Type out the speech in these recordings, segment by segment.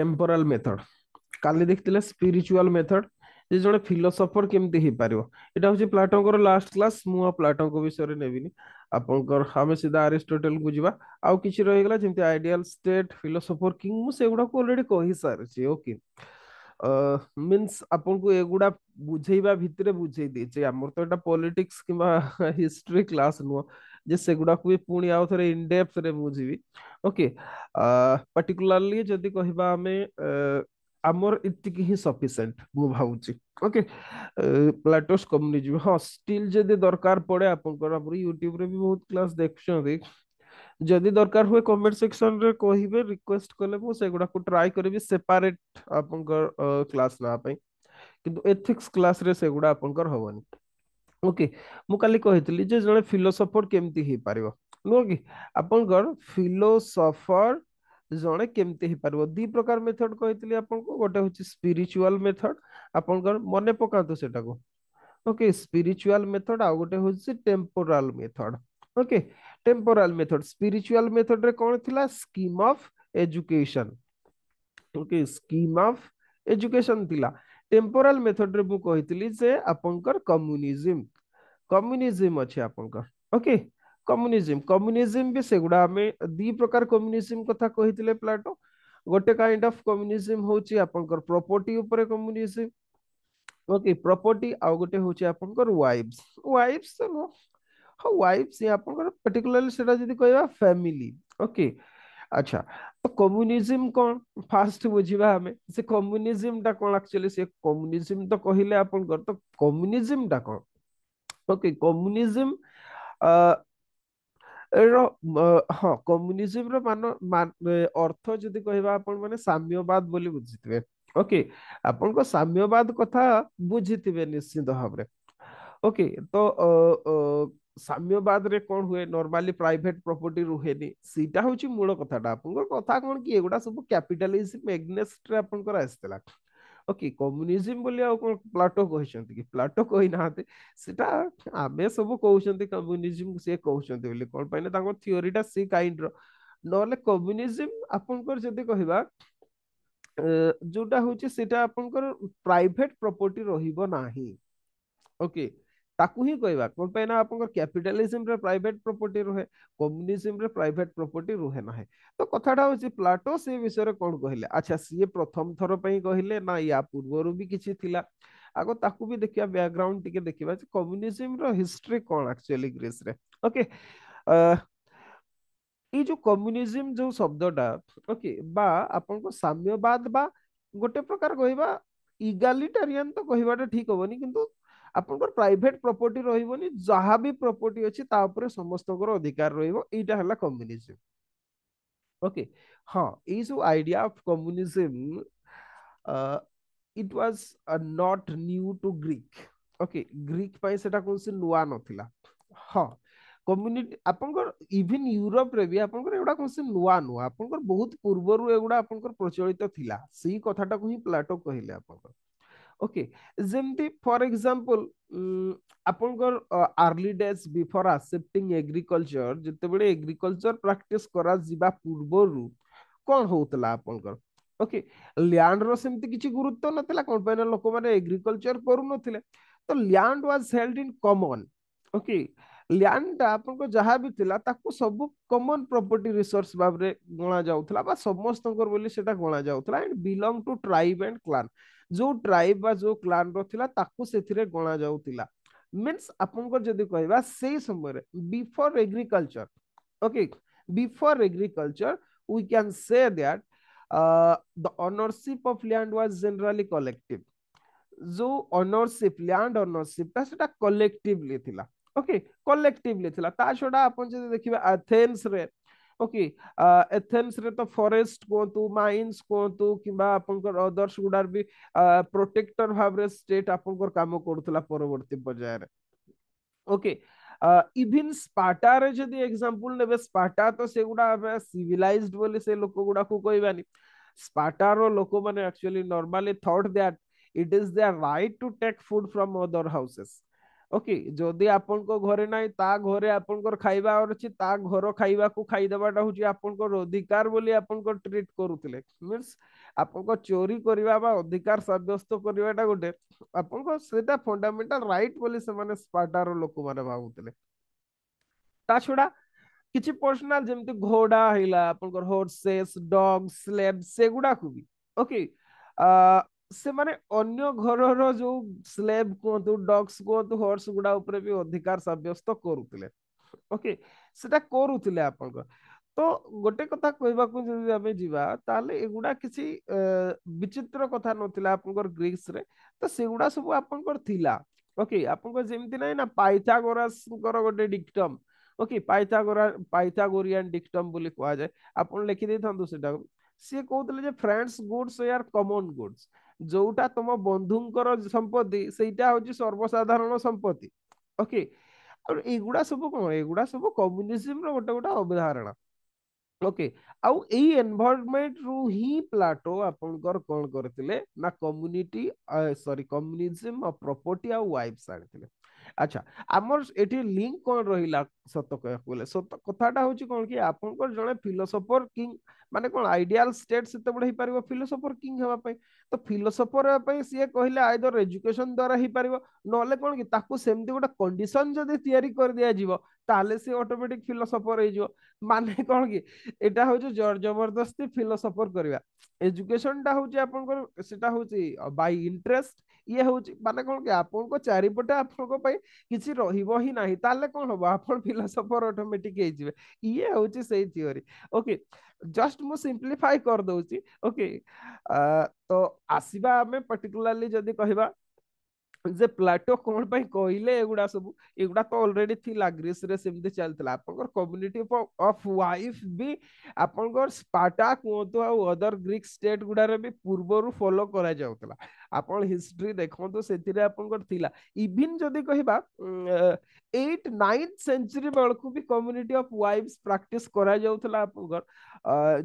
Temporal method କାଲି ଦେଖିଥିଲେ spiritual method ଯେ ଜଣେ ଫିଲୋସଫର କେମିତି ହେଇପାରିବ ଏଇଟା ହଉଛି ପ୍ଲାଟୋଙ୍କର ଲାଷ୍ଟ କ୍ଲାସ୍ ମୁଁ ଆଉ ପ୍ଲାଟୋଙ୍କ ବିଷୟରେ ନେବିନି ଆପଣଙ୍କର ଆମେ ସିଧା ଆରିଷ୍ଟୋଟେଲକୁ ଯିବା ଆଉ କିଛି ରହିଗଲା ଯେମିତି ଆଇଡିଆଲ ଷ୍ଟେଟ୍ ଫିଲୋସଫର କିଙ୍ଗ ମୁଁ ସେଗୁଡାକୁ ଅଲରେଡି କହିସାରିଛି ଓକେ ମିନ୍ସ ଆପଣଙ୍କୁ ଏଗୁଡା ବୁଝେଇବା ଭିତରେ ବୁଝେଇ ଦେଇଛି ଆମର ତ ଏଇଟା ପଲିଟିକ୍ସ କିମ୍ବା ହିଷ୍ଟ୍ରି କ୍ଲାସ୍ ନୁହଁ जे से गुडा को पुणी आउ थरे इन डेप्थ रे बुझीबी ओके पर्टिकुलरली जदि कहबा हमें अमर इतिक ही सफिशिएंट मु भाउची ओके प्लेटोस कम्युनिटी हां स्टिल जदि दरकार पड़े अपन कर पर यूट्यूब रे भी बहुत क्लास देख छ रे जदि दरकार हुए कमेंट सेक्शन रे कहिबे रिक्वेस्ट करले मु से गुडा को ट्राई करबी सेपरेट अपन कर क्लास ना पई किंतु एथिक्स क्लास रे से गुडा अपन कर होवनी ओके मुझे कही जे फिलोसफर केमती हो पार नुह कि आपंकर फिलोसफर जड़े केमती पार दि प्रकार मेथड कही गोटे हूँ स्पिरीचुआल मेथड आप मन पकातु से ओके स्पिरिचुआल मेथड आ गए हूँ temporal method okay temporal method spiritual method रे कौन थी scheme of education okay scheme of education थिला টেম্পোরাল মেথডরে মু কইতিলি যে আপনকর কমিউনিজম কমিউনিজম আছে আপনকর ওকে কমিউনিজম কমিউনিজম বি সেগুড়া আমি দুই প্রকার কমিউনিজম কথা কইতিলে প্লাটো গোটে কাইন্ড অফ কমিউনিজম হচ্ছে আপনকর প্রপার্টি উপরে কমিউনিজম ওকে প্রপার্টি আউ গোটে হচ্ছে আপনকর ওয়াইফস ওয়াইফস নো ওয়াইফস আপনকর পার্টিকুলারলি সেটা যদি কইবা ফ্যামিলি ওকে okay. ଆଚ୍ଛା ତ କମ୍ୟୁନିଜିମ୍ କ'ଣ ଫାଷ୍ଟ ବୁଝିବା ଆମେ ସେ କମ୍ୟୁନିଜିମ୍ଟା କ'ଣ ଆକ୍ଚୁଆଲି ସେ କମ୍ୟୁନିଜିମ୍ ତ କହିଲେ ଆପଣଙ୍କର ତ କମ୍ୟୁନିଜିମ୍ଟା କ'ଣ ଓକେ କମ୍ୟୁନିଜିମ୍ ର ହଁ କମ୍ୟୁନିଜିମ୍ର ମାନ ଅର୍ଥ ଯଦି କହିବା ଆପଣମାନେ ସାମ୍ୟବାଦ ବୋଲି ବୁଝିଥିବେ ଓକେ ଆପଣଙ୍କ ସାମ୍ୟବାଦ କଥା ବୁଝିଥିବେ ନିଶ୍ଚିନ୍ତ ଭାବରେ ଓକେ ତ ସାମ୍ୟବାଦରେ କ'ଣ ହୁଏ ନର୍ମାଲି ପ୍ରାଇଭେଟ ପ୍ରପର୍ଟି ରୁହେନି ସେଇଟା ହଉଛି ମୂଳ କଥାଟା ଆପଣଙ୍କର କଥା କ'ଣ କି ଏଗୁଡ଼ା ସବୁ କ୍ୟାପିଟାଲିଜିମ ଏଗ୍ନେଷ୍ଟରେ ଆପଣଙ୍କର ଆସିଥିଲା ଓକେ କମ୍ୟୁନିଜିମ ବୋଲି ଆଉ କ'ଣ ପ୍ଲାଟୋ କହିଛନ୍ତି କି ପ୍ଲାଟୋ କହିନାହାନ୍ତି ସେଟା ଆମେ ସବୁ କହୁଛନ୍ତି କମ୍ୟୁନିଜିମ ସିଏ କହୁଛନ୍ତି ବୋଲି କ'ଣ ପାଇଁ ନା ତାଙ୍କ ଥିଓରିଟା ସେ କାଇଣ୍ଡର ନହେଲେ କମ୍ୟୁନିଜିମ ଆପଣଙ୍କର ଯଦି କହିବା ଯୋଉଟା ହଉଛି ସେଟା ଆପଣଙ୍କର ପ୍ରାଇଭେଟ ପ୍ରପର୍ଟି ରହିବ ନାହିଁ ଓକେ okay. ताकु ही कहवा कैपिटलिज्म रे प्राइवेट प्रॉपर्टी रोहे कम्युनिज्म रे प्राइवेट प्रॉपर्टी रोहे ना है तो कथाटा होसी प्लाटो से विषय रे कहले अच्छा सी प्रथम थर पई कहले ना या पूर्वरो भी किछि आगो ताकु भी देखिया बैकग्राउंड टिके देखिबा कम्युनिज्म रो हिस्ट्री कोन एक्चुअली ग्रीस रे ओके ई जो कम्युनिज्म जो शब्दटा ओके बा आपंकर साम्यवाद बा गोटे प्रकार कहबा इगालिटेरियन तो कहबाटा ठीक होबनी किंतु ଆପଣଙ୍କର ପ୍ରାଇଭେଟ ପ୍ରପର୍ଟି ରହିବନି ଯାହା ବି ପ୍ରପର୍ଟି ଅଛି ତା ଉପରେ ସମସ୍ତଙ୍କର ଅଧିକାର ରହିବ ଏଇଟା ହେଲା କମ୍ୟୁନିଜିମ୍ ଓକେ ହଁ ଏଇ ସବୁ idea of communism it was not new to Greek okay Greek ପାଇଁ ସେଟା କୌଣସି ନୂଆ ନଥିଲା ହଁ କମ୍ୟୁନିଟି ଆପଣଙ୍କର ଇଭିନ୍ ୟୁରୋପରେ ବି ଆପଣଙ୍କର ଏଗୁଡ଼ା କୌଣସି ନୂଆ ନୂଆ ଆପଣଙ୍କର ବହୁତ ପୂର୍ବରୁ ଏଗୁଡ଼ା ଆପଣଙ୍କର ପ୍ରଚଳିତ ଥିଲା ସେଇ କଥାଟାକୁ ହିଁ ପ୍ଲାଟୋ କହିଲେ ଆପଣଙ୍କର okay ଯେମିତି for example ଆପଣଙ୍କର early days before accepting agriculture ଯେତେବେଳେ agriculture practice କରାଯିବା ପୂର୍ବରୁ କ'ଣ ହଉଥିଲା ଆପଣଙ୍କର ଓକେ ଲ୍ୟାଣ୍ଡର ସେମିତି କିଛି ଗୁରୁତ୍ୱ ନଥିଲା କ'ଣ ପାଇଁ ନା ଲୋକମାନେ ଏଗ୍ରିକଲଚର କରୁନଥିଲେ ତ land was held in common okay ल्यांडा आप जहाँ भी थी सब कमन प्रपर्ट रिसोर्स भाव में गणा जाता समस्त बोली गणा जाता and belong to tribe and clan जो ट्राइब बा जो क्लां रही गणा जाता मीनस आपयर before agriculture okay before agriculture we क्या say that the ownership of land was generally collective जो ownership land ownership collectively okay collectively ଥିଲା ତା ଛଡ଼ା ଆପଣ ଯଦି ଦେଖିବେ ଆଥେନ୍ସରେ ଓକେ ଏଥେନ୍ସରେ ତ ଫରେଷ୍ଟ କୁହନ୍ତୁ ମାଇନ୍ସ କୁହନ୍ତୁ କିମ୍ବା ଆପଣଙ୍କର ଅଦର୍ସ ଗୁଡାର ବି ପ୍ରୋଟେକ୍ଟର ଭାବରେ ଷ୍ଟେଟ୍ ଆପଣଙ୍କର କାମ କରୁଥିଲା ପରବର୍ତ୍ତୀ ପର୍ଯ୍ୟାୟରେ ଓକେ ଇଭିନ୍ ସ୍ପାର୍ଟାରେ ଯଦି ଏକ୍ସାମ୍ପଲ ନେବେ ସ୍ପାର୍ଟା ତ ସେଗୁଡା ଆମେ ସିଭିଲାଇଜଡ ବୋଲି ସେ ଲୋକ ଗୁଡାକୁ କହିବାନି ସ୍ପାର୍ଟାର ଲୋକମାନେ actually normally thought that it is their right to take food from other houses okay ଯଦି ଆପଣଙ୍କ ଘରେ ନାହିଁ ତା ଘରେ ଆପଣଙ୍କର ଖାଇବା ଅଛି ତା ଘର ଖାଇବାକୁ ଖାଇଦେବାଟା ହଉଛି ଆପଣଙ୍କର ଅଧିକାର ବୋଲି ଆପଣଙ୍କ ଟ୍ରିଟ୍ କରୁଥିଲେ ମିନ୍ସ ଆପଣଙ୍କ ଚୋରି କରିବା ବା ଅଧିକାର ସାବ୍ୟସ୍ତ କରିବାଟା ଗୋଟେ ଆପଣଙ୍କ ସେଇଟା ଫଣ୍ଡାମେଣ୍ଟାଲ ରାଇଟ୍ ବୋଲି ସେମାନେ ସ୍ପାର୍ଟାର ଲୋକମାନେ ଭାବୁଥିଲେ ତା ଛଡା କିଛି ପର୍ସନାଲ ଯେମିତି ଘୋଡା ହେଲା ଆପଣଙ୍କର ହର୍ସେସ୍ ଡଗ୍ ସ୍ଲେବ୍ ସେଗୁଡାକୁ ବି ଓକେ ସେମାନେ ଅନ୍ୟ ଘରର ଯୋଉ ସ୍ଲେବ କୁହନ୍ତୁ ଡଗ୍ସ କୁହନ୍ତୁ ହର୍ସ ଗୁଡା ଉପରେ ବି ଅଧିକାର ସାବ୍ୟସ୍ତ କରୁଥିଲେ ଓକେ ସେଟା କରୁଥିଲେ ଆପଣଙ୍କ ତ ଗୋଟେ କଥା କହିବାକୁ ଯଦି ଆମେ ଯିବା ତାହେଲେ ଏଗୁଡା କିଛି ବିଚିତ୍ର କଥା ନଥିଲା ଆପଣଙ୍କର ଗ୍ରୀକ୍ସରେ ତ ସେଗୁଡା ସବୁ ଆପଣଙ୍କର ଥିଲା ଓକେ ଆପଣଙ୍କର ଯେମିତି ନାହିଁ ନା ପାଇଥାଗୋରାସଙ୍କର ଗୋଟେ ଡିକ୍ଟମ୍ ଓକେ ପାଇଥାଗୋରା ପାଇଥାଗୋରିଆନ ଡିକ୍ଟମ୍ ବୋଲି କୁହାଯାଏ ଆପଣ ଲେଖିଦେଇଥାନ୍ତୁ ସେଟାକୁ ସିଏ କହୁଥିଲେ ଯେ friends goods are common goods ଯୋଉଟା ତମ ବନ୍ଧୁଙ୍କର ସମ୍ପତ୍ତି ସେଇଟା ହଉଛି ସର୍ବସାଧାରଣ ସମ୍ପତ୍ତି ଓକେ ଆଉ ଏଇଗୁଡା ସବୁ କଣ ଏଇଗୁଡା ସବୁ କମ୍ୟୁନିଜିମ ର ଗୋଟେ ଗୋଟେ ଅବଧାରଣା ଓକେ ଆଉ ଏଇ ଏନଭାରମେଣ୍ଟରୁ ହିଁ ପ୍ଲାଟୋ ଆପଣଙ୍କର କଣ କରିଥିଲେ ନା କମ୍ୟୁନିଟି ସରି କମ୍ୟୁନିଜିମ ପ୍ରପର୍ଟି ଆଉ ୱାଇଫ୍ସ ଆଣିଥିଲେ আচ্ছা আমার এটি লিঙ্ক କ'ଣ ରହିଲା ସତ କହିବାକୁ ଗଲେ ସତ କଥାଟା ହଉଛି କ'ଣ କି ଆପଣଙ୍କର ଜଣେ ଫିଲୋସଫର କିଙ୍ଗ ମାନେ କ'ଣ ଆଇଡିଆଲ ଷ୍ଟେଟ୍ ସେତେବେଳେ ହେଇପାରିବ ଫିଲୋସଫର କିଙ୍ଗ ହେବା ପାଇଁ ତ ଫିଲୋସଫର ହେବା ପାଇଁ ସିଏ କହିଲେ ଆଇଦର ଏଜୁକେସନ ଦ୍ୱାରା ହେଇପାରିବ ନହେଲେ କ'ଣ କି ତାକୁ ସେମିତି ଗୋଟେ କଣ୍ଡିସନ ଯଦି ତିଆରି କରିଦିଆଯିବ ତାହେଲେ ସେ ଅଟୋମେଟିକ ଫିଲୋସଫର ହେଇଯିବ ମାନେ କ'ଣ କି ଏଇଟା ହଉଛି ଜବରଦସ୍ତି ଫିଲୋସଫର କରିବା ଏଜୁକେସନଟା ହଉଛି ଆପଣଙ୍କର ସେଟା ହଉଛି ବାଇ ଇଣ୍ଟରେଷ୍ଟ ଇଏ ହଉଛି ମାନେ କ'ଣ କି ଆପଣଙ୍କ ଚାରିପଟେ ଆପଣଙ୍କ ପାଇଁ କିଛି ରହିବ ହିଁ ନାହିଁ ତାହେଲେ କ'ଣ ହବ ଆପଣ ଫିଲୋସଫର ଅଟୋମେଟିକ ହେଇଯିବେ ଇଏ ହଉଛି ସେଇ ଥିଓରି ଓକେ ଜଷ୍ଟ ମୁଁ ସିମ୍ପ୍ଲିଫାଏ କରିଦଉଛି ଓକେ ତ ଆସିବା ଆମେ ପର୍ଟିକୁଲାରଲି ଯଦି କହିବା ଯେ ପ୍ଲାଟୋ କଣ ପାଇଁ କହିଲେ ଏଗୁଡା ସବୁ ଏଗୁଡା ତ ଅଲରେଡି ଥିଲା ଗ୍ରୀସରେ ସେମିତି ଚାଲିଥିଲା ଆପଣଙ୍କର କମ୍ୟୁନିଟି ଅଫ ୱାଇଫ ବି ଆପଣଙ୍କର ସ୍ପାଟା କୁହନ୍ତୁ ଆଉ ଅଦର ଗ୍ରୀକ ଷ୍ଟେଟ ଗୁଡାରେ ବି ପୂର୍ବରୁ ଫଲୋ କରାଯାଉଥିଲା ଆପଣ ହିଷ୍ଟ୍ରି ଦେଖନ୍ତୁ ସେଥିରେ ଆପଣଙ୍କର ଥିଲା ଇଭିନ୍ ଯଦି କହିବା ଏଇଟ ନାଇନ୍ଥ ସେଞ୍ଚୁରୀ ବେଳକୁ ବି କମ୍ୟୁନିଟି ଅଫ ୱାଇଫ ପ୍ରାକ୍ଟିସ କରାଯାଉଥିଲା ଆପଣଙ୍କର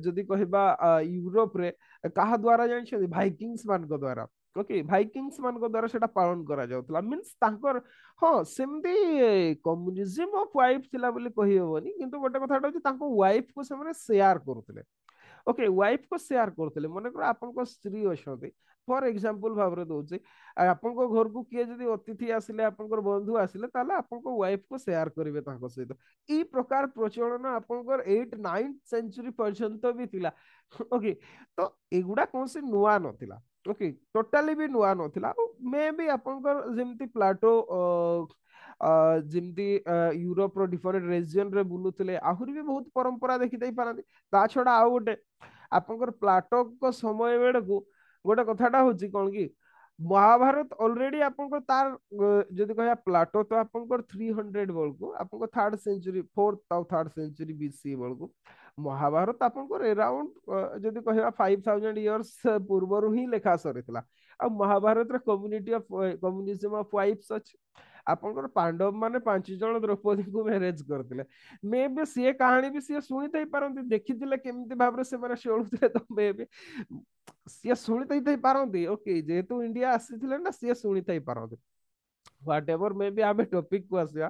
ଯଦି କହିବା ୟୁରୋପରେ କାହା ଦ୍ୱାରା ଜାଣିଛନ୍ତି ଭାଇକିଙ୍ଗସ୍ ମାନଙ୍କ ଦ୍ୱାରା ଓକେ ଭାଇକିଙ୍ଗସ ମାନଙ୍କ ଦ୍ୱାରା ସେଟା ପାଳନ କରାଯାଉଥିଲା ମିନ୍ସ ତାଙ୍କର ହଁ ସେମିତି କମ୍ୟୁନିଜିମ ଅଫ ୱାଇଫ ଥିଲା ବୋଲି କହିହେବନି କିନ୍ତୁ ଗୋଟେ କଥାଟା ହେଉଛି ତାଙ୍କ ୱାଇଫକୁ ସେମାନେ ସେୟାର କରୁଥିଲେ ଓକେ ୱାଇଫକୁ ସେୟାର କରୁଥିଲେ ମନେକର ଆପଣଙ୍କ ସ୍ତ୍ରୀ ଅଛନ୍ତି ଫର ଏକ୍ସାମ୍ପଲ ଭାବରେ ଦଉଛି ଆପଣଙ୍କ ଘରକୁ କିଏ ଯଦି ଅତିଥି ଆସିଲେ ଆପଣଙ୍କର ବନ୍ଧୁ ଆସିଲେ ତାହେଲେ ଆପଣଙ୍କ ୱାଇଫକୁ ସେୟାର କରିବେ ତାଙ୍କ ସହିତ ଏଇ ପ୍ରକାର ପ୍ରଚଳନ ଆପଣଙ୍କର ଏଇଟ ନାଇନ୍ ସେଞ୍ଚୁରୀ ପର୍ଯ୍ୟନ୍ତ ବି ଥିଲା ଓକେ ତ ଏଗୁଡା କୌଣସି ନୂଆ ନଥିଲା ଓକେ ଟୋଟାଲି ବି ନୂଆ ନଥିଲା ଆଉ ମେ ବି ଆପଣଙ୍କର ଯେମିତି ପ୍ଲାଟୋ ଯେମିତି ୟୁରୋପର ଡିଫରେଣ୍ଟ ରିଜିଅନରେ ବୁଲୁଥିଲେ ଆହୁରି ବି ବହୁତ ପରମ୍ପରା ଦେଖିଦେଇ ପାରନ୍ତି ତା ଛଡା ଆଉ ଗୋଟେ ଆପଣଙ୍କର ପ୍ଲାଟୋଙ୍କ ସମୟ ବେଳକୁ ଗୋଟେ କଥାଟା ହଉଛି କଣ କି ମହାଭାରତ ଅଲରେଡି ଆପଣଙ୍କର ତାର ଯଦି କହିବା ପ୍ଲାଟୋ ତ ଆପଣଙ୍କର ଥ୍ରୀ ହଣ୍ଡ୍ରେଡ ବେଳକୁ ଆପଣଙ୍କ ଥାର୍ଡ ସେଞ୍ଚୁରୀ ଫୋର୍ଥ ଆଉ ଥାର୍ଡ ସେଞ୍ଚୁରୀ ବିସି ବେଳକୁ ମହାଭାରତ ଆପଣଙ୍କର ଏରାଉଣ୍ଡ ଯଦି କହିବା ଫାଇଭ ଥାଉଜେଣ୍ଡ ଇୟର୍ସ ପୂର୍ବରୁ ହିଁ ଲେଖା ସରିଥିଲା ଆଉ ମହାଭାରତର community of communism of wives ଅଛି ଆପଣଙ୍କର ପାଣ୍ଡବ ମାନେ ପାଞ୍ଚ ଜଣ ଦ୍ରୌପଦୀଙ୍କୁ ମ୍ୟାରେଜ କରିଥିଲେ ମେ ବି ସିଏ କାହାଣୀ ବି ସିଏ ଶୁଣିଥାଇ ପାରନ୍ତି ଦେଖିଥିଲେ କେମିତି ଭାବରେ ସେମାନେ ଶୋଳୁଥିଲେ ତ ମେ ବି ସିଏ ଶୁଣିଥାଇ ପାରନ୍ତି ଓକେ ଯେହେତୁ ଇଣ୍ଡିଆ ଆସିଥିଲେ ନା ସିଏ ଶୁଣିଥାଇ ପାରନ୍ତି ହ୍ୱାଟ ଏଭର ମେ ବି ଆମେ ଟପିକକୁ ଆସିବା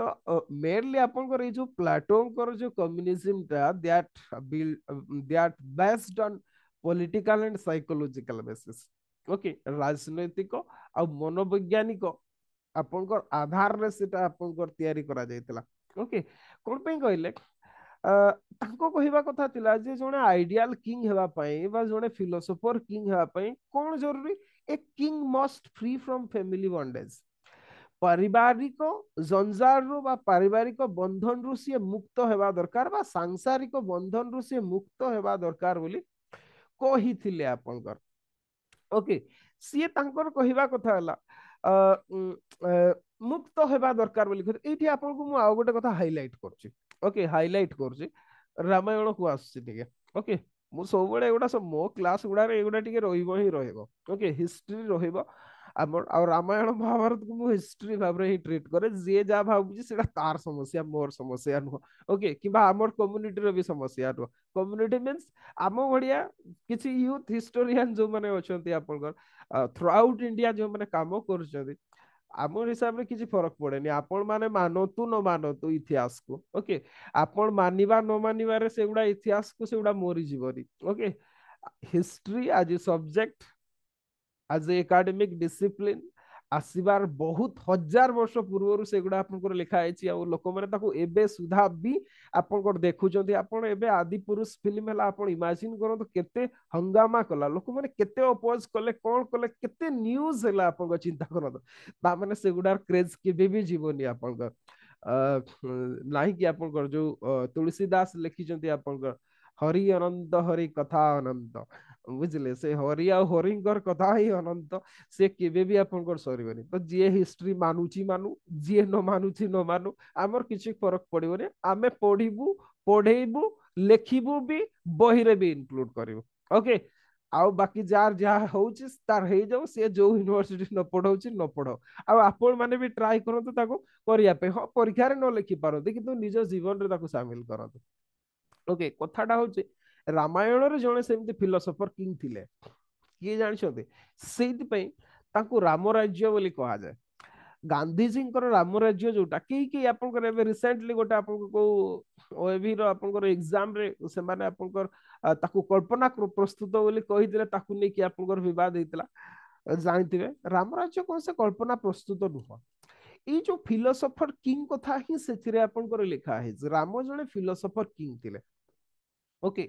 तो मेनली अपन को जो प्लेटोम कर जो कम्युनिज्म था that that based on political and psychological basis okay राजनैतिक आ मनोवैज्ञानिक आपण आधार रे सेटा आपण तयारी करा जायतला ओके कोण पे कहले ତାଙ୍କ କହିବା କଥା ଥିଲା ଯେ ଜଣେ ଆଇଡିଆଲ କିଙ୍ଗ ହେବା ପାଇଁ ବା ଜଣେ ଫିଲୋସଫର କିଙ୍ଗ ହେବା ପାଇଁ କ'ଣ ଜରୁରୀ a king must free from family bondage পারিবারিক জঞ্জারু বা পারিবারিক বন্ধনরু সিয়ে মুক্ত হওয়া দরকার বা সাংসারিক বন্ধনরু সিয়ে মুক্ত হওয়া দরকার বলে কহিলে আপনার ওকে ସିଏ ତାଙ୍କର କହିବା କଥା ହେଲା ମୁକ୍ତ ହେବା ଦରକାର ବୋଲି କହିଲେ ଏଇଠି ଆପଣଙ୍କୁ ମୁଁ ଆଉ ଗୋଟେ କଥା ହାଇଲାଇଟ୍ କରୁଛି ଓକେ ହାଇଲାଇଟ୍ କରୁଛି ରାମାୟଣକୁ ଆସୁଛି ଟିକେ ଓକେ ମୁଁ ସବୁବେଳେ ଏଗୁଡ଼ା ମୋ କ୍ଲାସ୍ ଗୁଡ଼ାରେ ଏଗୁଡ଼ା ଟିକେ ରହିବ ହିଁ ରହିବ ଓକେ ହିଷ୍ଟ୍ରି ରହିବ ଆଉ ରାମାୟଣ ମହାଭାରତକୁ ମୁଁ ହିଷ୍ଟ୍ରି ଭାବରେ ହିଁ ଟ୍ରିଟ୍ କରେ ଯିଏ ଯାହା ଭାବୁଛି ସେଇଟା ତାର ସମସ୍ୟା ମୋର ସମସ୍ୟା ନୁହଁ ଓକେ କିମ୍ବା ଆମର କମ୍ୟୁନିଟିର ବି ସମସ୍ୟା ନୁହଁ କମ୍ୟୁନିଟି ମିନ୍ସ ଆମ ଭଳିଆ କିଛି ୟୁଥ୍ ହିଷ୍ଟୋରିଆନ୍ ଯୋଉମାନେ ଅଛନ୍ତି ଆପଣଙ୍କର ଥ୍ରୁ ଆଉଟ୍ ଇଣ୍ଡିଆ ଯୋଉମାନେ କାମ କରୁଛନ୍ତି ଆମ ହିସାବରେ କିଛି ଫରକ ପଡ଼େନି ଆପଣମାନେ ମାନନ୍ତୁ ନ ମାନନ୍ତୁ ଇତିହାସକୁ ଓକେ ଆପଣ ମାନିବା ନ ମାନିବାରେ ସେଗୁଡ଼ା ଇତିହାସକୁ ସେଗୁଡ଼ା ମରିଯିବନି ଓକେ ହିଷ୍ଟ୍ରି ଆଜି ସବଜେକ୍ଟ आज एकाडेमिक डिसिप्लिन ଆସିବାର ବହୁତ ହଜାର ବର୍ଷ ପୂର୍ବରୁ ସେଗୁଡା ଆପଣଙ୍କର ଲେଖା ହେଇଛି ଆଉ ଲୋକମାନେ ତାକୁ ଏବେ ସୁଦ୍ଧା ବି ଆପଣଙ୍କର ଦେଖୁଛନ୍ତି ଆପଣ ଏବେ ଆଦି ପୁରୁଷ ଫିଲ୍ମ ହେଲା ଆପଣ ଇମାଜିନ୍ କରନ୍ତୁ କେତେ ହଙ୍ଗାମା କଲା ଲୋକମାନେ କେତେ ଅପୋଜ କଲେ କଣ କଲେ କେତେ ନ୍ୟୁଜ ହେଲା ଆପଣଙ୍କ ଚିନ୍ତା କରନ୍ତୁ ତାମାନେ ସେଗୁଡାର କ୍ରେଜ କେବେ ବି ଯିବନି ଆପଣଙ୍କର ନାହିଁ କି ଆପଣଙ୍କର ଯୋଉ ତୁଳସୀ ଦାସ ଲେଖିଛନ୍ତି ଆପଣଙ୍କର হরি অনন্ত হরি কথা অনন্ত বুঝলে সে হরি ଆଉ ହରିଙ୍କର କଥା ହିଁ ଅନନ୍ତ ସେ କେବେ ବି ଆପଣଙ୍କର ସରିବନି ତ ଯିଏ ହିଷ୍ଟ୍ରି ମାନୁଛି ମାନୁ ଯିଏ ନ ମାନୁଛି ନ ମାନୁ ଆମର କିଛି ଫରକ ପଡିବନି ଆମେ ପଢିବୁ ପଢେଇବୁ ଲେଖିବୁ ବି ବହିରେ ବି ଇନକ୍ଲୁଡ କରିବୁ ଓକେ ଆଉ ବାକି ଯାହାର ଯାହା ହଉଛି ତାର ହେଇଯାଉ ସେ ଯୋଉ ୟୁନିଭର୍ସିଟି ନ ପଢଉଛି ନ ପଢାଉ ଆଉ ଆପଣ ମାନେ ବି ଟ୍ରାଏ କରନ୍ତୁ ତାକୁ କରିବା ପାଇଁ ହଁ ପରୀକ୍ଷାରେ ନ ଲେଖି ପାରନ୍ତି କିନ୍ତୁ ନିଜ ଜୀବନରେ ତାକୁ ସାମିଲ କରନ୍ତୁ ଓକେ କଥାଟା ହଉଛି ରାମାୟଣରେ ଜଣେ ସେମିତି ଫିଲୋସଫର କିଙ୍ଗ ଥିଲେ କିଏ ଜାଣିଛନ୍ତି ସେଇଥିପାଇଁ ତାଙ୍କୁ ରାମରାଜ୍ୟ ବୋଲି କୁହାଯାଏ ଗାନ୍ଧିଜୀଙ୍କର ରାମରାଜ୍ୟ ଯୋଉଟା କି କି ଆପଣଙ୍କର ଏବେ ରିସେଣ୍ଟଲି ଗୋଟେ ଆପଣଙ୍କ କୋଉ ଓଏଭିର ଆପଣଙ୍କର ଏକ୍ଜାମରେ ସେମାନେ ଆପଣଙ୍କର ତାକୁ କଳ୍ପନା ପ୍ରସ୍ତୁତ ବୋଲି କହିଥିଲେ ତାକୁ ନେଇକି ଆପଣଙ୍କର ବିବାଦ ହେଇଥିଲା ଜାଣିଥିବେ ରାମରାଜ୍ୟ କୌଣସି କଳ୍ପନା ପ୍ରସ୍ତୁତ ନୁହଁ ଏଇ ଯୋଉ ଫିଲୋସଫର କିଙ୍ଗ କଥା ହିଁ ସେଥିରେ ଆପଣଙ୍କର ଲେଖା ହେଇଛି ରାମ ଜଣେ ଫିଲୋସଫର କିଙ୍ଗ ଥିଲେ ଓକେ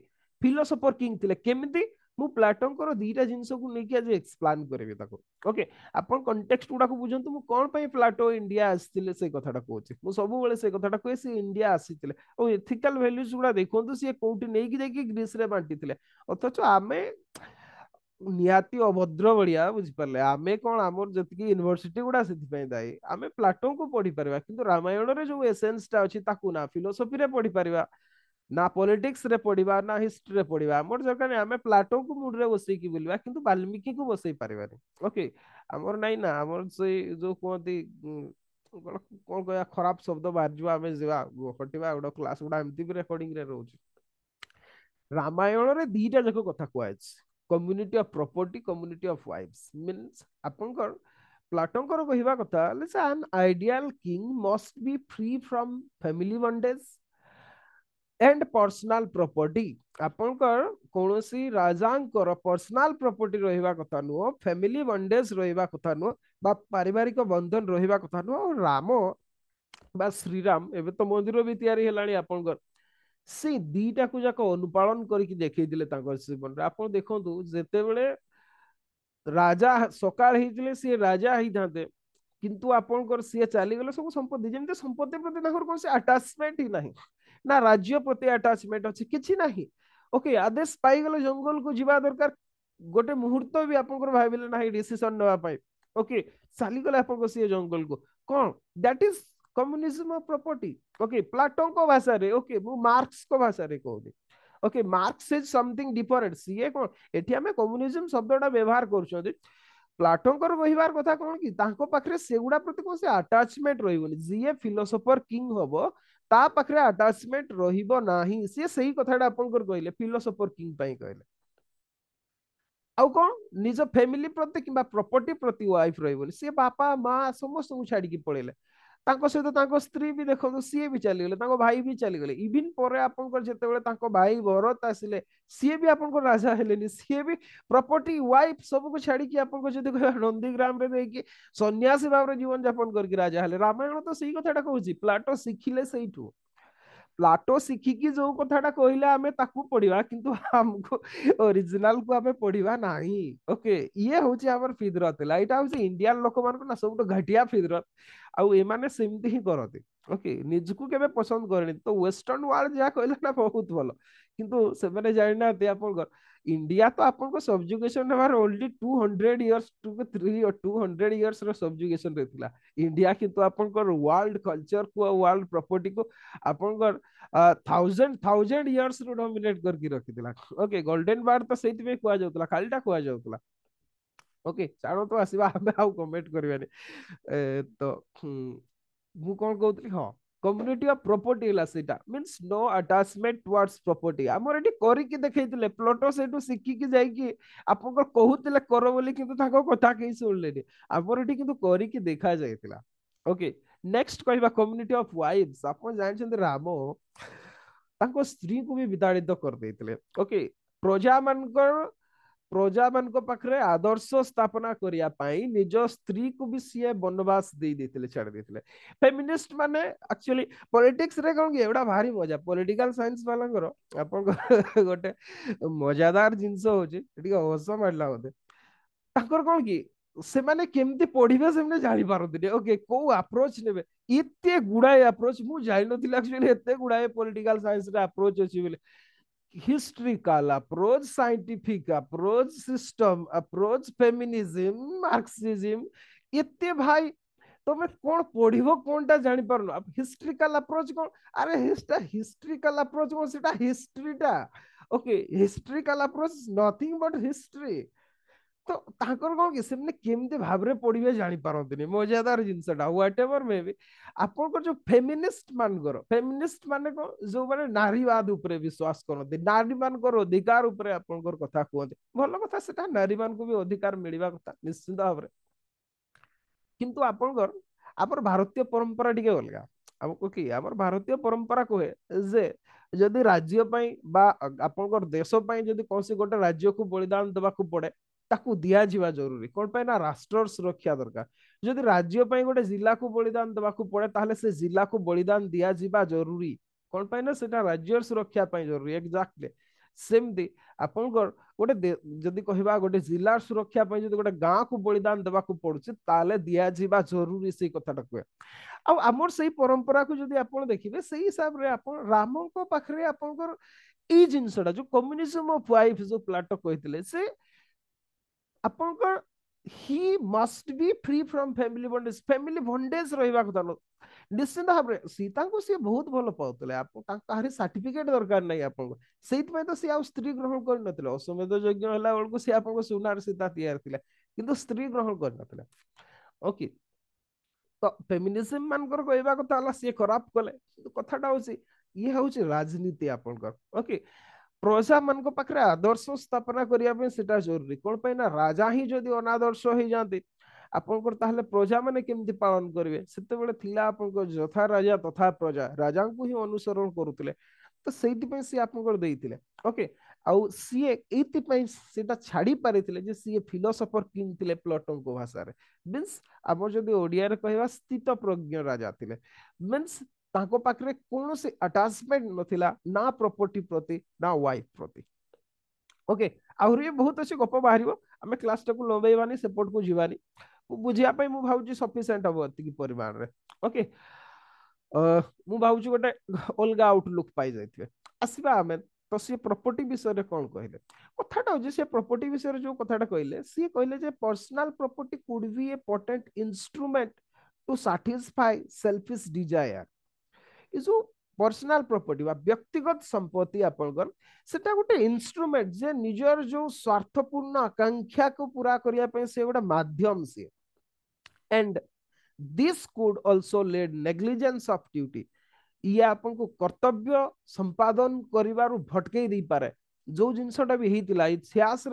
ଫିଲୋସଫର କିଙ୍ଗ ଥିଲେ କେମିତି ମୁଁ ପ୍ଲାଟୋଙ୍କର ଦୁଇଟା ଜିନିଷକୁ ନେଇକି ଆଜି ଏକ୍ସପ୍ଲାନ୍ କରିବି ତାକୁ ଓକେ ଆପଣ କଣ୍ଟେକ୍ସଟ ଗୁଡାକୁ ବୁଝନ୍ତୁ ମୁଁ କଣ ପାଇଁ ପ୍ଲାଟୋ ଇଣ୍ଡିଆ ଆସିଥିଲେ ସେ କଥାଟା କହୁଛି ମୁଁ ସବୁବେଳେ ସେ କଥାଟା କୁହେ ସେ ଇଣ୍ଡିଆ ଆସିଥିଲେ ଆଉ ଏଥିକାଲ ଭ୍ୟାଲ୍ୟୁଜ ଗୁଡା ଦେଖନ୍ତୁ ସିଏ କୋଉଠି ନେଇକି ଯାଇକି ଗ୍ରୀସରେ ବାଣ୍ଟିଥିଲେ ଅଥଚ ଆମେ ନିହାତି ଅଭଦ୍ର ଭଳିଆ ବୁଝିପାରିଲେ ଆମେ କଣ ଆମର ଯେତିକି ୟୁନିଭର୍ସିଟି ଗୁଡା ସେଥିପାଇଁ ଦାୟୀ ଆମେ ପ୍ଲାଟୋଙ୍କୁ ପଢିପାରିବା କିନ୍ତୁ ରାମାୟଣରେ ଯୋଉ ଏସେନ୍ସଟା ଅଛି ତାକୁ ନା ଫିଲୋସଫିରେ ପଢିପାରିବା ନା ପଲିଟିକ୍ସରେ ପଢିବା ନା ହିଷ୍ଟ୍ରିରେ ପଢିବା ଆମର ଦରକାର ନାହିଁ ଆମେ ପ୍ଲାଟୋଙ୍କୁ ମୁଣ୍ଡରେ ବସେଇକି ବୁଲିବା କିନ୍ତୁ ବାଲ୍ମିକିକୁ ବସେଇ ପାରିବାନି ଓକେ ଆମର ନାଇଁ ନା ଆମର ସେଇ ଯୋଉ କୁହନ୍ତି କଣ କହିବା ଖରାପ ଶବ୍ଦ ବାହାରିଯିବ ଆମେ ଯିବା ହଟିବା ଗୋଟେ କ୍ଲାସ ଗୁଡା ଏମିତି ବି ରେକର୍ଡିଂରେ ରହୁଛି ରାମାୟଣରେ ଦିଟା ଯାକ କଥା କୁହାଯାଇଛି community of property community of wives means ଆପଣଙ୍କର ପ୍ଲାଟଙ୍କର କହିବା କଥା ହେଲେ ସେ an ideal king must be free from family bondage and personal property ଆପଣଙ୍କର କୌଣସି ରାଜାଙ୍କର ପର୍ସନାଲ ପ୍ରପର୍ଟି ରହିବା କଥା ନୁହଁ ଫ୍ୟାମିଲି ବଣ୍ଡେଜ୍ ରହିବା କଥା ନୁହଁ ବା ପାରିବାରିକ ବନ୍ଧନ ରହିବା କଥା ନୁହଁ ରାମ ବା ଶ୍ରୀରାମ ଏବେ ତ ମନ୍ଦିର ବି ତିଆରି ହେଲାଣି ଆପଣଙ୍କର से दिटा को जाक अनुपालन करके देखे जीवन आप देखते जिते ब राजा सकाल सी राजा ही था किंतु आपंकर सी सब संपत्ति जमी संपत्ति प्रति कौन से आटाचमेंट ही ना ना राज्य प्रति आटाचमेंट अच्छे कि ना ओके आदेश पाईगले जंगल को जी दरकार गोटे मुहूर्त भी आपंकर भाविले ना डीसीसन नापी ओके चलीगले आप जंगल को कौन that is communism property okay प्लाटों को भाषा रे ओके मु मार्क्स को भाषा रे कहूँ okay Marx is something different सीए कौन एठी आम कम्युनिज्म शब्दा व्यवहार कर ପ୍ଲାଟୋଙ୍କର ରହିବାର କଥା କ'ଣ କି ତାଙ୍କ ପାଖରେ ସେଗୁଡ଼ା ପ୍ରତି କୌଣସି ଆଟାଚମେଣ୍ଟ ରହିବନି ଯିଏ ଫିଲୋସଫର କିଙ୍ଗ ହବ ତା ପାଖରେ ଆଟାଚମେଣ୍ଟ ରହିବ ନାହିଁ ସିଏ ସେଇ କଥାଟା ଆପଣଙ୍କର କହିଲେ ଫିଲୋସଫର କିଙ୍ଗ ପାଇଁ କହିଲେ ଆଉ କ'ଣ ନିଜ ଫ୍ୟାମିଲି ପ୍ରତି କିମ୍ବା ପ୍ରପର୍ଟି ପ୍ରତି ୱାଇଫ ରହିବନି ସିଏ ବାପା ମା ସମସ୍ତଙ୍କୁ ଛାଡିକି ପଳେଇଲେ सहित स्त्री भी देखो सी भी चलीगले भाई भी चलीगले इवन पर आपंकर भाई भरत आसिले सी भी आपंकर राजा हेलेनी सी भी प्रॉपर्टी वाइफ सब को छाड़ी की आपंकर जदि कहबा नंदीग्राम रे देखि सन्यासी भाव रे जीवन यापन करके राजा हेले रामायण तो सही कथाटा कहउछि प्लाटो शिखिले सेठू प्लाटो शिखिकी जो कथाटा कहले आम पढ़ा कि ओरिजिनाल को आम पढ़ा ना ओके ये हूँ आम फिदरत ये हूँ इंडियान लोक मान को ना सब घाटिया फिदरत आम सेमती ही करते ओके निज को के पसंद करनी तो वेस्टर्न वर्ल्ड जहाँ कहला ना बहुत भल कि जानते इंडिया तो आप subjugation only two hundred years two three two hundred years subjugation रहा इंडिया कि वर्ल्ड कलचर को वर्ल्ड प्रपर्टी को आप थाउजेंड थाउजेंड इयर्स रु डमेट कर रखी था ओके गोल्डेन बार तो से कहला खाली कहला ओके जान तो आसवा आम आउ कमेंट करें तो मु कोन कहतली हां कम्युनिटी ऑफ प्रॉपर्टी ला सेटा means no attachment towards property हमर एटी करी के देखैतले प्लॉटो सेटु सिकी के जाई कि आपन को कहुतले करो बोली किंतु ताको कथा केई सुनलेनी हमर एटी किंतु करी के देखा जायतला ओके नेक्स्ट कहबा कम्युनिटी ऑफ वाइव्स आपन जान छन रामो तांको स्त्री को भी विदाड़ित कर देतले ओके प्रजा मानकर प्रजा मान पाखे आदर्श स्थापना करने स्त्री को भी सी बनवास छाड़ी फेमिनिस्ट मैंने एक्चुअली पॉलिटिक्स रे कौन किए भारी मजा पॉलिटिकल साइंस वाला आप गोटे मजादार जिनस हस मारा मत कौन कि से माने केमती ओके पॉलिटिकल साइंस रे historical approach, scientific approach, system approach, feminism, marxism, इत्ते भाई तुम्हें तो कौन पढ़व कौनटा जापार अब हिस्ट्रिकल अप्रोच कौन अरे हिस्टा हिस्ट्रिकल अप्रोच कौन से हिस्ट्रीटा okay historical approach nothing but history ତ ତାଙ୍କର କ'ଣ କି ସେମାନେ କେମିତି ଭାବରେ ପଢିବେ ଜାଣିପାରନ୍ତିନି ମଜାଦାର ଜିନିଷଟା ହ୍ୱାଟ ଏଭର ମେ ବି ଆପଣଙ୍କର ଯୋଉ ଫେମିନିଷ୍ଟ ମାନଙ୍କର ଫେମିନିଷ୍ଟ ମାନେ କ'ଣ ଯୋଉମାନେ ନାରୀବାଦ ଉପରେ ବିଶ୍ୱାସ କରନ୍ତି ନାରୀମାନଙ୍କର ଅଧିକାର ଉପରେ ଆପଣଙ୍କର କଥା କୁହନ୍ତି ଭଲ କଥା ସେଟା ନାରୀମାନଙ୍କୁ ବି ଅଧିକାର ମିଳିବା କଥା ନିଶ୍ଚିନ୍ତ ଭାବରେ କିନ୍ତୁ ଆପଣଙ୍କର ଆମର ଭାରତୀୟ ପରମ୍ପରା ଟିକେ ଅଲଗା ଆମକୁ କି ଆମର ଭାରତୀୟ ପରମ୍ପରା କୁହେ ଯେ ଯଦି ରାଜ୍ୟ ପାଇଁ ବା ଆପଣଙ୍କର ଦେଶ ପାଇଁ ଯଦି କୌଣସି ଗୋଟେ ରାଜ୍ୟକୁ ବଳିଦାନ ଦେବାକୁ ପଡେ ତାକୁ ଦିଆଯିବା ଜରୁରୀ କ'ଣ ପାଇଁ ନା ରାଷ୍ଟ୍ର ସୁରକ୍ଷା ଦରକାର ଯଦି ରାଜ୍ୟ ପାଇଁ ଗୋଟେ ଜିଲ୍ଲାକୁ ବଳିଦାନ ଦେବାକୁ ପଡେ ତାହେଲେ ସେ ଜିଲ୍ଲାକୁ ବଳିଦାନ ଦିଆଯିବା ଜରୁରୀ କ'ଣ ପାଇଁ ନା ସେଟା ରାଜ୍ୟର ସୁରକ୍ଷା ପାଇଁ ଜରୁରୀ ଏକ୍ଜାକ୍ଟଲି ସେମିତି ଆପଣଙ୍କର ଗୋଟେ ଯଦି କହିବା ଗୋଟେ ଜିଲ୍ଲାର ସୁରକ୍ଷା ପାଇଁ ଯଦି ଗୋଟେ ଗାଁକୁ ବଳିଦାନ ଦେବାକୁ ପଡୁଛି ତାହେଲେ ଦିଆଯିବା ଜରୁରୀ ସେଇ କଥାଟା କୁହେ ଆଉ ଆମର ସେଇ ପରମ୍ପରାକୁ ଯଦି ଆପଣ ଦେଖିବେ ସେଇ ହିସାବରେ ଆପଣ ରାମଙ୍କ ପାଖରେ ଆପଣଙ୍କର ଏଇ ଜିନିଷଟା ଯୋଉ କମ୍ୟୁନିଜମ ଅଫ୍ ୱାଇଫ୍ ଯୋଉ ପ୍ଲାଟୋ କହିଥିଲେ ସେ আপনক he must be free from family bondage family bondage রইবা কদল নিশ্চিন ভাবে সীতা কো সে বহুত ভালো পাউতলে আপোনক তাহরি সার্টিফিকেট দরকার নাই আপোনক সেইতে মে তো সে আৰু স্ত্রী গ্রহণ করনতলে অসময়েদ যজ্ঞ হলা অলক সে আপোনক শুনার সীতা তৈয়ার তিলা কিন্তু স্ত্রী গ্রহণ করনতলে ওকে তো ফেমিনিজম মানকৰ কইবা কথালা সে খৰাব কৰে কথাটা হচি ই হচি ৰাজনীতি আপোনক ওকে प्रजा मान पाखे आदर्श स्थापना करने जरूरी कौन पाई ना राजा ही जो अनादर्श हो जाती आपंकर प्रजा मैंने केमी पालन करेंगे से आप जथा राजा तथा प्रजा राजा को ही अनुसरण करुले तो से आपके ओके आई छाड़ी पारी सी फिलोसफर कि प्लट भाषा मीनस आम जो ओडिया कह स्थित प्रज्ञ राजा थे मीनस ताको पाखरे कौन अटैचमेंट नथिला ना प्रॉपर्टी प्रति ना वाइफ प्रति ओके आहुरी बहुत अच्छे गप बाहरिबो हमें क्लास टा को लबेवानी को जीवानी को बुझिया पई अति की परिमाण रे ओके मु भाउजी गोटे ओल्गा आउटलुक पाई जाइथे आसीबा हमें तो से प्रॉपर्टी विषय रे कोन कहले कथाटा जे से प्रॉपर्टी विषय रे जो कथाटा कहले से कहले जे personal property could be a potent instrument to satisfy selfish desire जो पर्सनल प्रॉपर्टी ପ୍ରପର୍ଟି व्यक्तिगत संपत्ति ସମ୍ପତ୍ତି ଆପଣଙ୍କର ସେଟା ଗୋଟେ ଇନଷ୍ଟ୍ରୁମେଣ୍ଟ ଯେ ନିଜର ଯୋଉ ସ୍ୱାର୍ଥପୂର୍ଣ୍ଣ ଆକାଂକ୍ଷାକୁ ପୁରା କରିବା ପାଇଁ ସେ and this could also lead negligence of duty ये आपको कर्तव्य संपादन करू भटके दे पारे जो जिनसटा भी होता इतिहास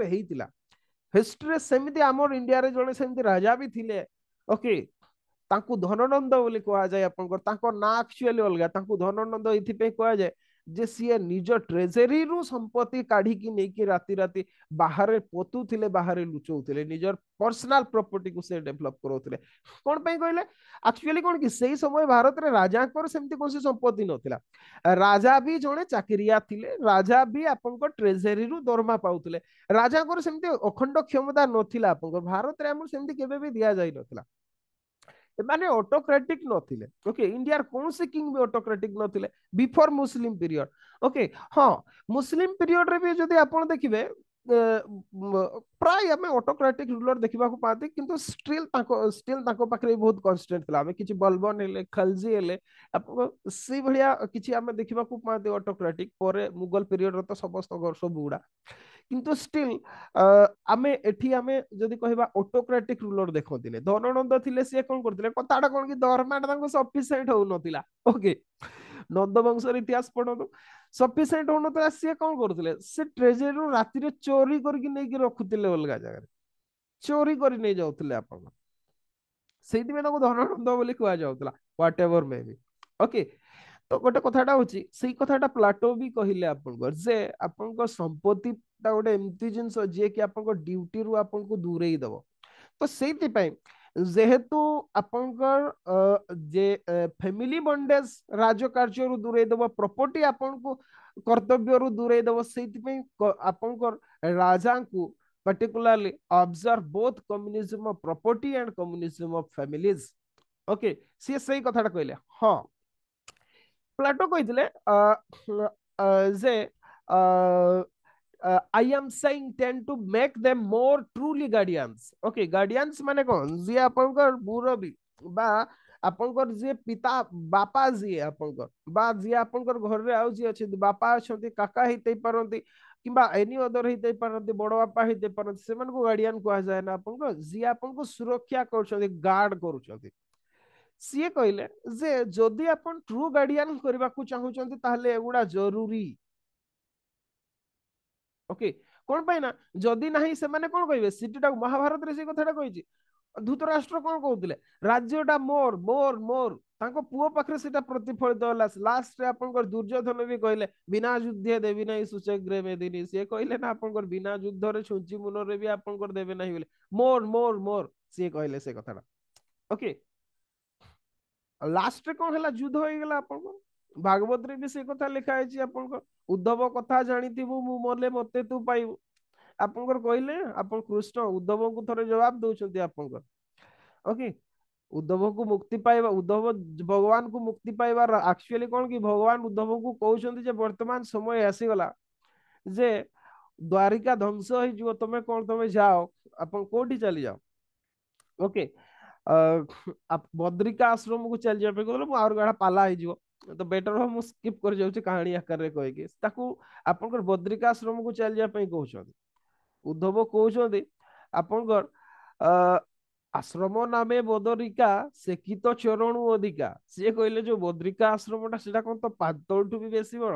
हिस्ट्री सेमती इंडिया रे राजा भी थिले ओके ତାଙ୍କୁ ଧନନନ୍ଦ ବୋଲି କୁହାଯାଏ ଆପଣଙ୍କର ତାଙ୍କ ନାଁ ଆକ୍ଚୁଆଲି ଅଲଗା ତାଙ୍କୁ ଧନନନ୍ଦ ଏଥିପାଇଁ କୁହାଯାଏ ଯେ ସିଏ ନିଜ ଟ୍ରେଜେରୀରୁ ସମ୍ପତ୍ତି କାଢିକି ନେଇକି ରାତି ରାତି ବାହାରେ ପୋତୁଥିଲେ ବାହାରେ ଲୁଚଉଥିଲେ ନିଜର ପର୍ସନାଲ ପ୍ରପର୍ଟିକୁ ସେ ଡେଭଲପ କରଉଥିଲେ କଣ ପାଇଁ କହିଲେ ଆକ୍ଚୁଆଲି କଣ କି ସେଇ ସମୟ ଭାରତରେ ରାଜାଙ୍କର ସେମିତି କୌଣସି ସମ୍ପତ୍ତି ନଥିଲା ରାଜା ବି ଜଣେ ଚାକିରିଆ ଥିଲେ ରାଜା ବି ଆପଣଙ୍କ ଟ୍ରେଜେରୀରୁ ଦରମା ପାଉଥିଲେ ରାଜାଙ୍କର ସେମିତି ଅଖଣ୍ଡ କ୍ଷମତା ନଥିଲା ଆପଣଙ୍କର ଭାରତରେ ଆମର ସେମିତି କେବେ ବି ଦିଆଯାଇ ନଥିଲା ସେମାନେ ଅଟୋକ୍ରାଟିକ ନଥିଲେ ଓକେ ଇଣ୍ଡିଆର କୌଣସି କିଙ୍ଗ ବି ଅଟୋକ୍ରାଟିକ ନଥିଲେ ବିଫୋର ମୁସଲିମ ପିରିୟଡ ଓକେ ହଁ ମୁସଲିମ ପିରିୟଡରେ ବି ଯଦି ଆପଣ ଦେଖିବେ ପ୍ରାୟ ଆମେ ଅଟୋକ୍ରାଟିକ ରୁଲର ଦେଖିବାକୁ ପାଆନ୍ତି କିନ୍ତୁ ଷ୍ଟିଲ୍ ତାଙ୍କ ଷ୍ଟିଲ୍ ତାଙ୍କ ପାଖରେ ବହୁତ କନଷ୍ଟାଣ୍ଟ ଥିଲା ଆମେ କିଛି ବଲବନ ହେଲେ ଖଲଜି ହେଲେ ସେଇଭଳିଆ କିଛି ଆମେ ଦେଖିବାକୁ ପାଆନ୍ତି ଅଟୋକ୍ରାଟିକ ପରେ ମୁଗଲ ପିରିୟଡର ତ ସମସ୍ତଙ୍କର ସବୁ ଗୁଡା କିନ୍ତୁ ଷ୍ଟିଲ୍ ଆମେ ଏଠି ଆମେ ଯଦି କହିବା ଅଟୋକ୍ରାଟିକ ରୁଲର ଦେଖନ୍ତିନି ଧନନନ୍ଦ ଥିଲେ ସିଏ କଣ କରୁଥିଲେ କଥାଟା କଣ କି ଦରମାଟା ତାଙ୍କୁ ସଫିସିଏଣ୍ଟ ହଉନଥିଲା ଓକେ ନନ୍ଦବଂଶର ଇତିହାସ ପଢନ୍ତୁ ସଫିସିଏଣ୍ଟ ହଉନଥିଲା ସିଏ କଣ କରୁଥିଲେ ସେ ଟ୍ରେଜେରୀରୁ ରାତିରେ ଚୋରି କରିକି ନେଇକି ରଖୁଥିଲେ ଅଲଗା ଜାଗାରେ ଚୋରି କରି ନେଇ ଯାଉଥିଲେ ଆପଣ ସେଇଥିପାଇଁ ତାଙ୍କୁ ଧନାନନ୍ଦ ବୋଲି କୁହାଯାଉଥିଲା whatever may be okay ତ ଗୋଟେ କଥାଟା ହଉଛି ସେଇ କଥାଟା ପ୍ଲାଟୋ ବି କହିଲେ ଆପଣଙ୍କର ଯେ ଆପଣଙ୍କ ସମ୍ପତ୍ତିଟା ଗୋଟେ ଏମିତି ଜିନିଷ ଯିଏକି ଆପଣଙ୍କ ଡ୍ୟୁଟିରୁ ଆପଣଙ୍କୁ ଦୂରେଇ ଦବ ତ ସେଇଥିପାଇଁ ᱡᱮহেতু આપણગર જે ફેમિલી બોન્ડસ રાજકાર્યરૂ દૂર દેવો પ્રોપર્ટી આપણકો કર્તવ્યરૂ દૂર દેવો સહીત મે આપણગર રાજાંકુ particularly observe both communism of property and communism of families okay સી સહી કથાડ કઈલે હા પ્લેટો કઈતલે જે uh, i am saying tend to make them more truly guardians okay guardians মানে কোন যে আপনকর মুরবি বা আপনকর যে পিতা বাপা যে আপনকর বা যে আপনকর ঘরে আউ যে আছে বাপা অছন্তি কাকা হইতে পারন্তি কিংবা এনি অদর হইতে পারন্তি বড় বাপা হইতে পারন্তি সেমানকু গার্ডিয়ান কোয়া যায় না আপনকর যে আপনকু সুরক্ষা করছন্তি গার্ড করছন্তি ସିଏ କହିଲେ ଯେ ଯଦି ଆପଣ ଟ୍ରୁ ଗାର୍ଡିଆନ କରିବାକୁ ଚାହୁଁଛନ୍ତି ତାହେଲେ ଏଗୁଡା ଜରୁରୀ ଓକେ କଣ ପାଇଁ ନା ଯଦି ନାହିଁ ସେମାନେ କଣ କହିବେ ସିଟିଟା ମହାଭାରତରେ ସେଇ କଥାଟା କହିଛି ଧୂତରାଷ୍ଟ୍ର କଣ କହୁଥିଲେ ରାଜ୍ୟଟା ମୋର ମୋର ମୋର ତାଙ୍କ ପୁଅ ପାଖରେ ସେଟା ପ୍ରତିଫଳିତ ହେଲା ଲାଷ୍ଟରେ ଆପଣଙ୍କର ଦୁର୍ଯ୍ୟୋଧନ ବି କହିଲେ ବିନା ଯୁଦ୍ଧେ ଦେବି ନାହିଁ ସୁଚଗ୍ରେ ମେଦିନି ସିଏ କହିଲେ ନା ଆପଣଙ୍କର ବିନା ଯୁଦ୍ଧରେ ଛୁଞ୍ଚି ମୁନରେ ବି ଆପଣଙ୍କର ଦେବେ ନାହିଁ ବୋଲି ମୋର ମୋର ମୋର ସିଏ କହିଲେ ସେ କଥାଟା ଓକେ ଲାଷ୍ଟରେ କଣ ହେଲା ଯୁଦ୍ଧ ହେଇଗଲା ଆପଣଙ୍କର ଭାଗବତରେ ବି ସେ କଥା ଲେଖା ହେଇଛି ଆପଣଙ୍କର उद्धव कथा जाणीथिबु मु मरले मते तू पाइबु आपनकर कहिले आपन कृष्ण उद्धव को थरे जवाब दउछथि आपनकर ओके उद्धव को मुक्ति पाइबा उद्धव भगवान को मुक्ति पाइबा एक्चुअली कोन कि भगवान उद्धव को कहउछथि जे वर्तमान समय आसी गला जे द्वारिका ध्वंस होइ जो तमे कोन तमे जाओ आपन कोठी चली जाओ ओके अ बद्रिका आश्रम को चल जाबे को आउर गाडा पाला होइ जो ତ ବେଟର ହବ ମୁଁ ସ୍କିପ୍ କରିଯାଉଛି କାହାଣୀ ଆକାରରେ କହିକି ତାକୁ ଆପଣଙ୍କର ବଦ୍ରିକା ଆଶ୍ରମକୁ ଚାଲିଯିବା ପାଇଁ କହୁଛନ୍ତି ଉଦ୍ଧବ କହୁଛନ୍ତି ଆପଣଙ୍କର ଆଶ୍ରମ ନାମେ ବଦରିକା ସେ କିତ ଚରଣୁ ଅଧିକା ସିଏ କହିଲେ ଯୋଉ ବଦ୍ରିକା ଆଶ୍ରମଟା ସେଟା କଣ ତ ପାତଳଠୁ ବି ବେଶୀ ବଡ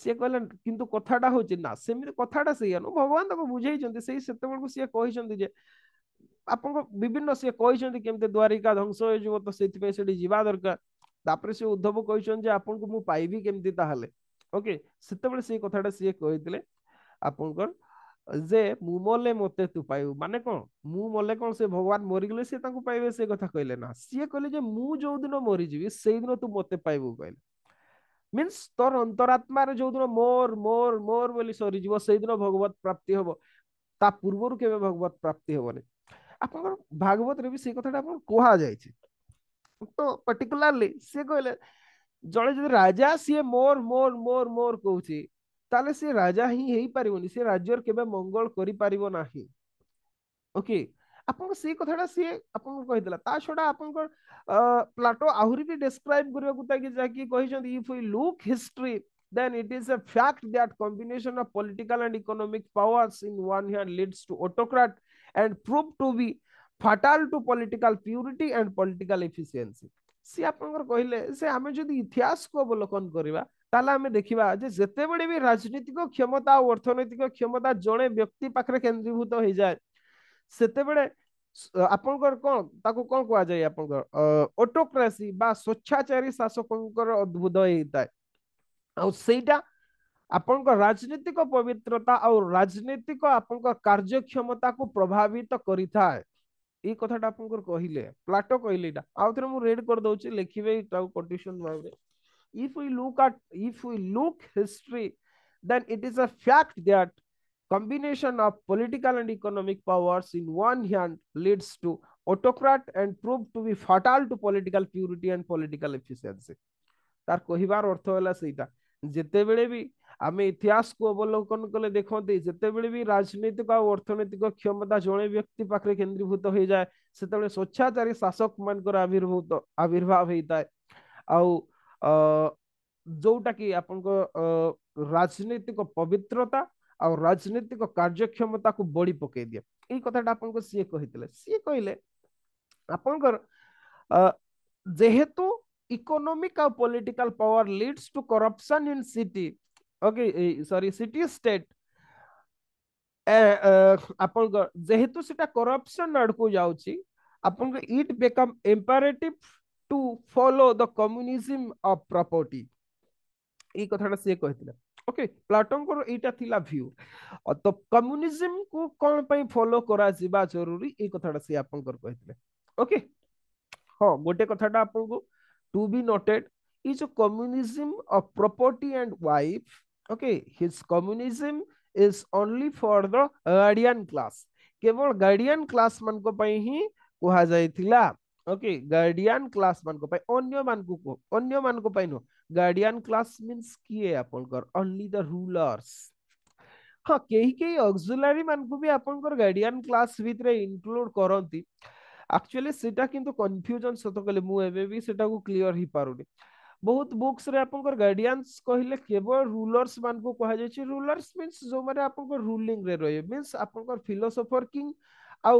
ସିଏ କହିଲେ କିନ୍ତୁ କଥାଟା ହଉଛି ନା ସେମିତି କଥାଟା ସେଇଆ ନୁ ଭଗବାନ ତାକୁ ବୁଝେଇଛନ୍ତି ସେଇ ସେତେବେଳକୁ ସିଏ କହିଛନ୍ତି ଯେ ଆପଣଙ୍କ ବିଭିନ୍ନ ସିଏ କହିଛନ୍ତି କେମିତି ଦ୍ୱାରିକା ଧ୍ୱଂସ ହେଇଯିବ ତ ସେଥିପାଇଁ ସେଠି ଯିବା ଦରକାର ତାପରେ ସେ ଉଦ୍ଧବ କହିଛନ୍ତି ଯେ ଆପଣଙ୍କୁ ମୁଁ ପାଇବି କେମିତି ତାହେଲେ ଓକେ ସେତେବେଳେ ସେଇ କଥାଟା ସିଏ କହିଥିଲେ ଆପଣଙ୍କର ଯେ ମୁଁ ମଲେ ମତେ ତୁ ପାଇବୁ ମାନେ କଣ ମୁଁ ମଲେ କଣ ସେ ଭଗବାନ ମରିଗଲେ ସିଏ ତାଙ୍କୁ ପାଇବେ ସେ କଥା କହିଲେ ନା ସିଏ କହିଲେ ଯେ ମୁଁ ଯୋଉ ଦିନ ମରିଯିବି ସେଇଦିନ ତୁ ମତେ ପାଇବୁ କହିଲେ ମିନ୍ସ ତୋର ଅନ୍ତରାତ୍ମାରେ ଯୋଉଦିନ ମୋର ମୋର ମୋର ବୋଲି ସରିଯିବ ସେଇଦିନ ଭଗବତ ପ୍ରାପ୍ତି ହବ ତା ପୂର୍ବରୁ କେବେ ଭଗବତ ପ୍ରାପ୍ତି ହବନି ଆପଣଙ୍କର ଭାଗବତରେ ବି ସେଇ କଥାଟା ଆପଣ କୁହାଯାଇଛି तो पर्टिकुलरली से कहले जड़े जदि राजा सी मोर मोर मोर मोर कहूँ ताले से राजा ही हेई पारिबोनी से राज्यर केबे मंगल करि पारिबो नाही ओके आपन से कथाटा से आपन कहि देला ता छोडा आपन प्लाटो आहुरी भी डिस्क्राइब करबा कुता कि जाकि कहि छन if we look history then it is a fact that combination of political and economic powers in one hand leads to autocrat and prove to be fatal to political purity and political efficiency से आपर कहले से आम जो इतिहास को अवलोकन करवा आम देखा जिते बड़े भी राजनीतिक क्षमता और अर्थनैतिक क्षमता जड़े व्यक्ति पाखे केन्द्रीभूत हो जाए से आपण कौन कह जाए आप ओटोक्रासी स्वच्छाचारी शासक अद्भुत होता है सहीटा राजनीतिक पवित्रता और राजनीतिक आपण कार्यक्षमता को प्रभावित करें ये कथा आपको कहले प्लाटो कहले आउ थे मुझे रेड करदे लिखे कंडीशन भाव if look at if look history then it is a fact that combination of political and economic powers in one hand leads to autocrat and prove to be fatal to political purity and political efficiency तार कहार अर्थ है जिते बड़े भी आम इतिहास को अवलोकन कले देखते जितेबले भी राजनीतिक आ अर्थनैतिक क्षमता जड़े व्यक्ति पाखे केन्द्रीभूत हो जाए से स्वेच्छाचारी शासक मान आविर्भूत आविर्भाव होता है आ जोटा कि आप राजनीतिक पवित्रता आ राजनीतिक कार्यक्षमता को बड़ी पकई दिए ये सीए कही सीए कह सी कहले आपंकर जेहेतु इकोनोमिक आ political power leads to corruption in city okay sorry city state ଆପଣଙ୍କ ଯେହେତୁ ସେଟା କରପସନ ଆଡକୁ ଯାଉଛି ଆପଣଙ୍କ it become imperative to follow the communism of property ଏଇ କଥାଟା ସିଏ କହିଥିଲେ ଓକେ ପ୍ଲାଟୋଙ୍କର ଏଇଟା ଥିଲା ଭ୍ୟୁ ତ କମ୍ୟୁନିଜିମକୁ କ'ଣ ପାଇଁ ଫଲୋ କରାଯିବା ଜରୁରୀ ଏଇ କଥାଟା ସିଏ ଆପଣଙ୍କର କହିଥିଲେ ଓକେ ହଁ ଗୋଟେ କଥାଟା ଆପଣଙ୍କୁ ଟୁ ବି ନୋଟେଡ୍ ଏଇ ଯୋଉ communism of property and wife okay his communism is only for the guardian class केवल गार्डियन क्लास मन को पई ही जाय थिला ओके गार्डियन क्लास मन को पई अन्य मन को अन्य मन को पई नो गार्डियन क्लास मींस की है अपन कर ओनली द रूलर्स हाँ कई कई ऑक्सिलरी मन को भी अपन आपनकर गार्डियन क्लास भितर इनक्लूड करती एक्चुअली सेटा किंतु कंफ्यूजन सत कले मु एबे भी सेटा को क्लियर ही पारुनी बहुत बुक्स रे आपन गार्डियंस कहिले केवल रूलर्स मान को कहा जाय छी रूलर्स मींस जो माने आपन को रूलिंग रे रहे मींस आपन को फिलोसोफर किंग आ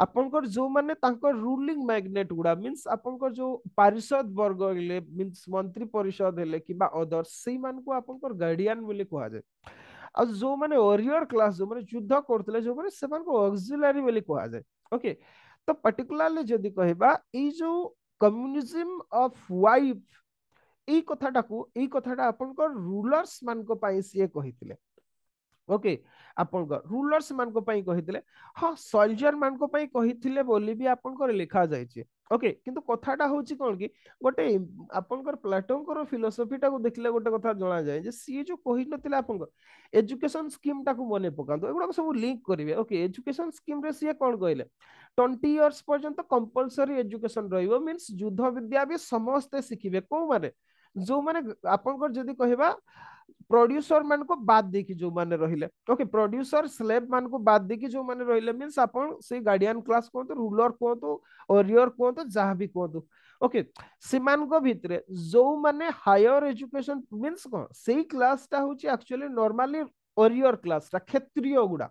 आपन को जो माने तांक रूलिंग मैग्नेट गुडा मींस आपन को जो परिषद वर्ग ले मींस मंत्री परिषद हेले किबा अदर से मान को आपन को गार्डियन बोले कहा जाय आ जो माने ओरियर क्लास जो माने युद्ध करतले जो माने से को ऑक्सिलरी बोले कहा जाय ओके तो पर्टिकुलरली जदी कहबा ई जो कम्युनिज्म ऑफ वाइफ ଏଇ କଥାଟାକୁ ଏଇ କଥାଟା ଆପଣଙ୍କ ରୁଲର୍ସ ମାନଙ୍କ ପାଇଁ ସିଏ କହିଥିଲେ ଓକେ ଆପଣଙ୍କ ରୁଲର୍ସ ମାନଙ୍କ ପାଇଁ କହିଥିଲେ ହଁ ସଲଜର ମାନଙ୍କ ପାଇଁ କହିଥିଲେ ବୋଲି ବି ଆପଣଙ୍କର ଲେଖା ଯାଇଛି ଓକେ କିନ୍ତୁ କଥାଟା ହଉଛି କ'ଣ କି ଗୋଟେ ଆପଣଙ୍କର ପ୍ଲାଟୋଙ୍କର ଫିଲୋସଫିଟାକୁ ଦେଖିଲେ ଗୋଟେ କଥା ଜଣାଯାଏ ଯେ ସିଏ ଯୋଉ କହିନଥିଲେ ଆପଣଙ୍କ ଏଜୁକେସନ ସ୍କିମ୍ଟାକୁ ମନେ ପକାନ୍ତୁ ଏଗୁଡ଼ାକ ସବୁ ଲିଙ୍କ କରିବେ ଓକେ ଏଜୁକେସନ ସ୍କିମ୍ରେ ସିଏ କ'ଣ କହିଲେ ଟ୍ୱେଣ୍ଟି ଇୟର୍ସ ପର୍ଯ୍ୟନ୍ତ କମ୍ପଲସରି ଏଜୁକେସନ ରହିବ ମିନ୍ସ ଯୁଦ୍ଧ ବିଦ୍ୟା ବି ସମସ୍ତେ ଶିଖିବେ କୋଉମାନେ जो माने आपन को जदि कहबा प्रोड्यूसर मान को बाद देखि जो माने रहिले ओके प्रोड्यूसर स्लेव मान को बाद देखि जो माने रहिले मींस आपन से गार्डियन क्लास को तो रूलर को तो ओरियर को तो जहां भी को तो ओके सिमान को भितरे जो माने हायर एजुकेशन मींस को सेई क्लास ता होची एक्चुअली नॉर्मली ओरियर क्लास टा क्षेत्रीय गुडा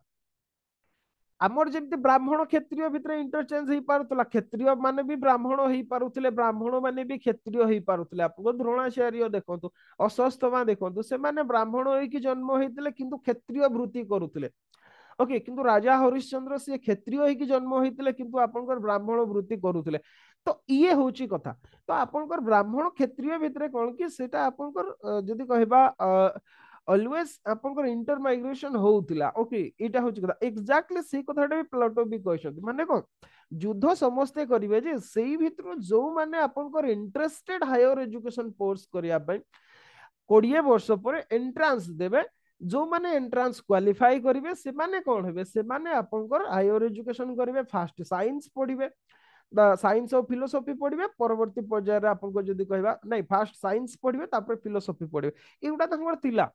आमर जमी ब्राह्मण क्षत्रिय भितर इंटरचेज हो पारा क्षत्रिय मान भी ब्राह्मण हो पारे ब्राह्मण मान भी क्षत्रिय हो पारे द्रोणाचार्य देखु अशस्तमा देखु ब्राह्मण हो जन्म होते कि क्षत्रिय वृत्ति करुले ओके okay, किंतु राजा हरिश्चंद्र सी क्षत्रिय जन्म होते कि आप ब्राह्मण वृत्ति करुले तो ये हूँ कथा तो आप ब्राह्मण क्षेत्रीय भितर कौन कि आप कह অলওয়েজ আপনার ইন্টরমাইগ্রেসন হোলা ওকে এটা হচ্ছে কথা এক্সাক্টলি সেই কথাটা বি প্লাটো বি কিন্তু মানে কোন যুদ্ধ সমস্তে করবে যে সেই ভিতর যে আপনার ইন্টারেস্টেড হায়ার এজুকেশন কোর্স করা কোড়িয়ে বর্ষ পরে এন্ট্রান্স দেবে ଯେଉଁମାନେ ଏଣ୍ଟ୍ରାନ୍ସ କ୍ୱାଲିଫାଇ କରିବେ ସେମାନେ କ'ଣ ହେବେ ସେମାନେ ଆପଣଙ୍କର ହାୟର ଏଜୁକେସନ କରିବେ ଫାଷ୍ଟ ସାଇନ୍ସ ପଢିବେ ସାଇନ୍ସ ଆଉ ଫିଲୋସଫି ପଢିବେ ପରବର୍ତ୍ତୀ ପର୍ଯ୍ୟାୟରେ ଆପଣଙ୍କ ଯଦି କହିବା ନାଇଁ ଫାଷ୍ଟ ସାଇନ୍ସ ପଢିବେ ତାପରେ ଫିଲୋସଫି ପଢିବେ ଏଗୁଡ଼ା ତାଙ୍କର ଥିଲା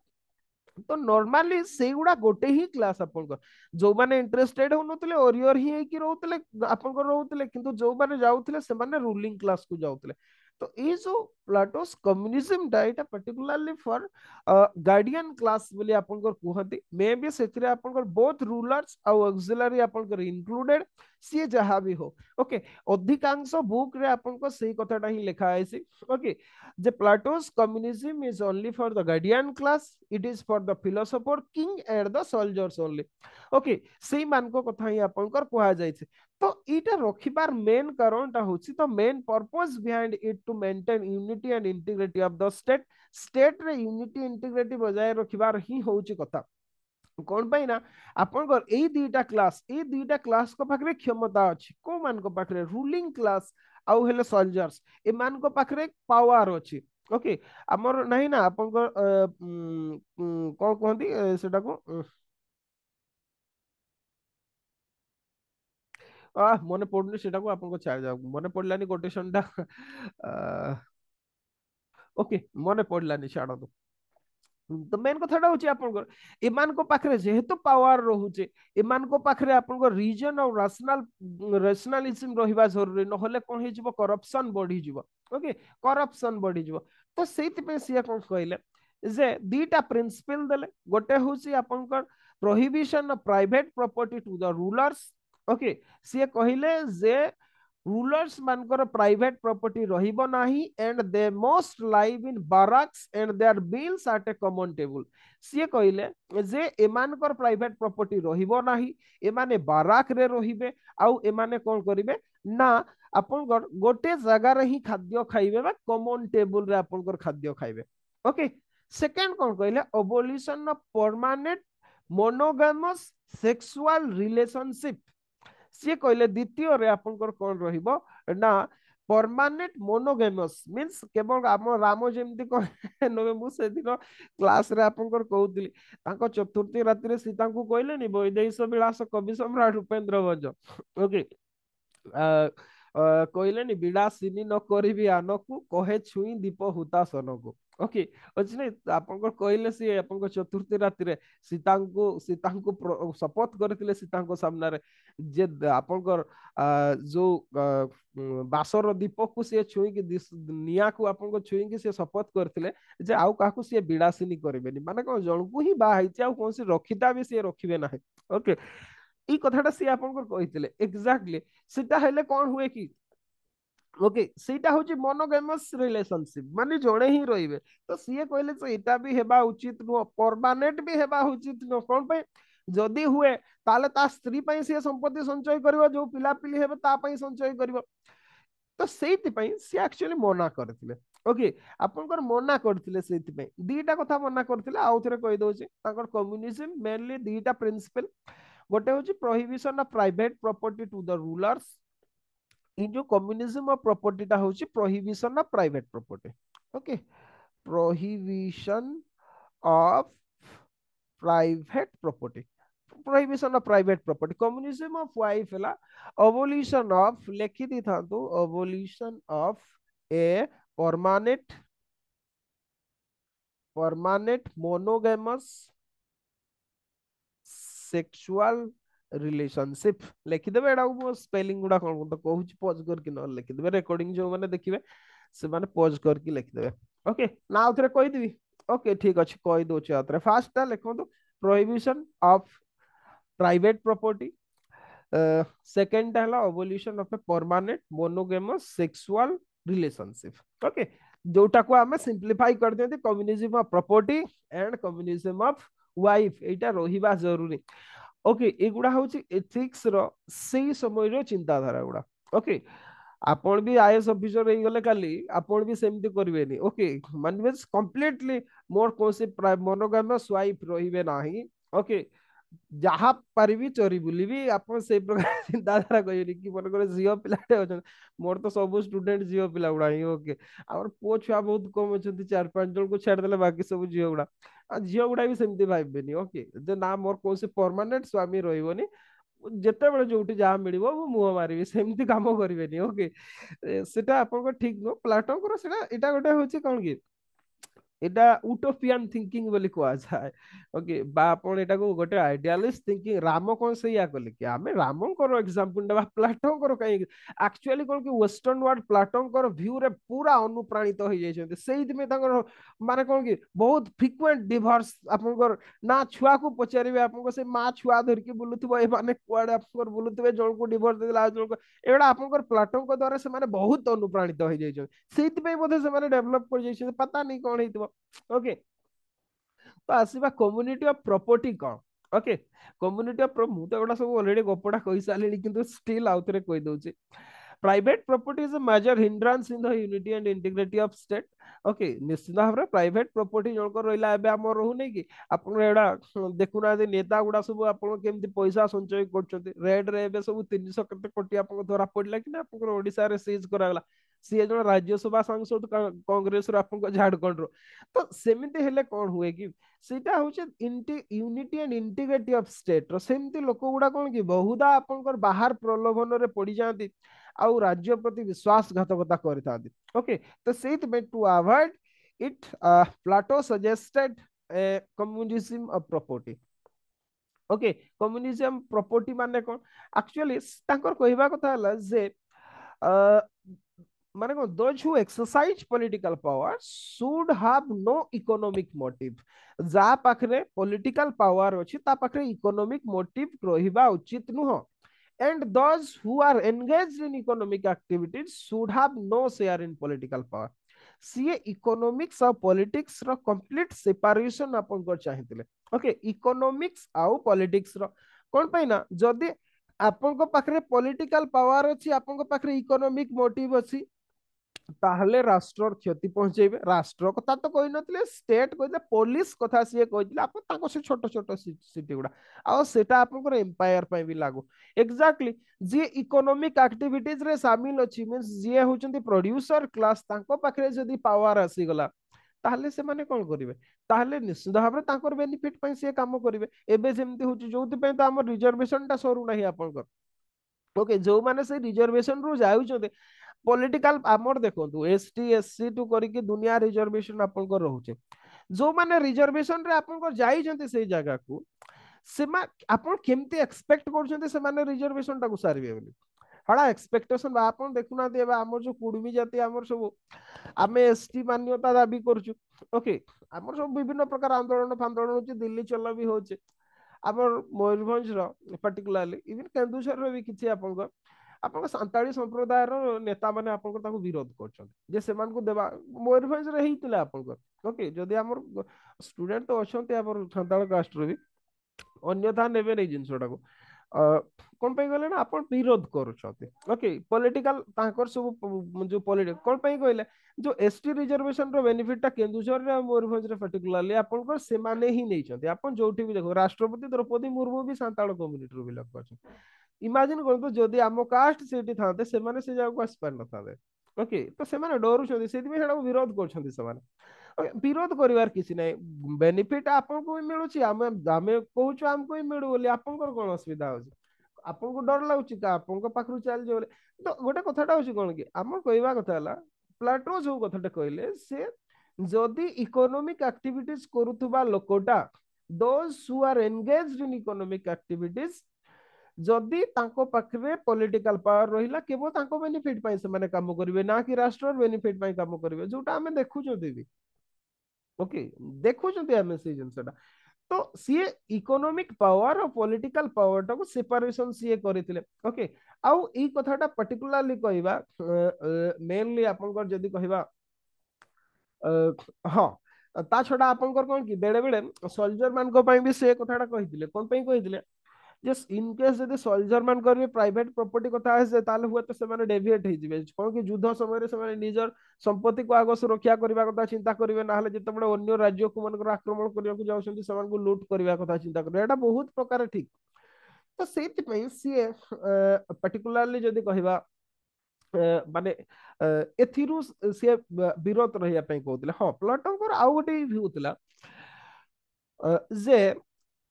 तो नॉर्मली से गुडा गोटे ही क्लास अपन को जो माने इंटरेस्टेड हो नथले ओरियर ही है कि रहतले अपन को रहतले किंतु जो माने जाउतले से माने रूलिंग क्लास को जाउतले तो ये जो प्लाटोस कम्युनिज्म डाइटा पर्टिकुलरली फॉर गार्डियन क्लास बोली को कहते मे भी सेकरे को बोथ रूलर्स आ ऑक्सिलरी आपन को इंक्लूडेड से जहा भी हो ओके अधिकांश बुक रे आपन को सही कथाटा ही लिखा है सी ओके जे Plato's communism is only for the guardian class it is for the philosopher king and the soldiers only okay सेम मान को कथा ही आपन आपनकर कहया जाय तो इटा रखिबार मेन कारणटा होछि तो main purpose behind it to maintain unity and integrity of the state state रे यूनिटी इंटीग्रिटी बजाय रखिबार ही होछि कथा কোন পাই না আপনার এই দুইটা ক্লাস এই দুইটা ক্লাস পাখে ক্ষমতা অছি কো মান পাখে রুলিং ক্লাস আউ হেলে সলজর্স এমান পাখে পাওয়ার অছি ওকে আমার নাই না আপনার কোন কহতি সেটাকু आ मने पडनु सेटा को आपन को छाय जा मने पडलानी कोटेशन टा ओके मने पडलानी छाड़ दो ତ ମେନ୍ କଥାଟା ହଉଛି ଆପଣଙ୍କର ଏମାନଙ୍କ ପାଖରେ ଯେହେତୁ ପାୱାର ରହୁଛି ଏମାନଙ୍କ ପାଖରେ ଆପଣଙ୍କ ରିଜନ ଆଉ ରାସନାଲ ରାସନାଲିଜମ ରହିବା ଜରୁରୀ ନହେଲେ କଣ ହେଇଯିବ କରପସନ ବଢିଯିବ ଓକେ କରପସନ ବଢିଯିବ ତ ସେଇଥିପାଇଁ ସିଏ କଣ କହିଲେ ଯେ ଦିଟା ପ୍ରିନ୍ସିପଲ ଦେଲେ ଗୋଟେ ହଉଛି ଆପଣଙ୍କର prohibition private property to the rulers okay ସିଏ କହିଲେ ଯେ ରୁଲର୍ସ ମାନଙ୍କର ପ୍ରାଇଭେଟ ପ୍ରପର୍ଟି ରହିବ ନାହିଁ and they most live in barracks and their meals at a common table ସିଏ କହିଲେ ଯେ ଏମାନଙ୍କର ପ୍ରାଇଭେଟ ପ୍ରପର୍ଟି ରହିବ ନାହିଁ ଏମାନେ ବାରାକରେ ରହିବେ ଆଉ ଏମାନେ କ'ଣ କରିବେ ନା ଆପଣଙ୍କର ଗୋଟେ ଜାଗାରେ ହିଁ ଖାଦ୍ୟ ଖାଇବେ ବା କମନ୍ ଟେବୁଲରେ ଆପଣଙ୍କର ଖାଦ୍ୟ ଖାଇବେ ଓକେ ସେକେଣ୍ଡ କ'ଣ କହିଲେ abolition of permanent monogamous sexual relationship ସିଏ କହିଲେ ଦ୍ୱିତୀୟରେ ଆପଣଙ୍କର କଣ ରହିବ ନା ପରମାନେଣ୍ଟ ମୋନୋଗେମସ୍ ମିନ୍ସ କେବଳ ଆମ ରାମ ଯେମିତି କହିଲେ ମୁଁ ସେଦିନ କ୍ଲାସରେ ଆପଣଙ୍କର କହୁଥିଲି ତାଙ୍କ ଚତୁର୍ଥୀ ରାତିରେ ସୀତାଙ୍କୁ କହିଲେନି ବୈଦେଶ ବିଳାସ କବି ସମ୍ରାଟ ଉପେନ୍ଦ୍ର ଭଞ୍ଜ ଓକେ କହିଲେନି ବିଳାସିନୀ ନ କରିବି ଆନକୁ କହେ ଛୁଇଁ ଦୀପ ହୁତାସନକୁ ଓକେ ଅଛି ନାଇଁ ଆପଣଙ୍କର କହିଲେ ସିଏ ଆପଣଙ୍କ ଚତୁର୍ଥୀ ରାତିରେ ସୀତାଙ୍କୁ ସୀତାଙ୍କୁ ଶପଥ କରିଥିଲେ ସୀତାଙ୍କ ସାମ୍ନାରେ ଯେ ଆପଣଙ୍କର ଯୋଉ ବାସର ଦୀପକୁ ସିଏ ଛୁଇଁକି ନିଆଁକୁ ଆପଣଙ୍କ ଛୁଇଁକି ସିଏ ଶପଥ କରିଥିଲେ ଯେ ଆଉ କାହାକୁ ସିଏ ବିଡ଼ାସିନୀ କରିବେନି ମାନେ କଣ ଜଣଙ୍କୁ ହିଁ ବାହା ହେଇଛି ଆଉ କୌଣସି ରଖିତା ବି ସିଏ ରଖିବେ ନାହିଁ ଓକେ ଏଇ କଥାଟା ସିଏ ଆପଣଙ୍କର କହିଥିଲେ ଏକ୍ଜାକ୍ଟଲି ସୀତା ହେଲେ କଣ ହୁଏ କି ओके सेटा होची मोनोगेमस रिलेशनशिप माने जणे ही रहिबे तो सीए कहले तो एटा भी हेबा उचित नो परमानेंट भी हेबा उचित नो कोन पे जदी हुए ताले ता स्त्री पई से संपत्ति संचय करबो जो पिला पिली हेबे ता पई संचय करबो तो सेति पई से एक्चुअली मना करथिले ओके आपनकर मना करथिले सेति पई दीटा कथा मना करथिले आउथरे कहि दोछि ताकर कम्युनिज्म मेनली दीटा प्रिंसिपल गोटे होची prohibition of private property to the rulers ଏଇ ଯୋଉ କମ୍ୟୁନିଜମ ବା ପ୍ରପର୍ଟିଟା ହଉଛି ପ୍ରୋହିବିସନ ନା private property okay prohibition of private property prohibition of private property communism of wife ହେଲା ଅବଲ୍ୟୁସନ ଅଫ ଲେଖି ଦେଇଥାନ୍ତୁ abolition of a permanent permanent monogamous sexual relationship ଲେଖିଦେବେ ଏଇଟାକୁ ମୁଁ ସ୍ପେଲିଂ ଗୁଡା କ'ଣ ତ କହୁଛି ପଜ୍ କରିକି ନ ଲେଖିଦେବେ ରେକର୍ଡିଂ ଯୋଉମାନେ ଦେଖିବେ ସେମାନେ ପଜ୍ କରିକି ଲେଖିଦେବେ ଓକେ ନା ଆଉ ଥରେ କହିଦେବି ଓକେ ଠିକ ଅଛି କହିଦେଉଛି ଆଉ ଥରେ ଫାର୍ଷ୍ଟଟା ଲେଖନ୍ତୁ ପ୍ରୋହିବିସନ ଅଫ ପ୍ରାଇଭେଟ ପ୍ରପର୍ଟି सेकेंडटा है abolition of a permanent monogamous sexual relationship okay जोटा को आम सिंप्लीफाई कर दिखते communism of property and communism of wife यहाँ रहा जरूरी ଓକେ ଏଗୁଡା ହଉଛି ଏଥିକ୍ସ ର ସେଇ ସମୟର ଚିନ୍ତାଧାରା ଗୁଡା ଓକେ ଆପଣ ବି ଆଇଏଏସ୍ ଅଫିସର ହେଇଗଲେ କାଲି ଆପଣ ବି ସେମିତି କରିବେନି ଓକେ ମାନେ କମ୍ପ୍ଲିଟଲି ମୋର କୌଣସି ମନୋଗାମ ସ୍ୱାଇପ ରହିବେ ନାହିଁ ଓକେ जहाँ पारि चोरी बुल से प्रकार चिंताधारा कह मन कर झील पिलाटे मोर तो सब स्टूडे झील पिला गुड़ा ही ओके आम पु छुआ बहुत कम अच्छा चार पांच जन को दे बाकी सब झील गुड़ा झील गुड़ा भी सेमती भावे ओके जो ना मोर कौन परमानेंट स्वामी रही जिते बड़े जो जहाँ मिल मुह मारे सेमती कम करके ठीक नुह प्लाटो ये गोटे हूँ कौन कि এটা উটোপিয়ান থিঙ্কিং বলি কুযায় ওকে বা আপনার এটাকে গোটে আইডিয়ালিস্ট থিঙ্কিং রাম কোন সেইয়া কলে কি আমি রামঙ্কর এক্সাম্পল নেবা প্লাটোঙ্কর কাই আকচুয়ালি কোন কি ওয়েস্টর্ন ওয়ার্ড প্লাটোঙ্কর ভিউ রে পুরা অনুপ্রাণিত হই যাইছন্তি সেইদিমে তাঙ্কর মানে কোন কি বহুত ফ্রিকুয়েন্ট ডিভোর্স আপনকর না ছুয়া কো পচারিবে আপনক সেই মা ছুয়া ধরকি বুলুথিব এ মানে কুয়াড়ে আপনকর বুলুথিবে জলকু ডিভোর্স দেলা জলকু এগুলা আপনকর প্লাটোঙ্ক দ্বারা সেমানে বহুত অনুপ্রাণিত হই যাইছন সেইদিমে বোধে সেমানে ডেভেলপ করি যাইছন পাতা নাই কোন হইতিব ओके तो आसवा कम्युनिटी ऑफ प्रॉपर्टी कौन ओके कम्युनिटी ऑफ मु तो एगुड़ा सब अलरेडी गपड़ा कही सारे कि स्टिल आउ थे कहीदे private property is a major hindrance in the unity and integrity of state okay निश्चित भाव प्राइट प्रपर्ट जनक रहा है आम रोने कि आपड़ा देखुना नेता गुड़ा सब आपकी पैसा संचय करेड्रे सब तीन शह के कोटी आप धरा पड़ा कि ना आप सीज कराला ସିଏ ଜଣେ ରାଜ୍ୟସଭା ସାଂସଦ କଂଗ୍ରେସରୁ ଆପଣଙ୍କ ଝାଡ଼ଖଣ୍ଡର ତ ସେମିତି ହେଲେ କଣ ହୁଏ କି ସେଇଟା ହଉଛି ୟୁନିଟି ଆଣ୍ଡ ଇଣ୍ଟିଗ୍ରେଟି ଅଫ ଷ୍ଟେଟର ସେମିତି ଲୋକ ଗୁଡା କଣ କି ବହୁଧା ଆପଣଙ୍କର ବାହାର ପ୍ରଲୋଭନରେ ପଡିଯାନ୍ତି ଆଉ ରାଜ୍ୟ ପ୍ରତି ବିଶ୍ୱାସଘାତକତା କରିଥାନ୍ତି ଓକେ ତ ସେଇଥିପାଇଁ to avoid it uh, plato suggested a communism of property okay communism property माने कौन एक्चुअली तांकर कहबा कथा हला जे Marano, those who exercise political power should have no economic motive. ଯାହା ପାଖରେ political power ଅଛି ତା ପାଖରେ economic motive ରହିବା ଉଚିତ ନୁହଁ and those who are engaged in economic activities should have no share in political power. ସିଏ ଇକୋନୋମିକ୍ସ ଆଉ ପଲିଟିକ୍ସର କମ୍ପ୍ଲିଟ ସେପାରେସନ ଆପଣଙ୍କର ଚାହିଁଥିଲେ ଓକେ ଇକୋନୋମିକ୍ସ ଆଉ ପଲିଟିକ୍ସର କ'ଣ ପାଇଁ ନା ଯଦି ଆପଣଙ୍କ ପାଖରେ ପଲିଟିକାଲ ପାୱାର ଅଛି ଆପଣଙ୍କ ପାଖରେ ଇକୋନୋମିକ ମୋଟିଭ ଅଛି ताहले राष्ट्र क्षति पहुंचे राष्ट्र कथा तो कही ना स्टेट कहते पुलिस कथा सी कही छोट छोट सिटी गुड़ा आपर एम्पायर भी लगू एक्जाक्टली जी इकोनोमिक आक्टिज रे सामिल अच्छी मीन जी हूँ प्रड्यूसर क्लास पावर आसीगला ताहले से माने कौन करेंगे ताहले निश्चित भाव में बेनिफिट सी कम करेंगे एवं हूँ जो तो आम रिजर्वेशन टा सरुना ही आपके जो मैंने से रिजर्वेशन रु जाते পলিটিকাল আমার দেখুন এসটি এসসি টু করিকি দুনিয়া রিজর্ভেশন আপনার রয়েছে যে রিজর্ভেশন রে আপনার যাই সেই জায়গাকু আপনার কেমতি এক্সপেক্ট করছেন সেমানে রিজর্ভেশনটা সারবে বলে হড়া এক্সপেক্টেশন বা আপনার দেখু না এবার আমার যে কুড়মি জাতি আমার সব আমি এসটি মান্যতা দাবি করছু ওকে আমার সব বিভিন্ন প্রকার আন্দোলন ফান্দোলন হচ্ছে দিল্লি চল বি হচ্ছে আমার ময়ূরভঞ্জর পার্টিকুলারলি ইভেন কেন্দুঝরর বি কিছু আপনার ଆପଣଙ୍କ ସାନ୍ତାଳୀ ସମ୍ପ୍ରଦାୟର ନେତାମାନେ ଆପଣଙ୍କର ତାଙ୍କୁ ବିରୋଧ କରୁଛନ୍ତି ଯେ ସେମାନଙ୍କୁ ଦେବା ମୟୂରଭଞ୍ଜରେ ହେଇଥିଲା ଆପଣଙ୍କର ଓକେ ଯଦି ଆମର ଷ୍ଟୁଡେଣ୍ଟ ତ ଅଛନ୍ତି ଆମର ସାନ୍ତାଳ କାଷ୍ଟରୁ ବି ଅନ୍ୟଥା ନେବେନି ଏଇ ଜିନିଷଟାକୁ କଣ ପାଇଁ କହିଲେ ନା ଆପଣ ବିରୋଧ କରୁଛନ୍ତି ଓକେ ପଲିଟିକାଲ ତାଙ୍କର ସବୁ ଯୋଉ ପଲିଟି କଣ ପାଇଁ କହିଲେ ଯୋଉ ଟି ରିଜର୍ଭେସନର ବେନିଫିଟଟା କେନ୍ଦୁଝରରେ ଆଉ ମୟୂରଭଞ୍ଜରେ ପର୍ଟିକୁଲାରଲି ଆପଣଙ୍କର ସେମାନେ ହିଁ ନେଇଛନ୍ତି ଆପଣ ଯୋଉଠି ବି ଦେଖ ରାଷ୍ଟ୍ରପତି ଦ୍ରୌପଦୀ ମୁର୍ମୁ ବି ସାନ୍ତାଳ କମ୍ୟୁନିଟିରୁ ବିଲଙ୍ଗ କରିଛନ୍ତି ইমাজিন করতু যদি আম কাস্ট সেটি থাকে সে জায়গাকে আসিপারি নথাতে ওকে তো সে ডরুচ্ছেন সেইপাই সেটা বিরোধ করছেন সে বিরোধ করিবার কিছু নাই বেনিফিট আপনার মিলুছি আমি আমি কହୁଛୁ ଆମକୁ ହିଁ ମିଳୁ ବୋଲି ଆପଣଙ୍କର କ'ଣ ଅସୁବିଧା ହେଉଛି ଆପଣଙ୍କୁ ଡର ଲାଗୁଛି କା ଆପଣଙ୍କ ପାଖରୁ ଚାଲିଯିବ ବୋଲି ତ ଗୋଟେ କଥାଟା ହେଉଛି କ'ଣ କି ଆମର କହିବା କଥା ହେଲା ପ୍ଲାଟୋ ଯୋଉ କଥାଟା କହିଲେ ସେ ଯଦି ଇକୋନୋମିକ ଆକ୍ଟିଭିଟିଜ କରୁଥିବା ଲୋକଟା those who are engaged in economic activities जदि पाखे पॉलिटिकल पावर रहा केवल बेनिफिट कम करेंगे ना कि राष्ट्र बेनिफिट कम करेंगे जो देखु दीदी ओके देखु जिनसा तो सी इकोनोमिक पावर और पॉलिटिकल पावर टाक सेपारेसन सीए करते ओके आई कथा पर्टिकुलाली कह मेनली आप कह हाँ ता छा आप कौन कि बेले बेले सोल्जर मान भी सी कथा कही कौन कही जे इन केस जदि सोल्जर मान करबे प्राइवेट प्रॉपर्टी कथा आसे ताले हुए त से माने डेविएट हि जिवे कोन कि युद्ध समय रे से माने निजर संपत्ति को आगो सुरक्षा करबा कथा चिंता करबे नाले जेते बडे अन्य राज्य को मन को आक्रमण करियो को जाउसन से मान को लूट करबा कथा चिंता करे एटा बहुत प्रकार ठीक तो सेट पई सी पर्टिकुलरली जदि कहबा माने एथिरु से विरोध रहिया पई कहतले हां प्लेटन को आउ गोटी व्यू थिला जे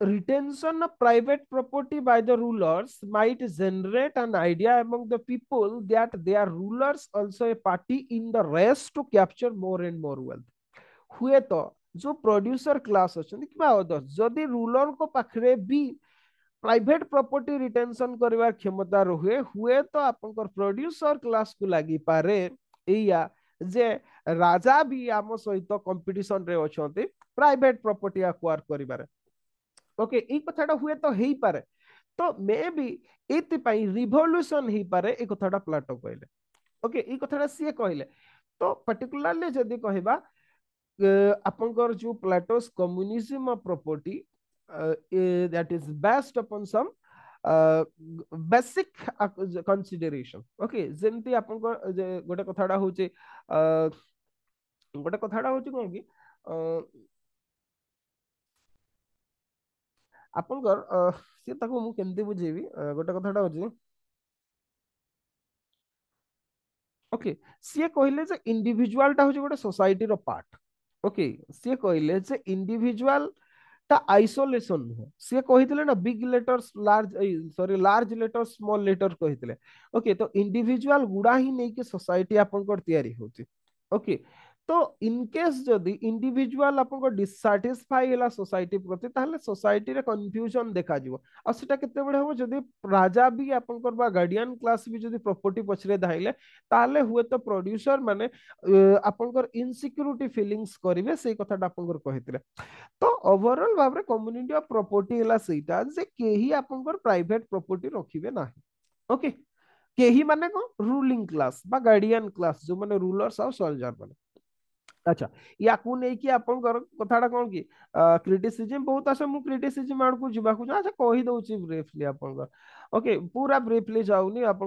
retention of private property by the rulers might generate an idea among the people that their rulers also a party in the race to capture more and more wealth हुए तो जो प्रोड्यूसर क्लास अछन किबा होदो जदि ruler को पाखरे भी private property retention करबार क्षमता रहे हुए तो आपनकर प्रोड्यूसर क्लास को लागि पारे एया जे राजा भी आम सहित कंपटीशन रे अछंती प्राइवेट प्रॉपर्टी एक्वायर करिबारे ಓಕೆ ಈ ಕಥಾಟ ಹುಯೇ ತ ହେଇପାରେ ତ ମେ ବି ଏଥିପାଇଁ ରିଭଲ୍ୟୁସନ୍ ହେଇପାରେ ଏ କଥାଟା ପ୍ଲାଟୋ କହିଲେ ଓକେ ଏଇ କଥାଟା ସିଏ କହିଲେ ତ ପର୍ଟିକୁଲାରଲି ଯଦି କହିବା ଆପଣଙ୍କର ଯୋଉ Plato's communism of property that is based upon some basic consideration okay ଯେମିତି ଆପଣଙ୍କ ଗୋଟେ କଥାଟା ହଉଛି ଗୋଟେ କଥାଟା ହଉଛି କ'ଣ କି आपंकर सी ताको गोटे कथाटा होची ओके सी कहिले जे इंडिविजुअल गोटे सोसाइटी पार्ट ओके सी कहिले जे इंडिविजुअल ता सी कहितले ना big letters large sorry large letters small letter कहितले ओके तो इंडिविजुअल गुडा ही नै के सोसाइटी आपंकर ओके तो इनकेस जदि इंडिजुआल आपको डिससाटिसफाई है सोसाइटी प्रति सोसाइटी रे कन्फ्यूजन देखा आटा के हम जब राजा भी आप गार्डियन क्लास भी जब प्रपर्टी पचर धाइले ताले हुए तो प्रड्यूसर मैंने आपंकर इनसिक्यूरीटी फिलिंगस करेंगे से कथा आप तो ओवरअल भाव में कम्युनिटी अफ प्रपर्ट है के प्राइट प्रपर्ट रखे ना ओके माने को रूलिंग क्लास बा क्लास जो माने रूलर्स आउ सोल्जर माने अच्छा या को नहीं कि आप कथा कौन कि क्रिटिसीजम बहुत आस मु क्रिटिसीजम आड़ को जीवा को अच्छा कही दौर ब्रीफली आप ओके पूरा ब्रीफली जाऊनी आप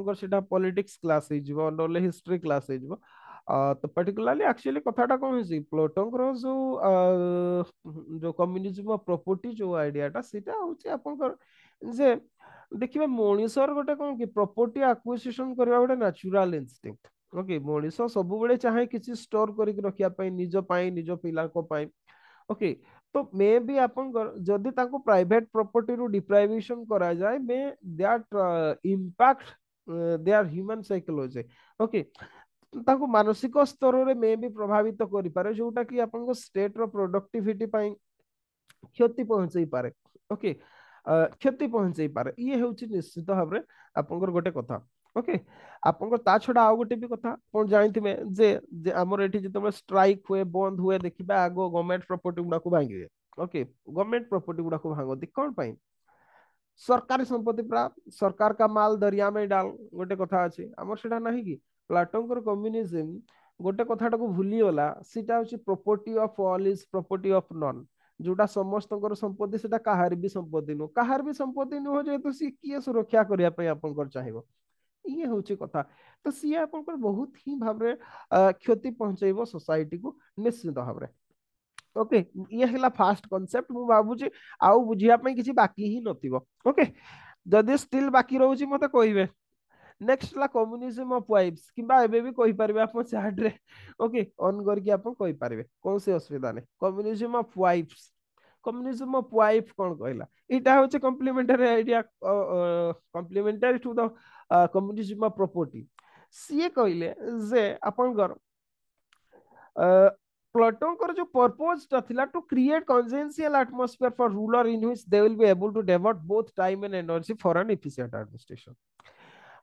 पॉलिटिक्स क्लास ना हिस्ट्री क्लास हो तो पर्टिकुलरली एक्चुअली कथा कौन प्लोटन प्लोटो जो जो कम्युनिजम प्रपर्टी जो आईडियाटा सही आप देखिए मनीषर गोटे कौन कि प्रपर्टी आकुसीसन करवा गोटे नाचुराल इनस्टिंक्ट ओके मनीष सब चाहे किसी स्टोर कर रखा निज निज पाई ओके तो मे भी जदि प्राइट प्रपर्टी रू डिप्राइवेशन करा इंपैक्ट दे आर ह्यूमन साइकोलॉजी ओके मानसिक स्तर में मे भी प्रभावित करें रोडक्टिटी क्षति पहुंचे पारे ओके क्षति पहुंचे पारे ये हूँ निश्चित भाव गोटे कथा ଓକେ ଆପଣଙ୍କର ତା ଛଡା ଆଉ ଗୋଟେ ବି କଥା ଆପଣ ଜାଣିଥିବେ ଯେ ଆମର ଏଠି ଯେତେବେଳେ ଷ୍ଟ୍ରାଇକ୍ ହୁଏ ବନ୍ଦ ହୁଏ ଦେଖିବା ଆଗ ଗଭର୍ଣ୍ଣମେଣ୍ଟ ପ୍ରପର୍ଟି ଗୁଡାକୁ ଭାଙ୍ଗିବେ ଓକେ ଗଭର୍ଣ୍ଣମେଣ୍ଟ ପ୍ରପର୍ଟି ଗୁଡାକୁ ଭାଙ୍ଗନ୍ତି କ'ଣ ପାଇଁ ସରକାରୀ ସମ୍ପତ୍ତି ପୁରା ସରକାର କା ମାଲ ଦରିଆ ମେ ଡାଲ ଗୋଟେ କଥା ଅଛି ଆମର ସେଟା ନାହିଁ କି ପ୍ଲାଟଙ୍କର କମ୍ୟୁନିଜିମ ଗୋଟେ କଥାଟାକୁ ଭୁଲିଗଲା ସେଟା ହଉଛି property of all is property of none ଯୋଉଟା ସମସ୍ତଙ୍କର ସମ୍ପତ୍ତି ସେଟା କାହାର ବି ସମ୍ପତ୍ତି ନୁହଁ କାହାର ବି ସମ୍ପତ୍ତି ନୁହଁ ଯେହେତୁ ସିଏ କିଏ ସୁରକ୍ଷା କରିବା ପାଇଁ ଆପଣଙ୍କର ଚାହିଁବ ये हूँ कथा तो सी आप बहुत ही भाव क्षति पहुँचब सोसाइटी को निश्चित भाव ओके ये है फास्ट कनसेप्ट भावुची आउ बुझापी किसी बाकी ही नथिबो ओके जदि स्टिल बाकी रोज मत कहे नेक्स्ट ला कम्युनिज्म ऑफ वाइब्स किंबा चार्ट रे ओके ऑन कर के आपन कोई परबे कौन से असुविधा ने communism of wives communism of wife कोन कहला इटा होचे complementary idea complementary to the community सीमा प्रॉपर्टी सीए कहले प्लटों जो पर्पोज था to create congenial atmosphere for ruler in which they will be able to divert both time and energy for an efficient administration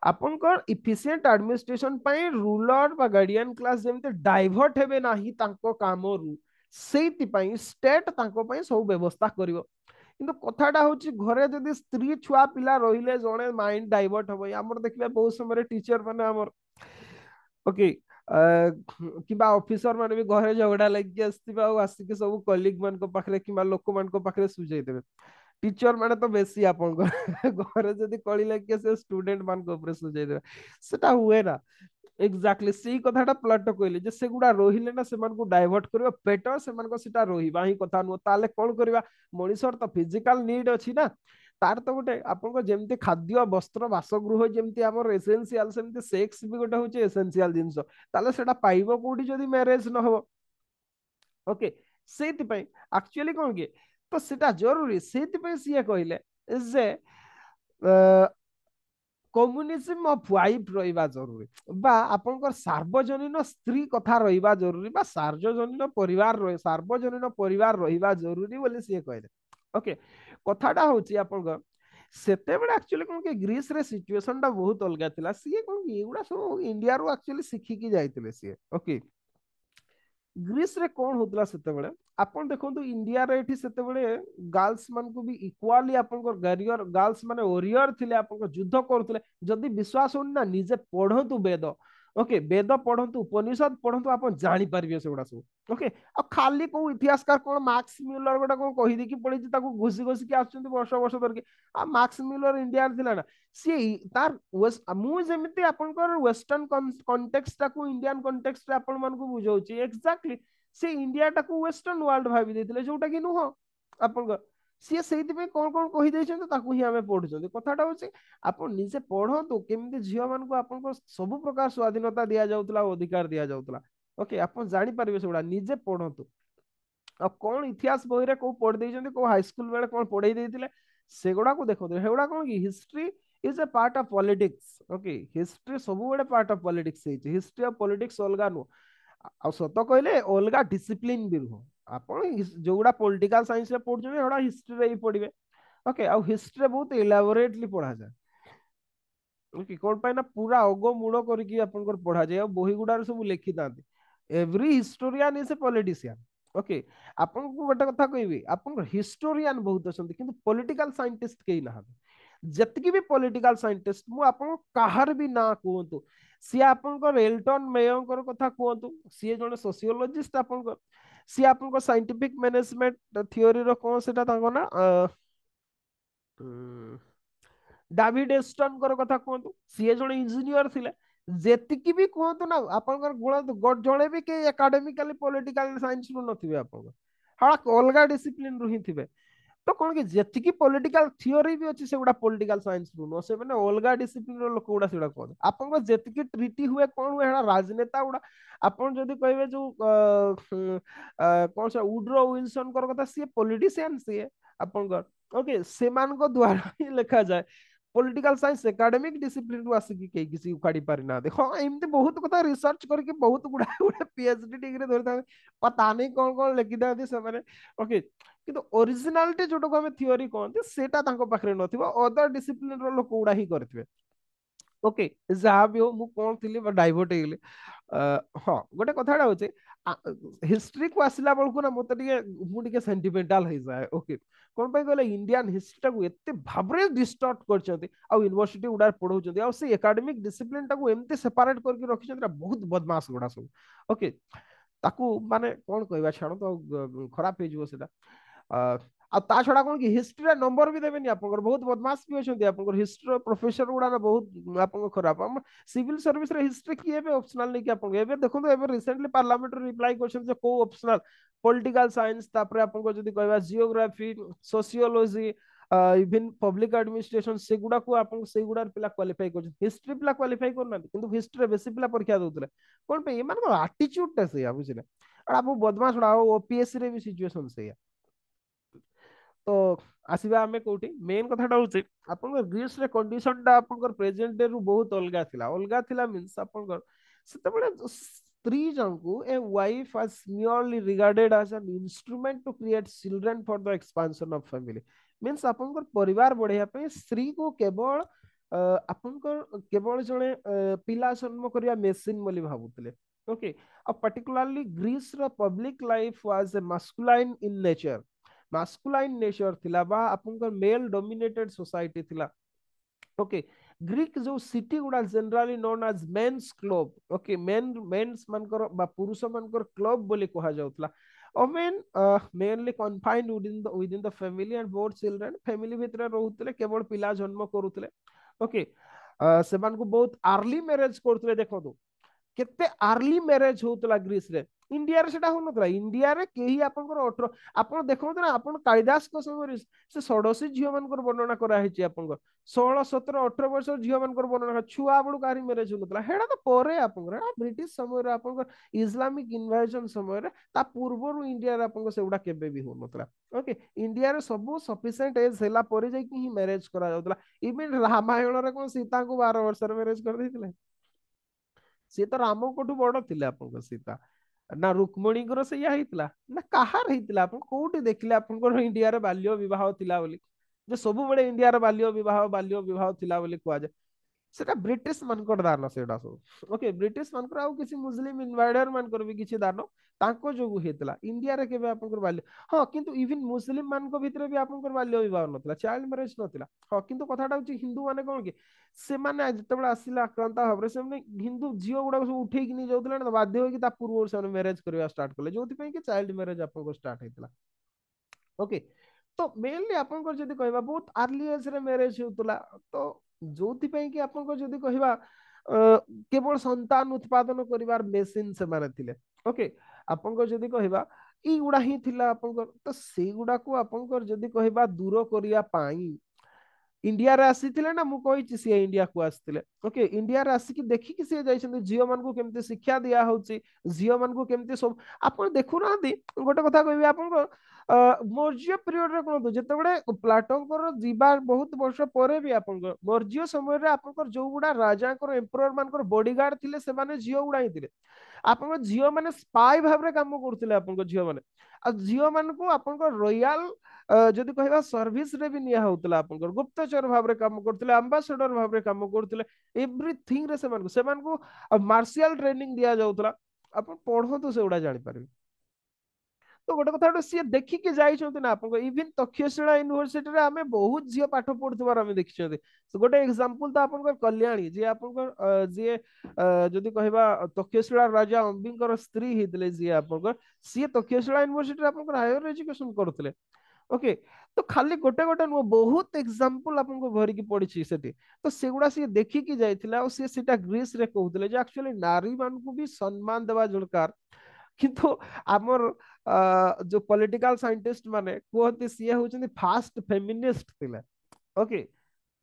आपन कर efficient administration पाई ruler बा guardian class जेम ते डाइवर्ट हेबे नाही तांको कामो रु सेति पाई स्टेट तांको पाई सब व्यवस्था करबो କିନ୍ତୁ କଥାଟା ହଉଛି ଘରେ ଯଦି ସ୍ତ୍ରୀ ଛୁଆ ପିଲା ରହିଲେ ଜଣେ ମାଇଣ୍ଡ ଡାଇଭର୍ଟ ହବ ଆମର ଦେଖିବା ବହୁତ ସମୟରେ ଟିଚର ମାନେ ଆମର ଓକେ କିମ୍ବା ଅଫିସର ମାନେ ବି ଘରେ ଝଗଡା ଲାଗିକି ଆସିଥିବେ ଆଉ ଆସିକି ସବୁ କଲିଗ ମାନଙ୍କ ପାଖରେ କିମ୍ବା ଲୋକମାନଙ୍କ ପାଖରେ ସୁଝେଇ ଦେବେ टीचर मैंने तो बेसी घर जब कहला किए से स्टूडेंट मान सुझाई देवे हुए ना एक्जाक्टली से कथा प्लाटो कहले जो से गुड़ा रही डायभर्ट कर पेट से रहा कथ नुह कौन करवा मनीषर तो फिजिकाल निड अच्छी ना तार तो गोटे आपमती खाद्य वस्त्र बासगृह जमी एसेनसीआल सेक्स भी गोटे हूँ एसेनसीआल जिन पाइब कौटी जो मेरेज न हो ओके एक्चुअली कौन किए ତ ସେଟା ଜରୁରୀ ସେଇଥିପାଇଁ ସିଏ କହିଲେ ଯେ କମ୍ୟୁନିଜିମ୍ ଅଫ୍ ୱାଇଫ୍ ରହିବା ଜରୁରୀ ବା ଆପଣଙ୍କର ସାର୍ବଜନୀନ ସ୍ତ୍ରୀ କଥା ରହିବା ଜରୁରୀ ବା ସାର୍ବଜନୀନ ପରିବାର ସାର୍ବଜନୀନ ପରିବାର ରହିବା ଜରୁରୀ ବୋଲି ସିଏ କହିଲେ ଓକେ କଥାଟା ହଉଛି ଆପଣଙ୍କ ସେତେବେଳେ ଆକ୍ଚୁଆଲି କ'ଣ କି ଗ୍ରୀସରେ ସିଚୁଏସନଟା ବହୁତ ଅଲଗା ଥିଲା ସିଏ କ'ଣ କି ଏଗୁଡ଼ା ସବୁ ଇଣ୍ଡିଆରୁ ଆକ୍ଚୁଆଲି ଶିଖିକି ଯାଇଥିଲେ ସିଏ ଓକେ ଗ୍ରୀସରେ କ'ଣ ହଉଥିଲା ସେତେବେଳେ आपन देखंतु इंडिया रे एठी सेते बेले गर्ल्स मन को भी इक्वली आपन को गरियर गर्ल्स माने वॉरियर थिले आपन युद्ध करथले जदि विश्वास हो ना निजे पढंतु वेद ओके वेद पढंतु उपनिषद पढंतु आपन जानि से गडा सब ओके आ खाली को इतिहासकार कौन मार्क्स म्यूलर गडा कौन कहि देकि पढी ताको घुसी घुसी के वर्ष वर्ष धरके आ मार्क्स म्यूलर इंडिया रे ना से तार मु जेमिति आपन को वेस्टर्न कॉन्टेक्स्ट ताको इंडियन कॉन्टेक्स्ट से इंडिया टाक वेस्टर्न वर्ल्ड भाई जोटा कि नुह आप सी से कौन कौन कही आम पढ़ुं कथा हूँ आप निजे पढ़ु केमी झील मान को आप सब प्रकार स्वाधीनता दि जाऊला अधिकार दि जाऊला ओके आप जापरेंगे से गुड़ा निजे पढ़तु कौन इतिहास बहुत कौ पढ़ी कौ हाईस्कल बेले कौन पढ़े से गुड़ाक देखते कौन कि history is a part of politics okay history सब part of politics history of politics अलग नुह सत कह अलग डिसीप्लीन भी रुह आपड़ा पॉलिटिकल साइंस रे पढ़ुं सेटा हिस्ट्री रे पढ़े ओके आउ हिस्ट्री बहुत इलाबोरेटली पढ़ा जाए ओके कौन पाई ना पूरा अग मूल कर पढ़ा जाए बही गुडा सब लिखि था every historian is a politician okay आपको गोटे कथ कह हिस्टोरियान बहुत अच्छा कि पॉलिटिकल साइंटिस्ट कहीं ना जितकी भी पॉलिटिकल साइंटिस्ट मुझे कहार भी ना कहतु सी आपनकर एल्टन मेयर क्या कहतु सी जो सोशियोलोजिस्ट आपनकर सी आपनकर साइंटिफिक मैनेजमेंट थ्योरी रो डाविड एस्टन कर कहतु सी जो इंजीनियर थिले जेतिकी भी कहतु ना आपनकर गुण जड़े भी के एकेडमिकली पॉलिटिकल साइंस रु नथिबे आपन अलग डिसिप्लिन रु ही थिबे ତ କଣ କି ଯେତିକି ପଲିଟିକାଲ ଥିଓରି ବି ଅଛି ସେଗୁଡା ପଲିଟିକାଲ ସାଇନ୍ସରୁ ନୁହଁ ସେମାନେ ଅଲଗା ଡିସିପ୍ଲିନର ଲୋକ ଗୁଡା ସେଗୁଡା କୁହନ୍ତି ଆପଣଙ୍କ ଯେତିକି ଟ୍ରିଟି ହୁଏ କଣ ହୁଏ ହେଟା ରାଜନେତା ଗୁଡା ଆପଣ ଯଦି କହିବେ ଯୋଉ କଣ ସେ ଉଡ୍ର ୱିଲସନଙ୍କର କଥା ସିଏ ପଲିଟିସିଆନ ସିଏ ଆପଣଙ୍କର ଓକେ ସେମାନଙ୍କ ଦ୍ଵାରା ହିଁ ଲେଖାଯାଏ पॉलिटिकल साइंस एकेडमिक डिसिप्लिन को आसी के किसी उखाड़ी पारि ना देखो इमते बहुत कथा रिसर्च करके बहुत गुडा पीएचडी डिग्री धरि था पता नहीं कोन कोन लेखि दा दे से माने ओके किंतु ओरिजिनलिटी जोटो को हम थ्योरी कोन से सेटा तांको पाखरे नथिबो अदर डिसिप्लिन रो लोक उडा ही करथिबे ଓକେ ଯାହା ବି ହଉ ମୁଁ କଣ ଥିଲି ବା ଡାଇଭର୍ଟ ହେଇଗଲି ହଁ ଗୋଟେ କଥାଟା ହଉଛି ହିଷ୍ଟ୍ରିକୁ ଆସିଲା ବେଳକୁ ନା ମୋତେ ଟିକେ ମୁଁ ଟିକେ ସେଣ୍ଟିମେଣ୍ଟାଲ ହେଇଯାଏ ଓକେ କଣ ପାଇଁ କହିଲେ ଇଣ୍ଡିଆନ୍ ହିଷ୍ଟ୍ରିଟାକୁ ଏତେ ଭାବରେ ଡିଷ୍ଟର୍ଟ କରିଛନ୍ତି ଆଉ ୟୁନିଭର୍ସିଟି ଗୁଡ଼ାରେ ପଢ଼ଉଛନ୍ତି ଆଉ ସେ ଏକାଡେମିକ ଡିସିପ୍ଲିନଟାକୁ ଏମିତି ସେପାରେଟ କରିକି ରଖିଛନ୍ତି ନା ବହୁତ ବଦମାସ ଗୁଡ଼ା ସବୁ ଓକେ ତାକୁ ମାନେ କଣ କହିବା ଛାଡ଼ ତ ଖରାପ ହେଇଯିବ ସେଟା ଆଉ ତା ଛଡା କଣ କି ହିଷ୍ଟ୍ରିର ନମ୍ବର ବି ଦେବେନି ଆପଣଙ୍କର ବହୁତ ବଦମାସ ବି ଅଛନ୍ତି ଆପଣଙ୍କର ହିଷ୍ଟ୍ରିର ପ୍ରଫେସର ଗୁଡାକ ବହୁତ ଆପଣଙ୍କ ଖରାପ ଆମ ସିଭିଲ ସର୍ଭିସରେ ହିଷ୍ଟ୍ରି କିଏ ଏବେ ଅପସନାଲ ନେଇକି ଆପଣଙ୍କୁ ଏବେ ଦେଖନ୍ତୁ ଏବେ ରିସେଣ୍ଟଲି ପାର୍ଲାମେଣ୍ଟରେ ରିପ୍ଲାଏ କରିଛନ୍ତି ଯେ କୋଉ ଅପସନାଲ ପଲିଟିକାଲ ସାଇନ୍ସ ତାପରେ ଆପଣଙ୍କ ଯଦି କହିବା geography sociology even public administration ସେଗୁଡାକୁ ଆପଣଙ୍କୁ ସେଇଗୁଡାର ପିଲା କ୍ୱାଲିଫାଇ କରୁଛନ୍ତି ହିଷ୍ଟ୍ରି ପିଲା କ୍ୱାଲିଫାଇ କରୁନାହାନ୍ତି କିନ୍ତୁ ହିଷ୍ଟ୍ରିରେ ବେଶୀ ପିଲା ପରୀକ୍ଷା ଦଉଥିଲେ କଣ ପାଇଁ ଏମାନଙ୍କ ଆଟିଚ୍ୟୁଡଟା ସେଇଆ ବୁଝିଲେ ଆଉ ଆପଣ ବଦମାସ ଆଉ ଓପିଏସସି ରେ ବି ସିଚୁଏସନ ସେଇଆ तो आसवा आम कौट मेन कथा हूँ आप Greece condition time present day रु बहुत अलग थी अलग थी मीन आप स्त्री जन को a wife as merely regarded as an instrument to create children for the expansion of family means परिवार बढ़िया स्त्री को केवल केवल जन पिला जन्म करवा मेसीन बोली भावुले okay particular Greece public life was a in nature masculine nature ଥିଲା ବା ଆପଣଙ୍କର ମେଲ୍ ଡୋମିନେଟେଡ ସୋସାଇଟି ଥିଲା ଓକେ ଗ୍ରୀକ ଯୋଉ ସିଟି ଗୁଡା generally known as men's club okay men men's ମାନଙ୍କର ବା ପୁରୁଷ ମାନଙ୍କର କ୍ଲବ ବୋଲି କୁହାଯାଉଥିଲା women mainly confined within the within the family and bore children family ଭିତରେ ରହୁଥିଲେ କେବଳ ପିଲା ଜନ୍ମ କରୁଥିଲେ ଓକେ ସେମାନଙ୍କୁ ବହୁତ ଆର୍ଲି ମ୍ୟାରେଜ କରୁଥିଲେ ଦେଖନ୍ତୁ କେତେ ଆର୍ଲି ମ୍ୟାରେଜ ହଉଥିଲା ଗ୍ରୀସରେ ଇଣ୍ଡିଆରେ ସେଟା ହଉନଥିଲା ଇଣ୍ଡିଆରେ କେହି ଆପଣଙ୍କର ଅଠର ଆପଣ ଦେଖନ୍ତୁ ନା ଆପଣ କାଳିଦାସଙ୍କ ସମୟରେ ସେ ଷୋଡ଼ଶୀ ଝିଅମାନଙ୍କର ବର୍ଣ୍ଣନା କରାହେଇଛି ଆପଣଙ୍କର ଷୋହଳ ସତର ଅଠର ବର୍ଷର ଝିଅମାନଙ୍କର ବର୍ଣ୍ଣନା ଛୁଆ ବେଳୁ କାହାରି ମ୍ୟାରେଜ ହଉନଥିଲା ହେଟା ତ ପରେ ଆପଣଙ୍କର ବ୍ରିଟିଶ ସମୟରେ ଆପଣଙ୍କର ଇସଲାମିକ ଇନଭାଜନ ସମୟରେ ତା ପୂର୍ବରୁ ଇଣ୍ଡିଆରେ ଆପଣଙ୍କ ସେଗୁଡା କେବେ ବି ହଉନଥିଲା ଓକେ ଇଣ୍ଡିଆରେ ସବୁ ସଫିସିଏଣ୍ଟ ଏଜ୍ ହେଲା ପରେ ଯାଇକି ହିଁ ମ୍ୟାରେଜ କରାଯାଉଥିଲା ଇଭିନ୍ ରାମାୟଣରେ କଣ ସୀତାଙ୍କୁ ବାର ବର୍ଷରେ ମ୍ୟାରେଜ କରିଦେଇଥିଲେ ସିଏ ତ ରାମଙ୍କଠୁ ବଡ ଥିଲେ ଆପଣଙ୍କ ସୀତା ना रुक्मणी से या ना कहार कौटी देखिले आप इंडिया बाल्य बहुत सब बड़े इंडिया बाल्य बहुत बाल्य बहुत कहुए সেটা ব্রিটিশ ମାନଙ୍କର ଦାନ ସେଟା ସବୁ ଓକେ ବ୍ରିଟିଶ ମାନଙ୍କର ଆଉ କିଛି ମୁସଲିମ ଇନଭାଇଡର ମାନଙ୍କର ବି କିଛି ଦାନ ତାଙ୍କ ଯୋଗୁ ହେଇଥିଲା ଇଣ୍ଡିଆରେ କେବେ ଆପଣଙ୍କର ବାଲ୍ୟ ହଁ କିନ୍ତୁ ଇଭିନ ମୁସଲିମ ମାନଙ୍କ ଭିତରେ ବି ଆପଣଙ୍କର ବାଲ୍ୟ ବିବାହ ନଥିଲା ଚାଇଲ୍ଡ ମ୍ୟାରେଜ ନଥିଲା ହଁ କିନ୍ତୁ କଥାଟା ହଉଛି ହିନ୍ଦୁ ମାନେ କଣ କି ସେମାନେ ଯେତେବେଳେ ଆସିଲା ଆକ୍ରାନ୍ତ ଭାବରେ ସେମାନେ ହିନ୍ଦୁ ଝିଅ ଗୁଡାକ ସବୁ ଉଠେଇକି ନେଇ ଯାଉଥିଲେ ନା ବାଧ୍ୟ ହୋଇକି ତା ପୂର୍ବରୁ ସେମାନେ ମ୍ୟାରେଜ କରିବା ଷ୍ଟାର୍ଟ କଲେ ଯୋଉଥିପାଇଁ କି ଚାଇଲ୍ଡ ମ୍ୟାରେଜ ଆପଣଙ୍କର ଷ୍ଟାର୍ଟ ହେଇଥିଲା ଓକେ ତ ମେନଲି ଆପଣଙ୍କର ଯଦି କହିବା ବହୁତ ଆର୍ଲି ଏଜରେ ମ୍ୟାରେଜ ହେଉଥିଲା ତ ଯୋଉଥିପାଇଁ କି ଆପଣଙ୍କ ଯଦି କହିବା କେବଳ ସନ୍ତାନ ଉତ୍ପାଦନ କରିବାର ମେସିନ୍ ସେମାନେ ଥିଲେ ଓକେ ଆପଣଙ୍କ ଯଦି କହିବା ଏଇଗୁଡା ହିଁ ଥିଲା ଆପଣଙ୍କର ତ ସେଇଗୁଡାକୁ ଆପଣଙ୍କର ଯଦି କହିବା ଦୂର କରିବା ପାଇଁ ଇଣ୍ଡିଆରେ ଆସିଥିଲେ ନା ମୁଁ କହିଛି ସିଏ ଇଣ୍ଡିଆକୁ ଆସିଥିଲେ ଓକେ ଇଣ୍ଡିଆରେ ଆସିକି ଦେଖିକି ସିଏ ଯାଇଛନ୍ତି ଝିଅମାନଙ୍କୁ କେମିତି ଶିକ୍ଷା ଦିଆହଉଛି ଝିଅମାନଙ୍କୁ କେମିତି ସବୁ ଆପଣ ଦେଖୁନାହାନ୍ତି ଗୋଟେ କଥା କହିବି ଆପଣଙ୍କ मौर्य पीरियड रुत जिते प्लाटन जीवा बहुत वर्ष पर भी आप मौर्य समय जो गुड़ा राजा एम्प्रोर मान बडी गार्ड थी से झील गुड़ा ही झील मैंने स्पाई भाव कम कर झील मैंने झील मान को आप रयाल जदि कह सर्विस भी निहला आप गुप्तचर भाव कम करते आंबासेडर भाव कम करते एव्रीथिंग मार्शियाल ट्रेनिंग दि जाऊला पढ़ तो से गुड़ा जापरि তো ଗୋଟେ କଥା ଗୋଟେ ସିଏ ଦେଖିକି ଯାଇଛନ୍ତି ନା ଆପଣଙ୍କ ଇଭିନ ତକ୍ଷଶିଳା ୟୁନିଭର୍ସିଟିରେ ଆମେ ବହୁତ ଝିଅ ପାଠ ପଢୁଥିବାର ଆମେ ଦେଖିଛନ୍ତି ଗୋଟେ ଏକ୍ସାମ୍ପଲ ତ ଆପଣଙ୍କର କଲ୍ୟାଣୀ ଯିଏ ଆପଣଙ୍କର ଯିଏ ଯଦି କହିବା ତକ୍ଷଶିଳା ରାଜା ଅମ୍ବିଙ୍କର ସ୍ତ୍ରୀ ହେଇଥିଲେ ଯିଏ ଆପଣଙ୍କର ସିଏ ତକ୍ଷଶିଳା ୟୁନିଭର୍ସିଟିରେ ଆପଣଙ୍କର ହାୟର ଏଜୁକେସନ କରୁଥିଲେ ଓକେ ତ ଖାଲି ଗୋଟେ ଗୋଟେ ନୁହଁ ବହୁତ ଏକ୍ସାମ୍ପଲ ଆପଣଙ୍କୁ ଭରିକି ପଡିଛି ସେଠି ତ ସେଗୁଡା ସିଏ ଦେଖିକି ଯାଇଥିଲା ଆଉ ସିଏ ସେଟା ଗ୍ରୀସରେ କହୁଥିଲେ ଯେ ଆକ୍ଚୁଆଲି ନାରୀମାନଙ୍କୁ ବି ସମ୍ମାନ ଦେବା ଦରକାର କିନ୍ତୁ ଆମର जो पॉलिटिकल साइंटिस्ट माने कहते सी हूँ फास्ट फेमिनिस्ट थिले ओके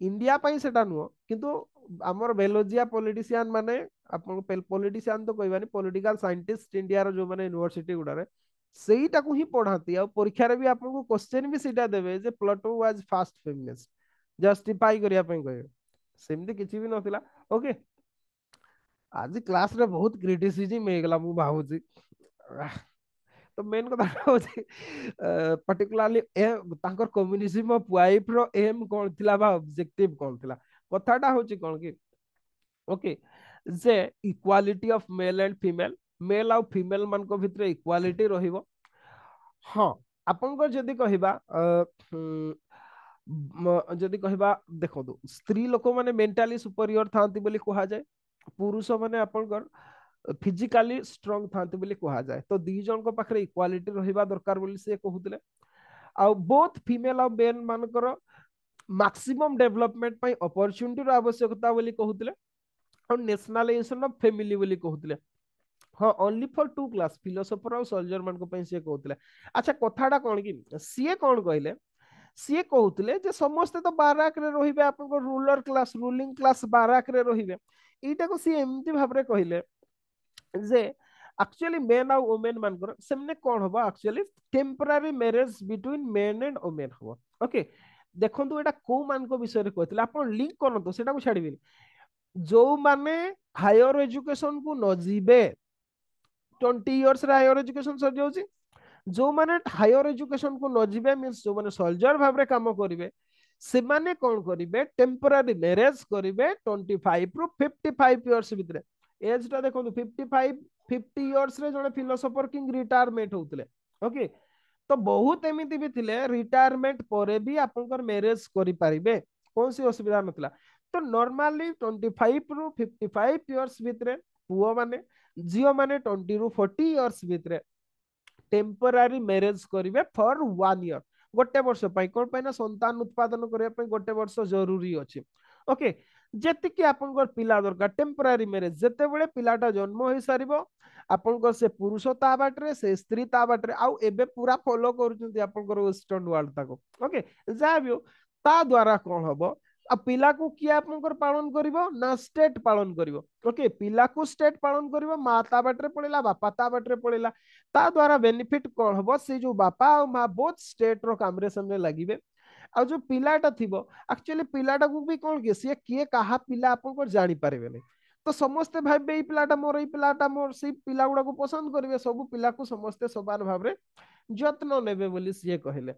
इंडिया पई सेटा नुह किंतु आमर बेलोजिया पॉलिटिशियन माने आपन पॉलिटिशियन तो कहबानी पॉलिटिकल साइंटिस्ट इंडिया रो जो माने यूनिवर्सिटी परीक्षा रे भी आपन को क्वेश्चन भी ଆପଣଙ୍କୁ देबे जे Plato was first feminist justify करिया पई ଜଷ୍ଟିଫାଇ କରିବା ପାଇଁ କହିବେ ସେମିତି କିଛି ବି ନଥିଲା ଓକେ ଆଜି କ୍ଲାସରେ ବହୁତ କ୍ରିଟିସିଜିମ୍ ହେଇଗଲା ମୁଁ ଭାବୁଛି तो मेन कथा पर्टिकुलरली कम्युनिजम अफ वाइफ रम कौन थी अब्जेक्टिव कौन थी कथा हूँ कौन कि ओके जे equality of male and female male आउ फिमेल मान भर इक्वालिटी रही है आपन को जदि कह जदि कह देखो स्त्री लोक मैंने मेन्टाली सुपरियर था कह जाए पुरुष मैंने आपंकर ଫିଜିକାଲି ଷ୍ଟ୍ରଙ୍ଗ ଥାନ୍ତି ବୋଲି କୁହାଯାଏ ତ ଦି ଜଣଙ୍କ ପାଖରେ ଇକ୍ୱାଲିଟି ରହିବା ଦରକାର ବୋଲି ସେ କହୁଥିଲେ ଆଉ ବୋଥ ଫିମେଲ ଆଉ ମେନ୍ ମାନଙ୍କର ମାକ୍ସିମମ୍ ଡେଭଲପମେଣ୍ଟ ପାଇଁ ଅପରଚ୍ୟୁନିଟିର ଆବଶ୍ୟକତା ବୋଲି କହୁଥିଲେ ଆଉ ନ୍ୟାସନାଲାଇଜେସନ ଅଫ୍ ଫ୍ୟାମିଲି ବୋଲି କହୁଥିଲେ ହଁ only for two class philosopher ଆଉ ସୋଲଜର ମାନଙ୍କ ପାଇଁ ସିଏ କହୁଥିଲେ ଆଚ୍ଛା କଥାଟା କ'ଣ କି ସିଏ କ'ଣ କହିଲେ ସିଏ କହୁଥିଲେ ଯେ ସମସ୍ତେ ତ ବାରାକରେ ରହିବେ ଆପଣଙ୍କ ରୁଲର କ୍ଲାସ୍ ରୁଲିଂ କ୍ଲାସ୍ ବାରାକରେ ରହିବେ ଏଇଟାକୁ ସିଏ ଏମିତି ଭାବରେ କହିଲେ ଯେ ଆକ୍ଚୁଆଲି ମେନ୍ ଆଉ ଓମେନ୍ ମାନଙ୍କର ସେମାନେ କ'ଣ ହବ actually temporary marriage between men and women ହବ ଓକେ ଦେଖନ୍ତୁ ଏଇଟା କୋଉମାନଙ୍କ ବିଷୟରେ କହିଥିଲେ ଆପଣ ଲିଙ୍କ କରନ୍ତୁ ସେଟାକୁ ଛାଡ଼ିବିନି ଯୋଉମାନେ ହାୟର ଏଜୁକେସନକୁ ନ ଯିବେ ଟ୍ୱେଣ୍ଟି ଇୟର୍ସରେ ହାୟର ଏଜୁକେସନ ସରିଯାଉଛି ଯୋଉମାନେ ହାୟର ଏଜୁକେସନକୁ ନ ଯିବେ ମିନ୍ସ ଯୋଉମାନେ ସୋଲଜର ଭାବରେ କାମ କରିବେ ସେମାନେ କ'ଣ କରିବେ ଟେମ୍ପରାରୀ ମ୍ୟାରେଜ କରିବେ ଟ୍ୱେଣ୍ଟି ଫାଇଭରୁ ଫିଫ୍ଟି ଫାଇଭ ଇୟର୍ସ ଭିତରେ एज टा देखो फिफ्टी फाइव फिफ्टी इयर्स जो फिलोसोफर किंग रिटायरमेंट होते ओके तो बहुत एमती भी थे रिटायरमेंट पर भी आपंकर मैरिज करें कौन सी असुविधा नाला तो नॉर्मली ट्वेंटी फाइव रु फिफ्टी फाइव इयर्स भितर पुओ मैंने झील मैंने ट्वेंटी रु फोर्टी इयर्स भितर टेम्पोरारी मैरिज करेंगे फॉर वन ईयर गोटे वर्ष कौन ना संतान उत्पादन करने गोटे वर्ष जरूरी अच्छे ओके okay. जी आप पिला दरकार टेम्पोरि मेरेज जिते पाटा जन्म हो सार से पुरुष ता से स्त्री ता बाटे पूरा फलो करेस्टर्ण वर्ल्ड ताको ओके जहाँ भी ता द्वारा कौन हम पिला को किए आप पालन कर स्टेट पालन करके पिला को स्टेट पालन कर बाटे पड़ेगा बापा ता बाटे पड़ेगा ता द्वारा बेनिफिट कौन हम से जो बापा माँ बहुत स्टेट रामे लगे आ जो पिलाटा थिबो एक्चुअली पिलाटा को भी कोन के से के कहा पिला आपन को जानि पारबे तो समस्त भाबे ई पिलाटा मोर ई पिलाटा मोर से पिला को पसंद करबे सब पिला को समस्त सोबान भाब रे जत्न लेबे बोली से कहले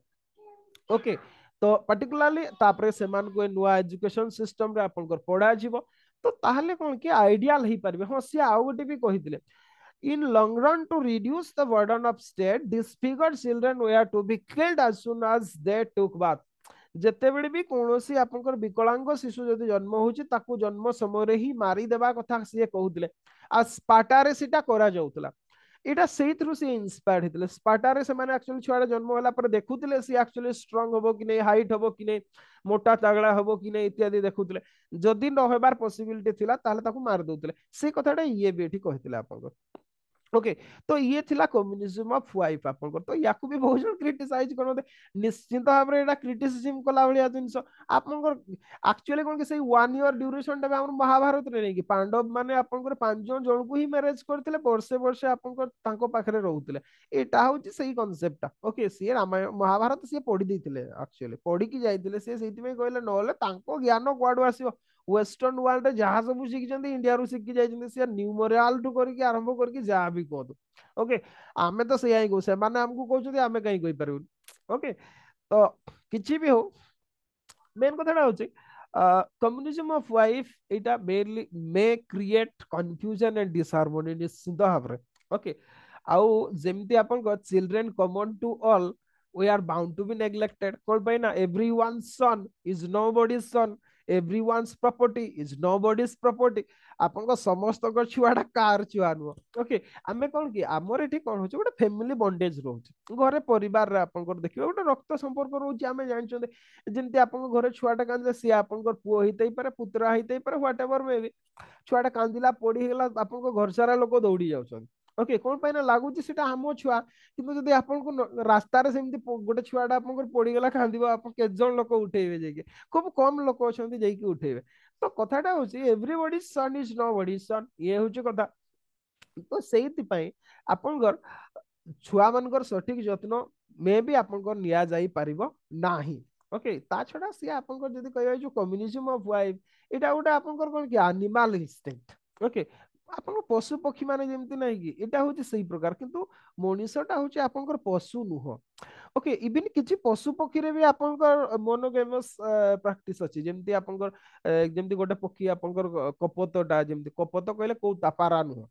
ओके तो पर्टिकुलरली तापरे सेमान को नुआ एजुकेशन सिस्टम रे आपन को पढा जिवो तो ताहले कोन के आइडियल हि पारबे हो से आउ गोटे भी कहिदिले In run to to reduce the burden of state, disfigured children were to be killed as soon as they took bath. ଯେତେବେଳେ ବି କୌଣସି ଆପଣଙ୍କର ବିକଳାଙ୍ଗ ଶିଶୁ ଯଦି ଜନ୍ମ ହଉଛି ତାକୁ ଜନ୍ମ ସମୟରେ ହିଁ ମାରିଦେବା କଥା ସିଏ କହୁଥିଲେ ଆଉ ସ୍ପାଟାରେ ସେଟା କରାଯାଉଥିଲା ଏଇଟା ସେଇଥିରୁ ସେ ଇନ୍ସପାୟାର୍ଡ ହେଇଥିଲେ ସ୍ପାଟାରେ ସେମାନେ ଆକ୍ଚୁଆଲି ଛୁଆଟା ଜନ୍ମ ହେଲା ପରେ ଦେଖୁଥିଲେ ସିଏ ଆକ୍ଚୁଆଲି ଷ୍ଟ୍ରଙ୍ଗ ହବ କି ନାହିଁ ହାଇଟ୍ ହବ କି ନାହିଁ ମୋଟା ତାଗଡ଼ା ହବ କି ନାହିଁ ଇତ୍ୟାଦି ଦେଖୁଥିଲେ ଯଦି ନ ହେବାର ପସିବିଲିଟି ଥିଲା ତାହେଲେ ତାକୁ ମାରି ଦଉଥିଲେ ସେ କଥାଟା ଇଏ ବି ଏଠି କହିଥିଲେ ଆପଣଙ୍କର ओके तो ये थिला कम्युनिज्म फुआई आपण तो या भी बहुत जन क्रिटिसाइज करते निश्चित भाव में क्रिटिसिजम कला भाया जिनस आपण एक्चुअली कौन से वन इयर ड्यूरेसन टाइम आम महाभारत में नहीं पांडव मैंने आपर पांच जन जन को ही म्यारेज करते बर्षे बर्षे आप पाखे रोते यहाँ हूँ से कनसेप्टा ओके सी रामायण महाभारत सी पढ़ी एक्चुअली पढ़ी जाते सी से कहले ना ज्ञान कुआड़ आसो ওয়েস্টর্ন ওয়ার্ল্ডে যাহা সব শিখিছেন ইন্ডিয়ারু শিখি যাই সে নিউমোরিয়ালঠু করি আরম্ভ করি যা বি কুহতু ওকে আমি তো সেয়া কু সে আমি কৌন আমি কাই কইপারু ওকে তো কিছু বি হো মেন কথাটা হচ্ছে কমিউনিজম অফ ওয়াইফ এটা mainly may create confusion and disharmony নিশ্চিন্ত ভাবে ওকে আউ যেমতি আপনার children common to all we are bound to be neglected. Kolpaina, everyone's son is nobody's son. Everyone's property is nobody's property ଆପଣଙ୍କ ସମସ୍ତଙ୍କ ଛୁଆଟା car ଛୁଆ ନୁହଁ ଓକେ ଆମେ କଣ କି ଆମର ଏଠି କଣ ହଉଛି ଗୋଟେ ଫ୍ୟାମିଲି ବଣ୍ଡେଜ ରହୁଛି ଘରେ ପରିବାରରେ ଆପଣଙ୍କର ଦେଖିବେ ଗୋଟେ ରକ୍ତ ସମ୍ପର୍କ ରହୁଛି ଆମେ ଜାଣିଛନ୍ତି ଯେମିତି ଆପଣଙ୍କ ଘରେ ଛୁଆଟା କାନ୍ଦିଲା ସିଏ ଆପଣଙ୍କର ପୁଅ ହେଇଥାଇପାରେ ପୁତୁରା ହେଇଥାଇପାରେ ହ୍ୱାଟ ଏଭର ମେ ବି ଛୁଆଟା କାନ୍ଦିଲା ପୋଡି ହେଇଗଲା ଆପଣଙ୍କ ଘର ସାରା ଲୋକ ଦୌଡି ଯାଉଛନ୍ତି ओके okay, कौन पाइना लागू से आम छुआ कि रास्त गोटे छुआ पड़गला खाद केत जन लोक उठेबे जाइए खुब कम लोक अच्छा जाइए उठेबे तो कथा हूँ everybody son is nobody son ये हूँ कथा तो से आपंकर छुआ मान सठिक जत्न मे भी आपंपर ना ओके ता छड़ा सी आप कम्युनिजम अफ वाइफ यहाँ गोटे आप एनिमाल इनस्टिंक्ट ओके ଆପଣଙ୍କ ପଶୁ ପକ୍ଷୀମାନେ ଯେମିତି ନାହିଁ କି ଏଇଟା ହଉଛି ସେଇ ପ୍ରକାର କିନ୍ତୁ ମଣିଷଟା ହଉଛି ଆପଣଙ୍କର ପଶୁ ନୁହଁ ଓକେ ଇଭିନ୍ କିଛି ପଶୁ ପକ୍ଷୀରେ ବି ଆପଣଙ୍କର ମୋନୋଗେମସ୍ ପ୍ରାକ୍ଟିସ୍ ଅଛି ଯେମିତି ଆପଣଙ୍କର ଯେମିତି ଗୋଟେ ପକ୍ଷୀ ଆପଣଙ୍କର କପତଟା ଯେମିତି କପତ କହିଲେ କୋଉ ତାପାରା ନୁହଁ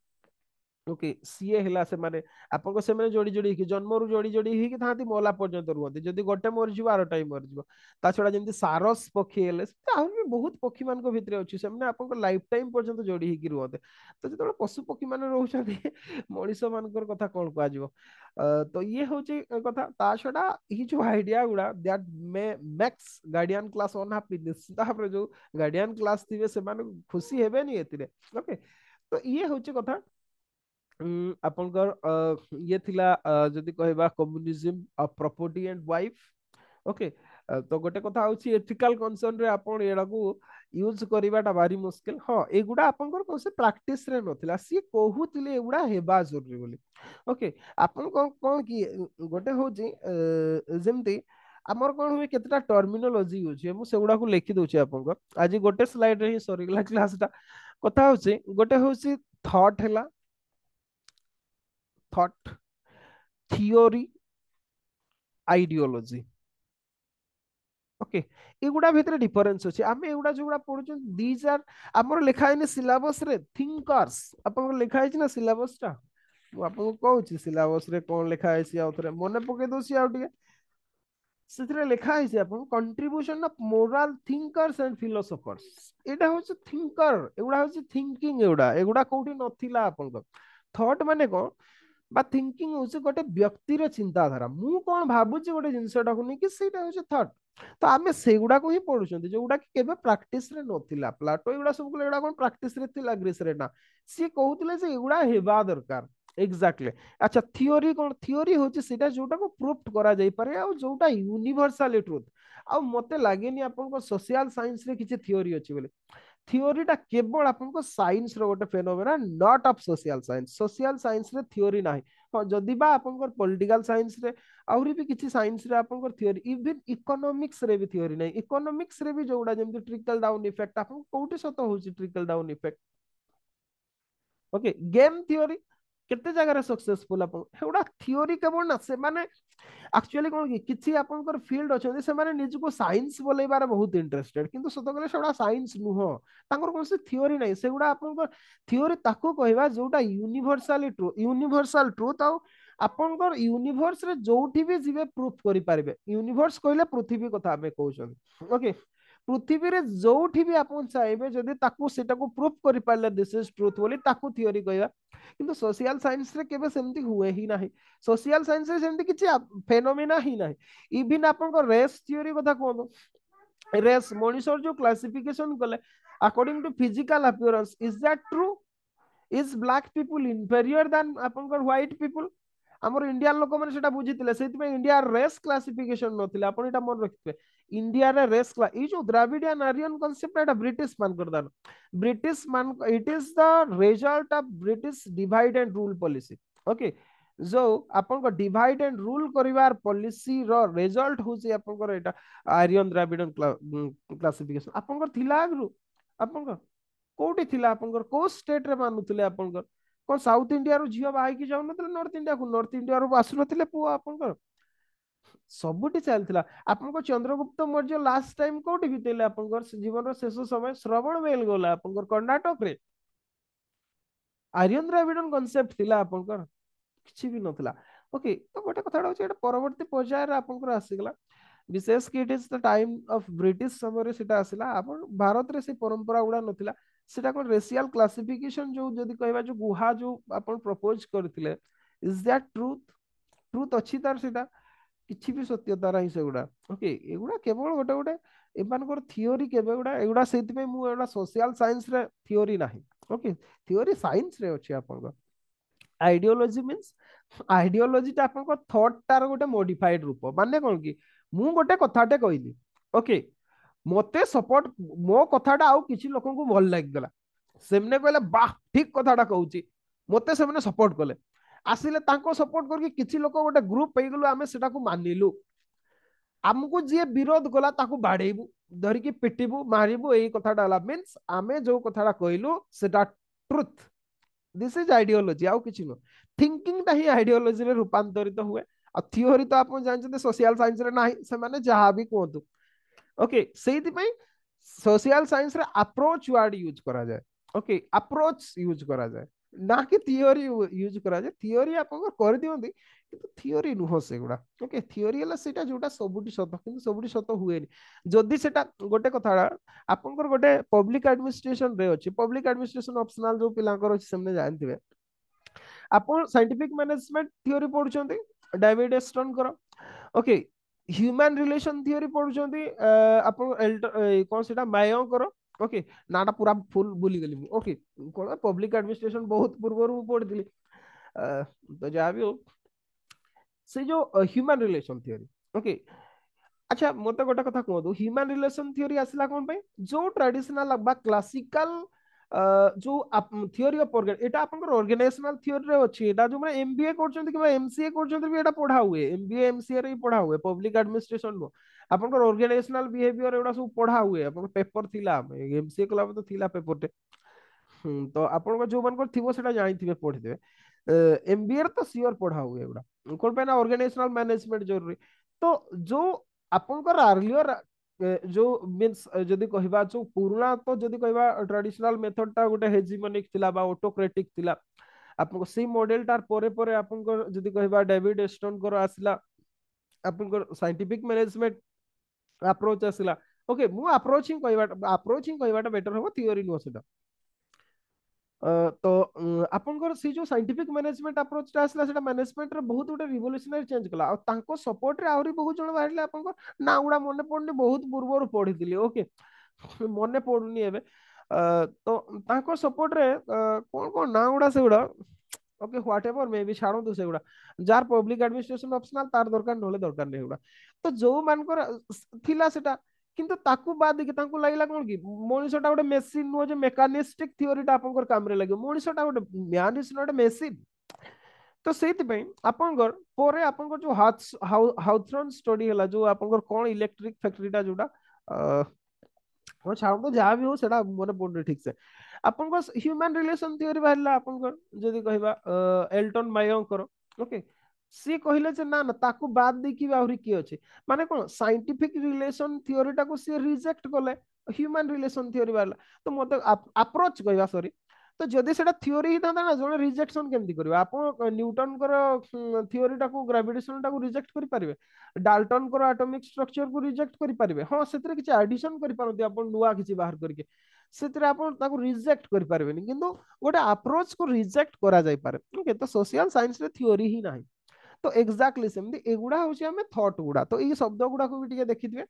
क्योंकि सीए है से माने आपन को से माने जोड़ी जोड़ी कि जन्म रु जोड़ी जोड़ी ही कि थांती मोला पर्यंत रुवंती जदी गोटे मर जीव आरो टाइम मर जीव ता छोडा जेंती सारस पक्षी हेले ता हम बहुत पक्षी मान को भितरे अछि से माने आपन को लाइफ टाइम पर्यंत जोड़ी ही कि रुवते तो जत पशु पक्षी मान रहउ छथि मणीस मान कर कथा कोन को आजिवो तो ये होचे कथा ता छोडा ही जो आइडिया गुडा that may max guardian class on happiness ता पर जो गार्डियन क्लास थिवे से माने खुशी हेबे नि एतिरे ओके तो ये होचे कथा ଆପଣଙ୍କର ଇଏ ଥିଲା ଯଦି କହିବା communism property and wife okay ତ ଗୋଟେ କଥା ହେଉଛି ଏଥିକାଲ କନସର୍ନରେ ଆପଣ ଏଗୁଡ଼ାକୁ ୟୁଜ୍ କରିବାଟା ଭାରି ମୁସ୍କିଲ ହଁ ଏଗୁଡ଼ା ଆପଣଙ୍କର କୌଣସି ପ୍ରାକ୍ଟିସରେ ନଥିଲା ସିଏ କହୁଥିଲେ ଏଗୁଡ଼ା ହେବା ଜରୁରୀ ବୋଲି ଓକେ ଆପଣ କ'ଣ କ'ଣ କି ଗୋଟେ ହେଉଛି ଯେମିତି ଆମର କ'ଣ ହୁଏ କେତେଟା ଟର୍ମିନୋଲୋଜି ୟୁଜ୍ ହୁଏ ମୁଁ ସେଗୁଡ଼ାକୁ ଲେଖିଦେଉଛି ଆପଣଙ୍କ ଆଜି ଗୋଟେ ସ୍ଲାଇଡ଼ରେ ହିଁ ସରିଗଲା କ୍ଲାସ୍ଟା କଥା ହେଉଛି ଗୋଟେ ହେଉଛି ଥଟ୍ ହେଲା thought theory ideology ওকে এগুড়া ভিতরে ডিফরেন্স আছে আমি এগুড়া যেগুড়া পড়ুছ দিজ আর আমার লেখা হয়নি সিলেবস রে থিঙ্কর্স আপনার লেখা হয়েছে না সিলেবসটা ମୁଁ ଆପଣଙ୍କୁ କହୁଛି ସିଲାବସରେ କ'ଣ ଲେଖା ହେଇଛି ଆଉ ଥରେ ମନେ ପକେଇ ଦଉଛି ଆଉ ଟିକେ ସେଥିରେ ଲେଖା ହେଇଛି ଆପଣଙ୍କୁ contribution of moral thinkers and philosophers ଏଇଟା ହେଉଛି ଥିଙ୍କର ଏଗୁଡ଼ା ହେଉଛି ଥିଙ୍କିଂ ଏଗୁଡ଼ା ଏଗୁଡ଼ା କୋଉଠି ନଥିଲା ଆପଣଙ୍କ ଥଟ୍ ମାନେ କ'ଣ বা থিঙ্কিং হচ্ছে গোটে ব্যক্তির চিন্তাধারা মু কোন ভাবুছি গোটে জিনিসটাকে নিয়ে সেইটা হচ্ছে থট তো আমি সেগুড়াকু ହିଁ পড়ুଛନ୍ତି ଯୋଉଗୁଡା କି କେବେ ପ୍ରାକ୍ଟିସରେ ନଥିଲା ପ୍ଲାଟୋ ଏଗୁଡା ସବୁ କହିଲେ ଏଗୁଡା କଣ ପ୍ରାକ୍ଟିସରେ ଥିଲା ଗ୍ରୀସରେ ନା ସିଏ କହୁଥିଲେ ଯେ ଏଗୁଡା ହେବା ଦରକାର ଏକ୍ଜାକ୍ଟଲି ଆଚ୍ଛା ଥିଓରି କଣ ଥିଓରି ହଉଛି ସେଇଟା ଯୋଉଟାକୁ ପ୍ରୁଫ କରାଯାଇପାରେ ଆଉ ଯୋଉଟା ୟୁନିଭର୍ସାଲି ଟ୍ରୁଥ ଆଉ ମତେ ଲାଗେନି ଆପଣଙ୍କ ସୋସିଆଲ ସାଇନ୍ସରେ କିଛି ଥିଓରି ଅଛି ବୋଲି थिरी केवल आप सैंस रोटे phenomena not of social science social science theory ना हाँ जदि आपर पॉलिटिकल साइंस रे आहरी भी किसी साइंस रे आप थिरी इवन इकोनोमिक्स भी थिरी ना इकोनोमिक्स भी जोड़ा ट्रिकल डाउन इफेक्ट आप कौटी सत हो trickle down effect okay game theory କେତେ ଜାଗାରେ ସକ୍ସେସଫୁଲ ଆପଣ ଏଗୁଡ଼ା ଥିଓରି କେବଳ ନା ସେମାନେ ଆକ୍ଚୁଆଲି କ'ଣ କି କିଛି ଆପଣଙ୍କର ଫିଲ୍ଡ ଅଛନ୍ତି ସେମାନେ ନିଜକୁ ସାଇନ୍ସ ବୋଲେଇବାରେ ବହୁତ ଇଣ୍ଟରେଷ୍ଟେଡ୍ କିନ୍ତୁ ସତ କହିଲେ ସେଗୁଡ଼ା ସାଇନ୍ସ ନୁହଁ ତାଙ୍କର କୌଣସି ଥିଓରି ନାହିଁ ସେଗୁଡ଼ା ଆପଣଙ୍କ ଥିଓରି ତାକୁ କହିବା ଯୋଉଟା ୟୁନିଭର୍ସାଲି ଟ୍ରୁ ୟୁନିଭର୍ସାଲ ଟ୍ରୁଥ୍ ଆଉ ଆପଣଙ୍କର ୟୁନିଭର୍ସରେ ଯୋଉଠି ବି ଯିବେ ପ୍ରୁଫ୍ କରିପାରିବେ ୟୁନିଭର୍ସ କହିଲେ ପୃଥିବୀ କଥା ଆମେ କହୁଛନ୍ତି ଓକେ पृथ्वी रे जो भी आप चाहिए जदिता प्रूफ कर पारे दिस इज ट्रुथ बोली थीओरी कह कितु सोशियाल सैन्स सेमती हुए ही ना सोशियाल सैन्स किसी फेनोमिना ही ना इवन आपस थीओरी क्या कहु रेस मनीषर जो क्लासीफिकेसन कले according to physical appearance is that true is black people inferior than आप ह्वैट पीपुल ଆମର ଇଣ୍ଡିଆନ ଲୋକମାନେ ସେଟା ବୁଝିଥିଲେ ସେଇଥିପାଇଁ ଇଣ୍ଡିଆ ରେସ୍ କ୍ଲାସିଫିକେସନ ନଥିଲେ ଆପଣ ଏଇଟା ମନେ ରଖିଥିବେ ଇଣ୍ଡିଆରେ ରେସ୍ ଏଇ ଯୋଉ ଦ୍ରାବିଡିଆନ ଆରିୟନ କନସେପ୍ଟ ଏଇଟା ବ୍ରିଟିଶ ମାନଙ୍କର ଦାନ ବ୍ରିଟିଶ ମାନ it is the result of British divide and rule policy okay ଯୋଉ ଆପଣଙ୍କ ଡିଭାଇଡ ଆଣ୍ଡ ରୁଲ କରିବାର ପଲିସିର ରେଜଲ୍ଟ ହଉଛି ଆପଣଙ୍କର ଏଇଟା ଆରିୟନ ଦ୍ରାବିଡିଆନ କ୍ଲାସିଫିକେସନ ଆପଣଙ୍କର ଥିଲା ଆଗରୁ ଆପଣଙ୍କର କୋଉଠି ଥିଲା ଆପଣଙ୍କର କୋଉ ଷ୍ଟେଟରେ ମାନୁଥିଲେ ଆପଣଙ୍କର କଣ ସାଉଥ ଇଣ୍ଡିଆରୁ ଝିଅ ବାହାହେଇକି ଯାଉନଥିଲେ ନର୍ଥ ଇଣ୍ଡିଆକୁ ନର୍ଥ ଇଣ୍ଡିଆରୁ ଆସୁନଥିଲେ ପୁଅ ଆପଣଙ୍କର ସବୁଠି ଚାଲିଥିଲା ଆପଣଙ୍କ ଚନ୍ଦ୍ରଗୁପ୍ତ ମୌର୍ଯ୍ୟ ଲାଷ୍ଟ ଟାଇମ କୋଉଠି ବିତେଇଲେ ଆପଣଙ୍କର ଜୀବନର ଶେଷ ସମୟ ଶ୍ରବଣ ବେଲ ଗଲା ଆପଣଙ୍କର କର୍ଣ୍ଣାଟକରେ ଆର୍ୟନ ଦ୍ରାବିଡନ କନସେପ୍ଟ ଥିଲା ଆପଣଙ୍କର କିଛି ବି ନଥିଲା ଓକେ ତ ଗୋଟେ କଥାଟା ହଉଛି ଏଇଟା ପରବର୍ତ୍ତୀ ପର୍ଯ୍ୟାୟରେ ଆପଣଙ୍କର ଆସିଗଲା ବିଶେଷ କି it is the time of British ସମୟରେ ସେଟା ଆସିଲା ଆପଣ ଭାରତରେ ସେ ପରମ୍ପରା ଗୁଡା ନଥିଲା সেটা কোন রেସିଆଲ କ୍ଲାସିଫିକେସନ ଯୋଉ ଯଦି କହିବା ଯୋଉ ଗୁହା ଯୋଉ ଆପଣ ପ୍ରପୋଜ କରିଥିଲେ ଇଜ ଦ୍ୟାଟ ଟ୍ରୁଥ ଟ୍ରୁଥ ଅଛି ତାର ସେଇଟା କିଛି ବି ସତ୍ୟତା ନାହିଁ ସେଗୁଡା ଓକେ ଏଗୁଡା କେବଳ ଗୋଟେ ଗୋଟେ ଏମାନଙ୍କର ଥିଓରି କେବେ ଗୁଡା ଏଗୁଡା ସେଇଥିପାଇଁ ମୁଁ ଏଗୁଡା ସୋସିଆଲ ସାଇନ୍ସରେ ଥିଓରି ନାହିଁ ଓକେ ଥିଓରି ସାଇନ୍ସରେ ଅଛି ଆପଣଙ୍କ ଆଇଡିଓଲୋଜି ମିନ୍ସ ଆଇଡିଓଲୋଜିଟା ଆପଣଙ୍କ ଥଟ୍ଟାର ଗୋଟେ ମୋଡିଫାଇଡ୍ ରୂପ ମାନେ କ'ଣ କି ମୁଁ ଗୋଟେ କଥାଟେ କହିଲି ଓକେ ମୋତେ ସପୋର୍ଟ ମୋ କଥାଟା ଆଉ କିଛି ଲୋକଙ୍କୁ ଭଲ ଲାଗିଗଲା ସେମାନେ କହିଲେ ବାଃ ଠିକ କଥାଟା କହୁଛି ମୋତେ ସେମାନେ ସପୋର୍ଟ କଲେ ଆସିଲେ ତାଙ୍କ ସପୋର୍ଟ କରିକି କିଛି ଲୋକ ଗୋଟେ ଗ୍ରୁପ ହେଇଗଲୁ ଆମେ ସେଟାକୁ ମାନିଲୁ ଆମକୁ ଯିଏ ବିରୋଧ କଲା ତାକୁ ବାଡ଼େଇବୁ ଧରିକି ପିଟିବୁ ମାରିବୁ ଏଇ କଥାଟା ହେଲା ମିନ୍ସ ଆମେ ଯୋଉ କଥାଟା କହିଲୁ ସେଟା ଟ୍ରୁଥ ଦିସ୍ ଇଜ ଆଇଡିଓଲୋଜି ଆଉ କିଛି ନୁହଁ ଥିଙ୍କିଂଟା ହିଁ ଆଇଡିଓଲୋଜିରେ ରୂପାନ୍ତରିତ ହୁଏ ଆଉ ଥିଓରି ତ ଆପଣ ଜାଣିଛନ୍ତି ସୋସିଆଲ ସାଇନ୍ସରେ ନାହିଁ ସେମାନେ ଯାହା ବି କୁହନ୍ତୁ ओके से सोशल साइंस रे अप्रोच वर्ड यूज करा जाए ओके अप्रोच यूज करा जाए ना कि थ्योरी यूज करा जाए थ्योरी आप कर दिवंदी किंतु थ्योरी नुह से गुडा ओके थ्योरी ला सेटा जोटा सबुटी सत किंतु सबुटी सत हुए नि जदी गोटे कथा आप गोटे पब्लिक एडमिनिस्ट्रेशन रे अछि पब्लिक एडमिनिस्ट्रेशन ऑप्शनल जो पिलांकर अछि सेमने जानतिबे आपन साइंटिफिक मैनेजमेंट थ्योरी पढ़ David Easton okay human relation theory पढ़ुंट आप कौन सी मय ओके नाटा पूरा फुल भूली गली ओके कौन पब्लिक एडमिनिस्ट्रेशन बहुत पूर्व पढ़ी थी तो जहाँ से जो ह्यूमन रिलेशन थ्योरी ओके अच्छा मत गोटे कथ कहतु ह्यूमन रिलेशन थ्योरी आसला कौन जो ट्रेडिशनल क्लासिकल जो थियोरी अफ ऑर्गन एटा आपनकर ऑर्गेनाइजेशनल थियोरी रे अछि एटा जो माने एमबीए करछन्ति किबा एमसीए करछन्ति भी एटा पढ़ा हुए एमबीए एमसीए रे पढ़ा हुए पब्लिक एडमिनिस्ट्रेशन रो आपनकर ऑर्गेनाइजेशनल बिहेवियर एटा सब पढ़ा हुए पेपर थी एमसीए कला तो थिला पेपर टे हम्म, तो आपनकर जो मानकर थिबो सेटा जानिथिबे पढ़िथिबे एमबीए तो सियोर पढ़ा हुए एगुड़ा कोन पे मैनेजमेंट जरूरी तो जो आपनकर अर्लियर जो मीन्स जदि कह जो तो जदि कह ट्रेडिशनल मेथड टा गोटे हेजिमोनिक ऑटोक्रेटिक थिला आपनको मॉडल टार परे परे आपनको जदि कहवा डेविड एस्टोन को आसला आपनको साइंटिफिक मैनेजमेंट अप्रोच आसला ओके मु अप्रोचिंग कहवा अप्रोचिंग कहवाटा बेटर हबो थियोरी नुह सेटा ତ ଆପଣଙ୍କର ସେଇ ଯୋଉ ସାଇଣ୍ଟିଫିକ ମ୍ୟାନେଜମେଣ୍ଟ ଆପ୍ରୋଚଟା ଆସିଲା ସେଟା ମ୍ୟାନେଜମେଣ୍ଟରେ ବହୁତ ଗୋଟେ ରିଭଲ୍ୟୁସନାରୀ ଚେଞ୍ଜ କଲା ଆଉ ତାଙ୍କ ସପୋର୍ଟରେ ଆହୁରି ବହୁତ ଜଣ ବାହାରିଲେ ଆପଣଙ୍କ ନାଁ ଗୁଡା ମନେ ପଡୁନି ବହୁତ ପୂର୍ବରୁ ପଢିଥିଲି ଓକେ ମନେ ପଡୁନି ଏବେ ତ ତାଙ୍କ ସପୋର୍ଟରେ କଣ କଣ ନାଁ ଗୁଡା ସେଗୁଡା okay whatever may be ଛାଡ଼ନ୍ତୁ ସେଗୁଡ଼ା ଯାହାର ପବ୍ଲିକ ଆଡମିନିଷ୍ଟ୍ରେସନ ଅପସନାଲ ତାର ଦରକାର ନହେଲେ ଦରକାର ନାହିଁ ଏଗୁଡ଼ା ତ ଯୋଉମାନଙ୍କର ଥିଲା ସେଟା কিন্তু তাকে বাদ দেখি তাকে লাগিলা কোন কি মনিষটা গোটে মেসিন নুহ যে মেকানিস্টিক থিওরিটা আপনার কামরে লাগে মনিষটা গোটে man is not a machine তো সেইপাই আপনার পরে আপনার যে হাউথ্রন স্টডি হল যে আপনার কোন ইলেকট্রিক ফ্যাক্টরিটা যেটা ହଁ ଛାଡ଼ନ୍ତୁ ଯାହା ବି ହଉ ସେଟା ମନେ ପଡ଼ୁନି ଠିକ ସେ ଆପଣଙ୍କ ହ୍ୟୁମାନ ରିଲେସନ ଥିଓରି ବାହାରିଲା ଆପଣଙ୍କର ଯଦି କହିବା ଏଲଟନ ମାୟଙ୍କର ଓକେ सी कहले जे ना ना ताकू बाद देखि आहुरी के अछि माने कोन साइंटिफिक रिलेशन थ्योरी टाको रिजेक्ट कले ह्यूमन रिलेशन थ्योरी वाला तो मते अप्रोच कहबा सॉरी तो जदि सेटा थ्योरी ही था ना रिजेक्शन केमती करबो आपण न्यूटन कर थ्योरी टाको ग्रेविटेशन रिजेक्ट करि डाल्टन कर एटॉमिक स्ट्रक्चर को रिजेक्ट करि हाँ हां सेतरे एडिशन करि पारंती आपण नुवा किछि बाहर करके সেতরে আপনার তাকে রিজেক্ট করে পারবেনি কিন্তু গোটে আপ্রোচ কু রিজেক্ট করা যাই পারে तो एक्जाक्टली exactly एगुड़ा हूँ आम थट गुड़ा तो ये शब्द गुड़ा भी देखिए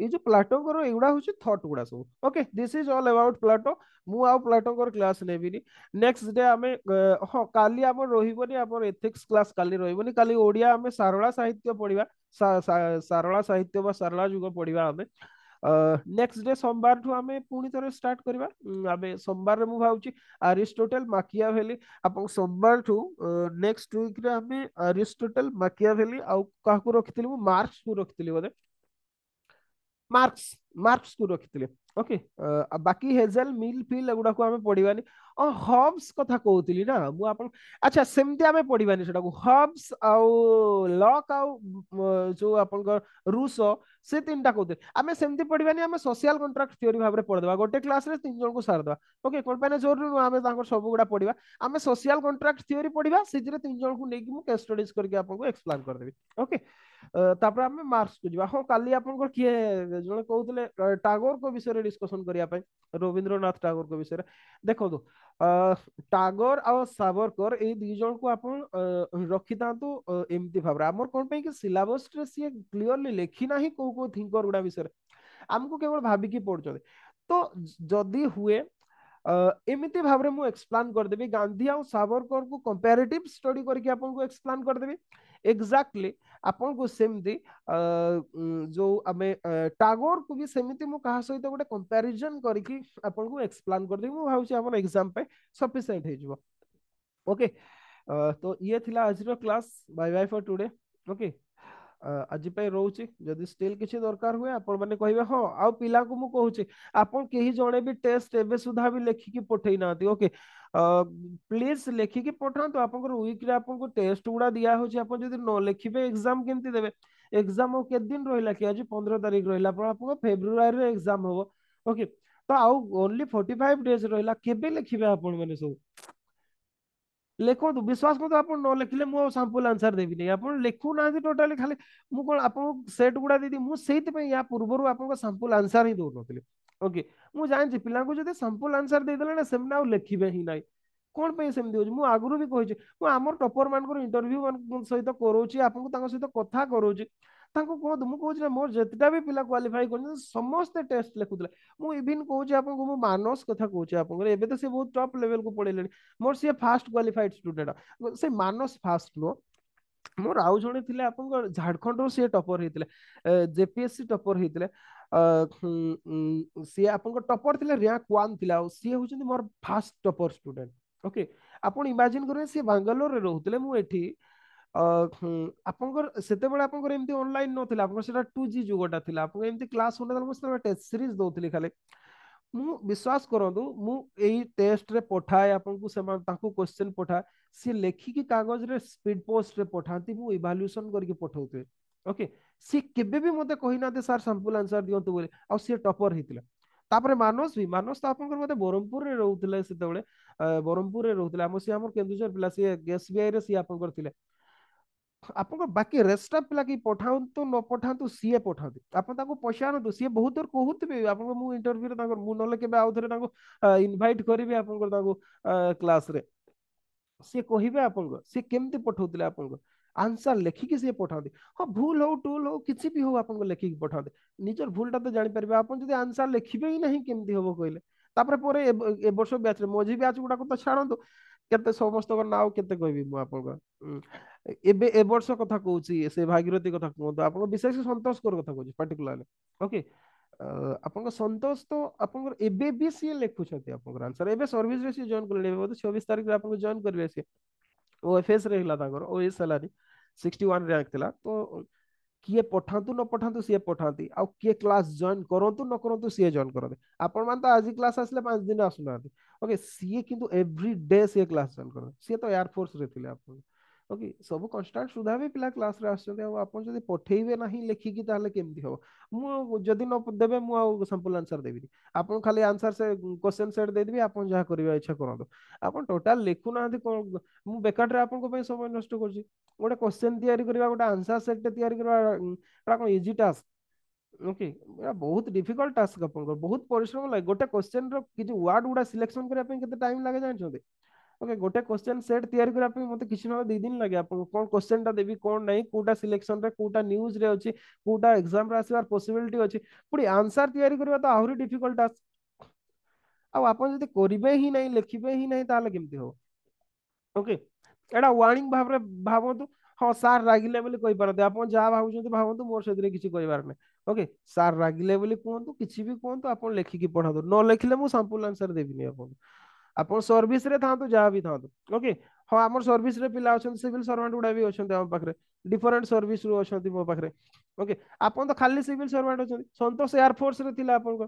ये जो प्लाटो एगुड़ा हूँ थट गुड़ा सब okay this is all about Plato मुझे प्लाटो क्लास ने नेक्स्ट डे आम हाँ कल आम रही एथिक्स क्लास कल रही कल ओडिया सारा साहित्य पढ़ा सारा साहित्य सारा जुग पढ़ा नेक्स्ट डे सोमवार ठू आम पुणी थे स्टार्ट करवा आम सोमवार मुझे भावी आरिस्टोटेल माकिया भेली आपको सोमवार ठू नेक्स्ट विक रेम आरिस्टोटेल माकिया भेली आ रखी थी मार्क्स को रखी थी मार्क्स मार्क्स को रखी ओके आ, बाकी हेजल मिल फिल गुडा को हम पढ़िवानी ओ हब्स कथा कहतली ना मु आपन अच्छा सेमती हमें पढ़िवानी सेटा को हब्स आउ लॉक आउ जो आपन को रूसो से तीनटा कहते हमें सेमती पढ़िवानी हमें सोशल कॉन्ट्रैक्ट थ्योरी भाबरे पढ़ देबा गोटे क्लास रे तीन जन को सार देबा ओके कोन पने जोर रु हमें ताको सब गुडा पढ़िबा हमें सोशल कॉन्ट्रैक्ट थ्योरी पढ़िबा सिजरे तीन जन को लेकि मु केस स्टडीज करके आपन को एक्सप्लेन कर देबी ओके ତାପରେ ଆମେ ମାର୍କସକୁ ଯିବା ହଁ କାଲି ଆପଣଙ୍କର କିଏ ଜଣେ କହୁଥିଲେ ଟାଗୋରଙ୍କ ବିଷୟରେ ଡିସ୍କସନ କରିବା ପାଇଁ ରବୀନ୍ଦ୍ରନାଥ ଟାଗୋରଙ୍କ ବିଷୟରେ ଦେଖନ୍ତୁ ଟାଗୋର ଆଉ ସାବରକର ଏଇ ଦି ଜଣଙ୍କୁ ଆପଣ ରଖିଥାନ୍ତୁ ଏମିତି ଭାବରେ ଆମର କଣ ପାଇଁ କି ସିଲାବସରେ ସିଏ କ୍ଲିଅରଲି ଲେଖି ନାହିଁ କୋଉ କୋଉ ଥିଙ୍କର ଗୁଡା ବିଷୟରେ ଆମକୁ କେବଳ ଭାବିକି ପଢୁଛନ୍ତି ତ ଯଦି ହୁଏ एमती भाव में एक्सप्लेन करदेवि गांधी आ सवरकर को कंपेरेटिव स्टडी करके आपको एक्सप्लेन करदेवि एक्जाक्टली आपको सेमती जो आम टागोर को भी सेमती मुझे क्या सहित गोटे कंपेरिजन करके एक्सप्लेन करदे मुझे आप एक्जाम सफिसीयंट होके तो ये आज class bye bye for today okay okay. आज रोच स्टिल किसी दरकार हुए आप कह हाँ आ पा को मुझे कह जड़े भी टेस्ट एवं सुधा भी लिखिकी पठे ना ओके प्लीज लिखिकी पठा तो आप टेस्ट गुड़ा दिखे आप न लिखे एक्जाम कमी देवे एक्जाम के दिन रहा कि आज पंद्रह तारीख रहा आप फेब्रुआरी एक्जाम हम ओके तो आउ ओनली फोर्टी फाइव डेज रहा केखिबे आप सब ଲେଖନ୍ତୁ ବିଶ୍ୱାସ କରନ୍ତୁ ଆପଣ ନ ଲେଖିଲେ ମୁଁ ଆଉ ସାମ୍ପଲ୍ ଆନ୍ସର ଦେବିନି ଆପଣ ଲେଖୁନାହାନ୍ତି ଟୋଟାଲି ଖାଲି ମୁଁ କ'ଣ ଆପଣଙ୍କୁ ସେଟ୍ ଗୁଡ଼ା ଦେଇଦି ମୁଁ ସେଇଥିପାଇଁ ୟା ପୂର୍ବରୁ ଆପଣଙ୍କ ସାମ୍ପଲ୍ ଆନ୍ସର ହିଁ ଦେଉନଥିଲି ଓକେ ମୁଁ ଜାଣିଛି ପିଲାଙ୍କୁ ଯଦି ସାମ୍ପଲ୍ ଆନ୍ସର ଦେଇଦେଲେ ନା ସେମାନେ ଆଉ ଲେଖିବେ ହିଁ ନାହିଁ କ'ଣ ପାଇଁ ସେମିତି ହେଉଛି ମୁଁ ଆଗରୁ ବି କହିଛି ମୁଁ ଆମର ଟପର ମାନଙ୍କର ଇଣ୍ଟରଭ୍ୟୁ ମାନଙ୍କ ସହିତ କରଉଛି ଆପଣଙ୍କୁ ତାଙ୍କ ସହିତ କଥା କରଉଛି ତାଙ୍କୁ କୁହନ୍ତୁ ମୁଁ କହୁଛି ନା ମୋର ଯେତେଟା ବି ପିଲା କ୍ୱାଲିଫାଇ କରିଛନ୍ତି ସମସ୍ତେ ଟେଷ୍ଟ ଲେଖୁଥିଲେ ମୁଁ ଇଭିନ୍ କହୁଛି ଆପଣଙ୍କୁ ମୁଁ ମାନସ କଥା କହୁଛି ଆପଣଙ୍କର ଏବେ ତ ସେ ବହୁତ ଟପ୍ ଲେଭେଲକୁ ପଳେଇଲେଣି ମୋର ସିଏ ଫାଷ୍ଟ କ୍ୱାଲିଫାଇଡ ଷ୍ଟୁଡେଣ୍ଟ ସେ ମାନସ ଫାଷ୍ଟ ନୁହଁ ମୋର ଆଉ ଜଣେ ଥିଲେ ଆପଣଙ୍କ ଝାଡ଼ଖଣ୍ଡରୁ ସିଏ ଟପର ହେଇଥିଲେ ଜେପିଏସସି ଟପର ହେଇଥିଲେ ସିଏ ଆପଣଙ୍କ ଟପର ଥିଲେ ର୍ୟାଙ୍କ ୱାନ୍ ଥିଲା ଆଉ ସିଏ ହେଉଛନ୍ତି ମୋର ଫାଷ୍ଟ ଟପର ଷ୍ଟୁଡେଣ୍ଟ ଓକେ ଆପଣ ଇମାଜିନ୍ କରିବେ ସିଏ ବାଙ୍ଗାଲୋରରେ ରହୁଥିଲେ ମୁଁ ଏଠି ଆପଣଙ୍କର ସେତେବେଳେ ଆପଣଙ୍କର ଏମିତି ଅନଲାଇନ ନଥିଲା ଆପଣଙ୍କର ସେଟା ଟୁ ଜି ଯୁଗଟା ଥିଲା ଆପଣଙ୍କର ଏମିତି କ୍ଲାସ ହଉନଥିଲା ମୁଁ ସେତେବେଳେ ଟେଷ୍ଟ ସିରିଜ ଦଉଥିଲି ଖାଲି ମୁଁ ବିଶ୍ୱାସ କରନ୍ତୁ ମୁଁ ଏଇ ଟେଷ୍ଟରେ ପଠାଏ ଆପଣଙ୍କୁ ସେମାନେ ତାଙ୍କୁ କ୍ୱେଶ୍ଚିନ୍ ପଠାଏ ସେ ଲେଖିକି କାଗଜରେ ସ୍ପିଡ୍ ପୋଷ୍ଟରେ ପଠାନ୍ତି ମୁଁ ଇଭାଲ୍ୟୁଏସନ୍ କରିକି ପଠାଉଥିବେ ଓକେ ସେ କେବେ ବି ମୋତେ କହିନାହାନ୍ତି ସାର୍ ସାମ୍ପୁଲ୍ ଆନ୍ସର୍ ଦିଅନ୍ତୁ ବୋଲି ଆଉ ସିଏ ଟପର୍ ହେଇଥିଲା ତାପରେ ମାନସ ବି ମାନସ ତ ଆପଣଙ୍କର ବୋଧେ ବ୍ରହ୍ମପୁରରେ ରହୁଥିଲେ ସେତେବେଳେ ବ୍ରହ୍ମପୁରରେ ରହୁଥିଲେ ଆମ ସିଏ ଆମର କେନ୍ଦୁଝର ପିଲା ସିଏ ଏସ୍ବିଆଇରେ ସିଏ ଆପଣଙ୍କର ଥିଲେ आप बाकी रेस्ट अफ पिला कि पठाउंतु न पठाउंतु सीए पठाउंतु आपन ताको पछानो बहुत दूर कहुतबे आपको मु इंटरव्यू ना ताको मु आउ थरे ताको इनवाइट करबे क्लास रे सीए कहिबे आपको सीए केमति पठौतले आंसर लेखिक के सीए पठाउंदे हाँ, भूल हो टूल हो किसी भी हो आपको लेखि के निजर भूल टा तो परबे आपन जदि आंसर लेखिबे ही नहीं केमति होबो कहले बैच रे मोजी बैच गुडा तो छाड़ू छाणंतु समस्त को नाव केते ଏବେ ଏ ବର୍ଷ କଥା କହୁଛି ସେ ଭାଗିରଥୀ କଥା କୁହନ୍ତୁ ଆପଣଙ୍କ ବିଶେଷ ସନ୍ତୋଷଙ୍କର କଥା କହୁଛି ପାର୍ଟିକୁଲାରଲି ଓକେ ଆପଣଙ୍କ ସନ୍ତୋଷ ତ ଆପଣଙ୍କର ଏବେ ବି ସିଏ ଲେଖୁଛନ୍ତି ଆପଣଙ୍କର ଆନ୍ସର ଏବେ ସର୍ଭିସରେ ସିଏ ଜଏନ୍ କଲେଣି ଏବେ ବୋଧେ ଚବିଶ ତାରିଖରେ ଆପଣଙ୍କୁ ଜଏନ୍ କରିବେ ସିଏ ଓ ଏଫ୍ଏସ୍ରେ ହେଲା ତାଙ୍କର ଓ ଏସ୍ ହେଲାନି ସିକ୍ସଟି ୱାନ୍ ରାଙ୍କ ଥିଲା ତ କିଏ ପଠାନ୍ତୁ ନ ପଠାନ୍ତୁ ସିଏ ପଠାନ୍ତି ଆଉ କିଏ କ୍ଲାସ୍ ଜଏନ୍ କରନ୍ତୁ ନ କରନ୍ତୁ ସିଏ ଜଏନ୍ କରନ୍ତି ଆପଣମାନେ ତ ଆଜି କ୍ଲାସ୍ ଆସିଲେ ପାଞ୍ଚ ଦିନ ଆସୁନାହାନ୍ତି ଓକେ ସିଏ କିନ୍ତୁ ଏଭ୍ରି ଡେ ସିଏ କ୍ଲାସ୍ ଜଏନ୍ କରନ୍ତି ସିଏ ତ ଏୟାରଫୋର୍ସରେ ଥିଲେ ଆପଣ ओके सब कन्स्टाट सुधा भी पिला क्लास रे आछो आ आपन जदि पठेइबे नाही लेखि कि ताले केमथि हो मु जदि न देबे मु आ सिंपल आंसर देबि आपन खाली आंसर से क्वेश्चन सेट दे देबि आपन जहा करबा इच्छा करन दो आपन टोटल लेखु नाथि मु बेकार रे आपन को पे समय नष्ट कर गोटे क्वेश्चन तयारी करबा गोटे आंसर सेट तयारी करबा एटा को इजी टास्क ओके okay. बहुत डिफिकल्ट टास्क आपन बहुत परिश्रम लगे गोटे क्वेश्चन रो किछ वर्ड उडा सिलेक्शन करबा पे केते टाइम लगे जानते ଓକେ ଗୋଟେ କ୍ୱେଶ୍ଚେନ୍ ସେଟ୍ ତିଆରି କରିବା ପାଇଁ ମୋତେ କିଛି ନହେଲେ ଦୁଇ ଦିନ ଲାଗେ ଆପଣଙ୍କୁ କ'ଣ କ୍ୱେଶ୍ଚେନ୍ଟା ଦେବି କ'ଣ ନାହିଁ କେଉଁଟା ସିଲେକ୍ସନ୍ରେ କେଉଁଟା ନ୍ୟୁଜ୍ରେ ଅଛି କେଉଁଟା ଏକ୍ଜାମ୍ରେ ଆସିବାର ପସିବିଲିଟି ଅଛି ପୁଣି ଆନ୍ସର୍ ତିଆରି କରିବା ତ ଆହୁରି ଡିଫିକଲ୍ଟ ଟାସ୍କ ଆଉ ଆପଣ ଯଦି କରିବେ ହିଁ ନାହିଁ ଲେଖିବେ ହିଁ ନାହିଁ ତାହେଲେ କେମିତି ହେବ ଓକେ ଏଇଟା ୱାର୍ଣ୍ଣିଂ ଭାବରେ ଭାବନ୍ତୁ ହଁ ସାର୍ ରାଗିଲେ ବୋଲି କହିପାରନ୍ତି ଆପଣ ଯାହା ଭାବୁଛନ୍ତି ଭାବନ୍ତୁ ମୋର ସେଥିରେ କିଛି କହିବାର ନାହିଁ ଓକେ ସାର୍ ରାଗିଲେ ବୋଲି କୁହନ୍ତୁ କିଛି ବି କୁହନ୍ତୁ ଆପଣ ଲେଖିକି ପଢ଼ାନ୍ତୁ ନ ଲେଖିଲେ ମୁଁ ସାମ୍ପୁଲ୍ ଆନ୍ସର୍ ଦେବିନି ଆପଣଙ୍କୁ ଆପଣ ସର୍ଭିସରେ ଥାନ୍ତୁ ଯାହା ବି ଥାନ୍ତୁ ଓକେ ହଁ ଆମର ସର୍ଭିସରେ ପିଲା ଅଛନ୍ତି ସିଭିଲ ସର୍ଭାଣ୍ଟ ଗୁଡ଼ା ବି ଅଛନ୍ତି ଆମ ପାଖରେ ଡିଫରେଣ୍ଟ ସର୍ଭିସରୁ ଅଛନ୍ତି ମୋ ପାଖରେ ଓକେ ଆପଣ ତ ଖାଲି ସିଭିଲ ସର୍ଭାଣ୍ଟ ଅଛନ୍ତି ସନ୍ତୋଷ ଏୟାରଫୋର୍ସରେ ଥିଲା ଆପଣଙ୍କ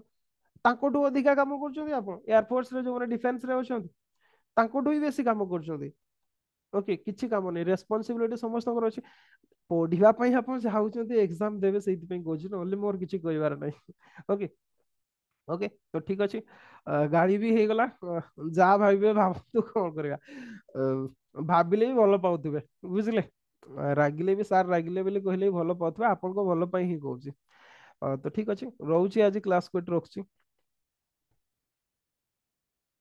ତାଙ୍କଠୁ ଅଧିକା କାମ କରୁଛନ୍ତି ଆପଣ ଏୟାରଫୋର୍ସରେ ଯେଉଁମାନେ ଡିଫେନ୍ସରେ ଅଛନ୍ତି ତାଙ୍କଠୁ ବି ବେଶୀ କାମ କରୁଛନ୍ତି ଓକେ କିଛି କାମ ନାହିଁ ରେସ୍ପନ୍ସିବିଲିଟି ସମସ୍ତଙ୍କର ଅଛି ପଢିବା ପାଇଁ ଆପଣ ଚାହୁଁଛନ୍ତି ଏକ୍ଜାମ ଦେବେ ସେଇଥିପାଇଁ କହୁଛି ନହେଲେ ମୋର କିଛି କହିବାର ନାହିଁ ଓକେ ओके तो ठीक अच्छे गाड़ी भी हेगला जा भावे भाव कौन कर भाविले भी भल पाथे बुझे रागिले भी सार रागिले बोले कहले भल पाथे आपको भलपाई तो ठीक अच्छे रोचे आज क्लास को रखी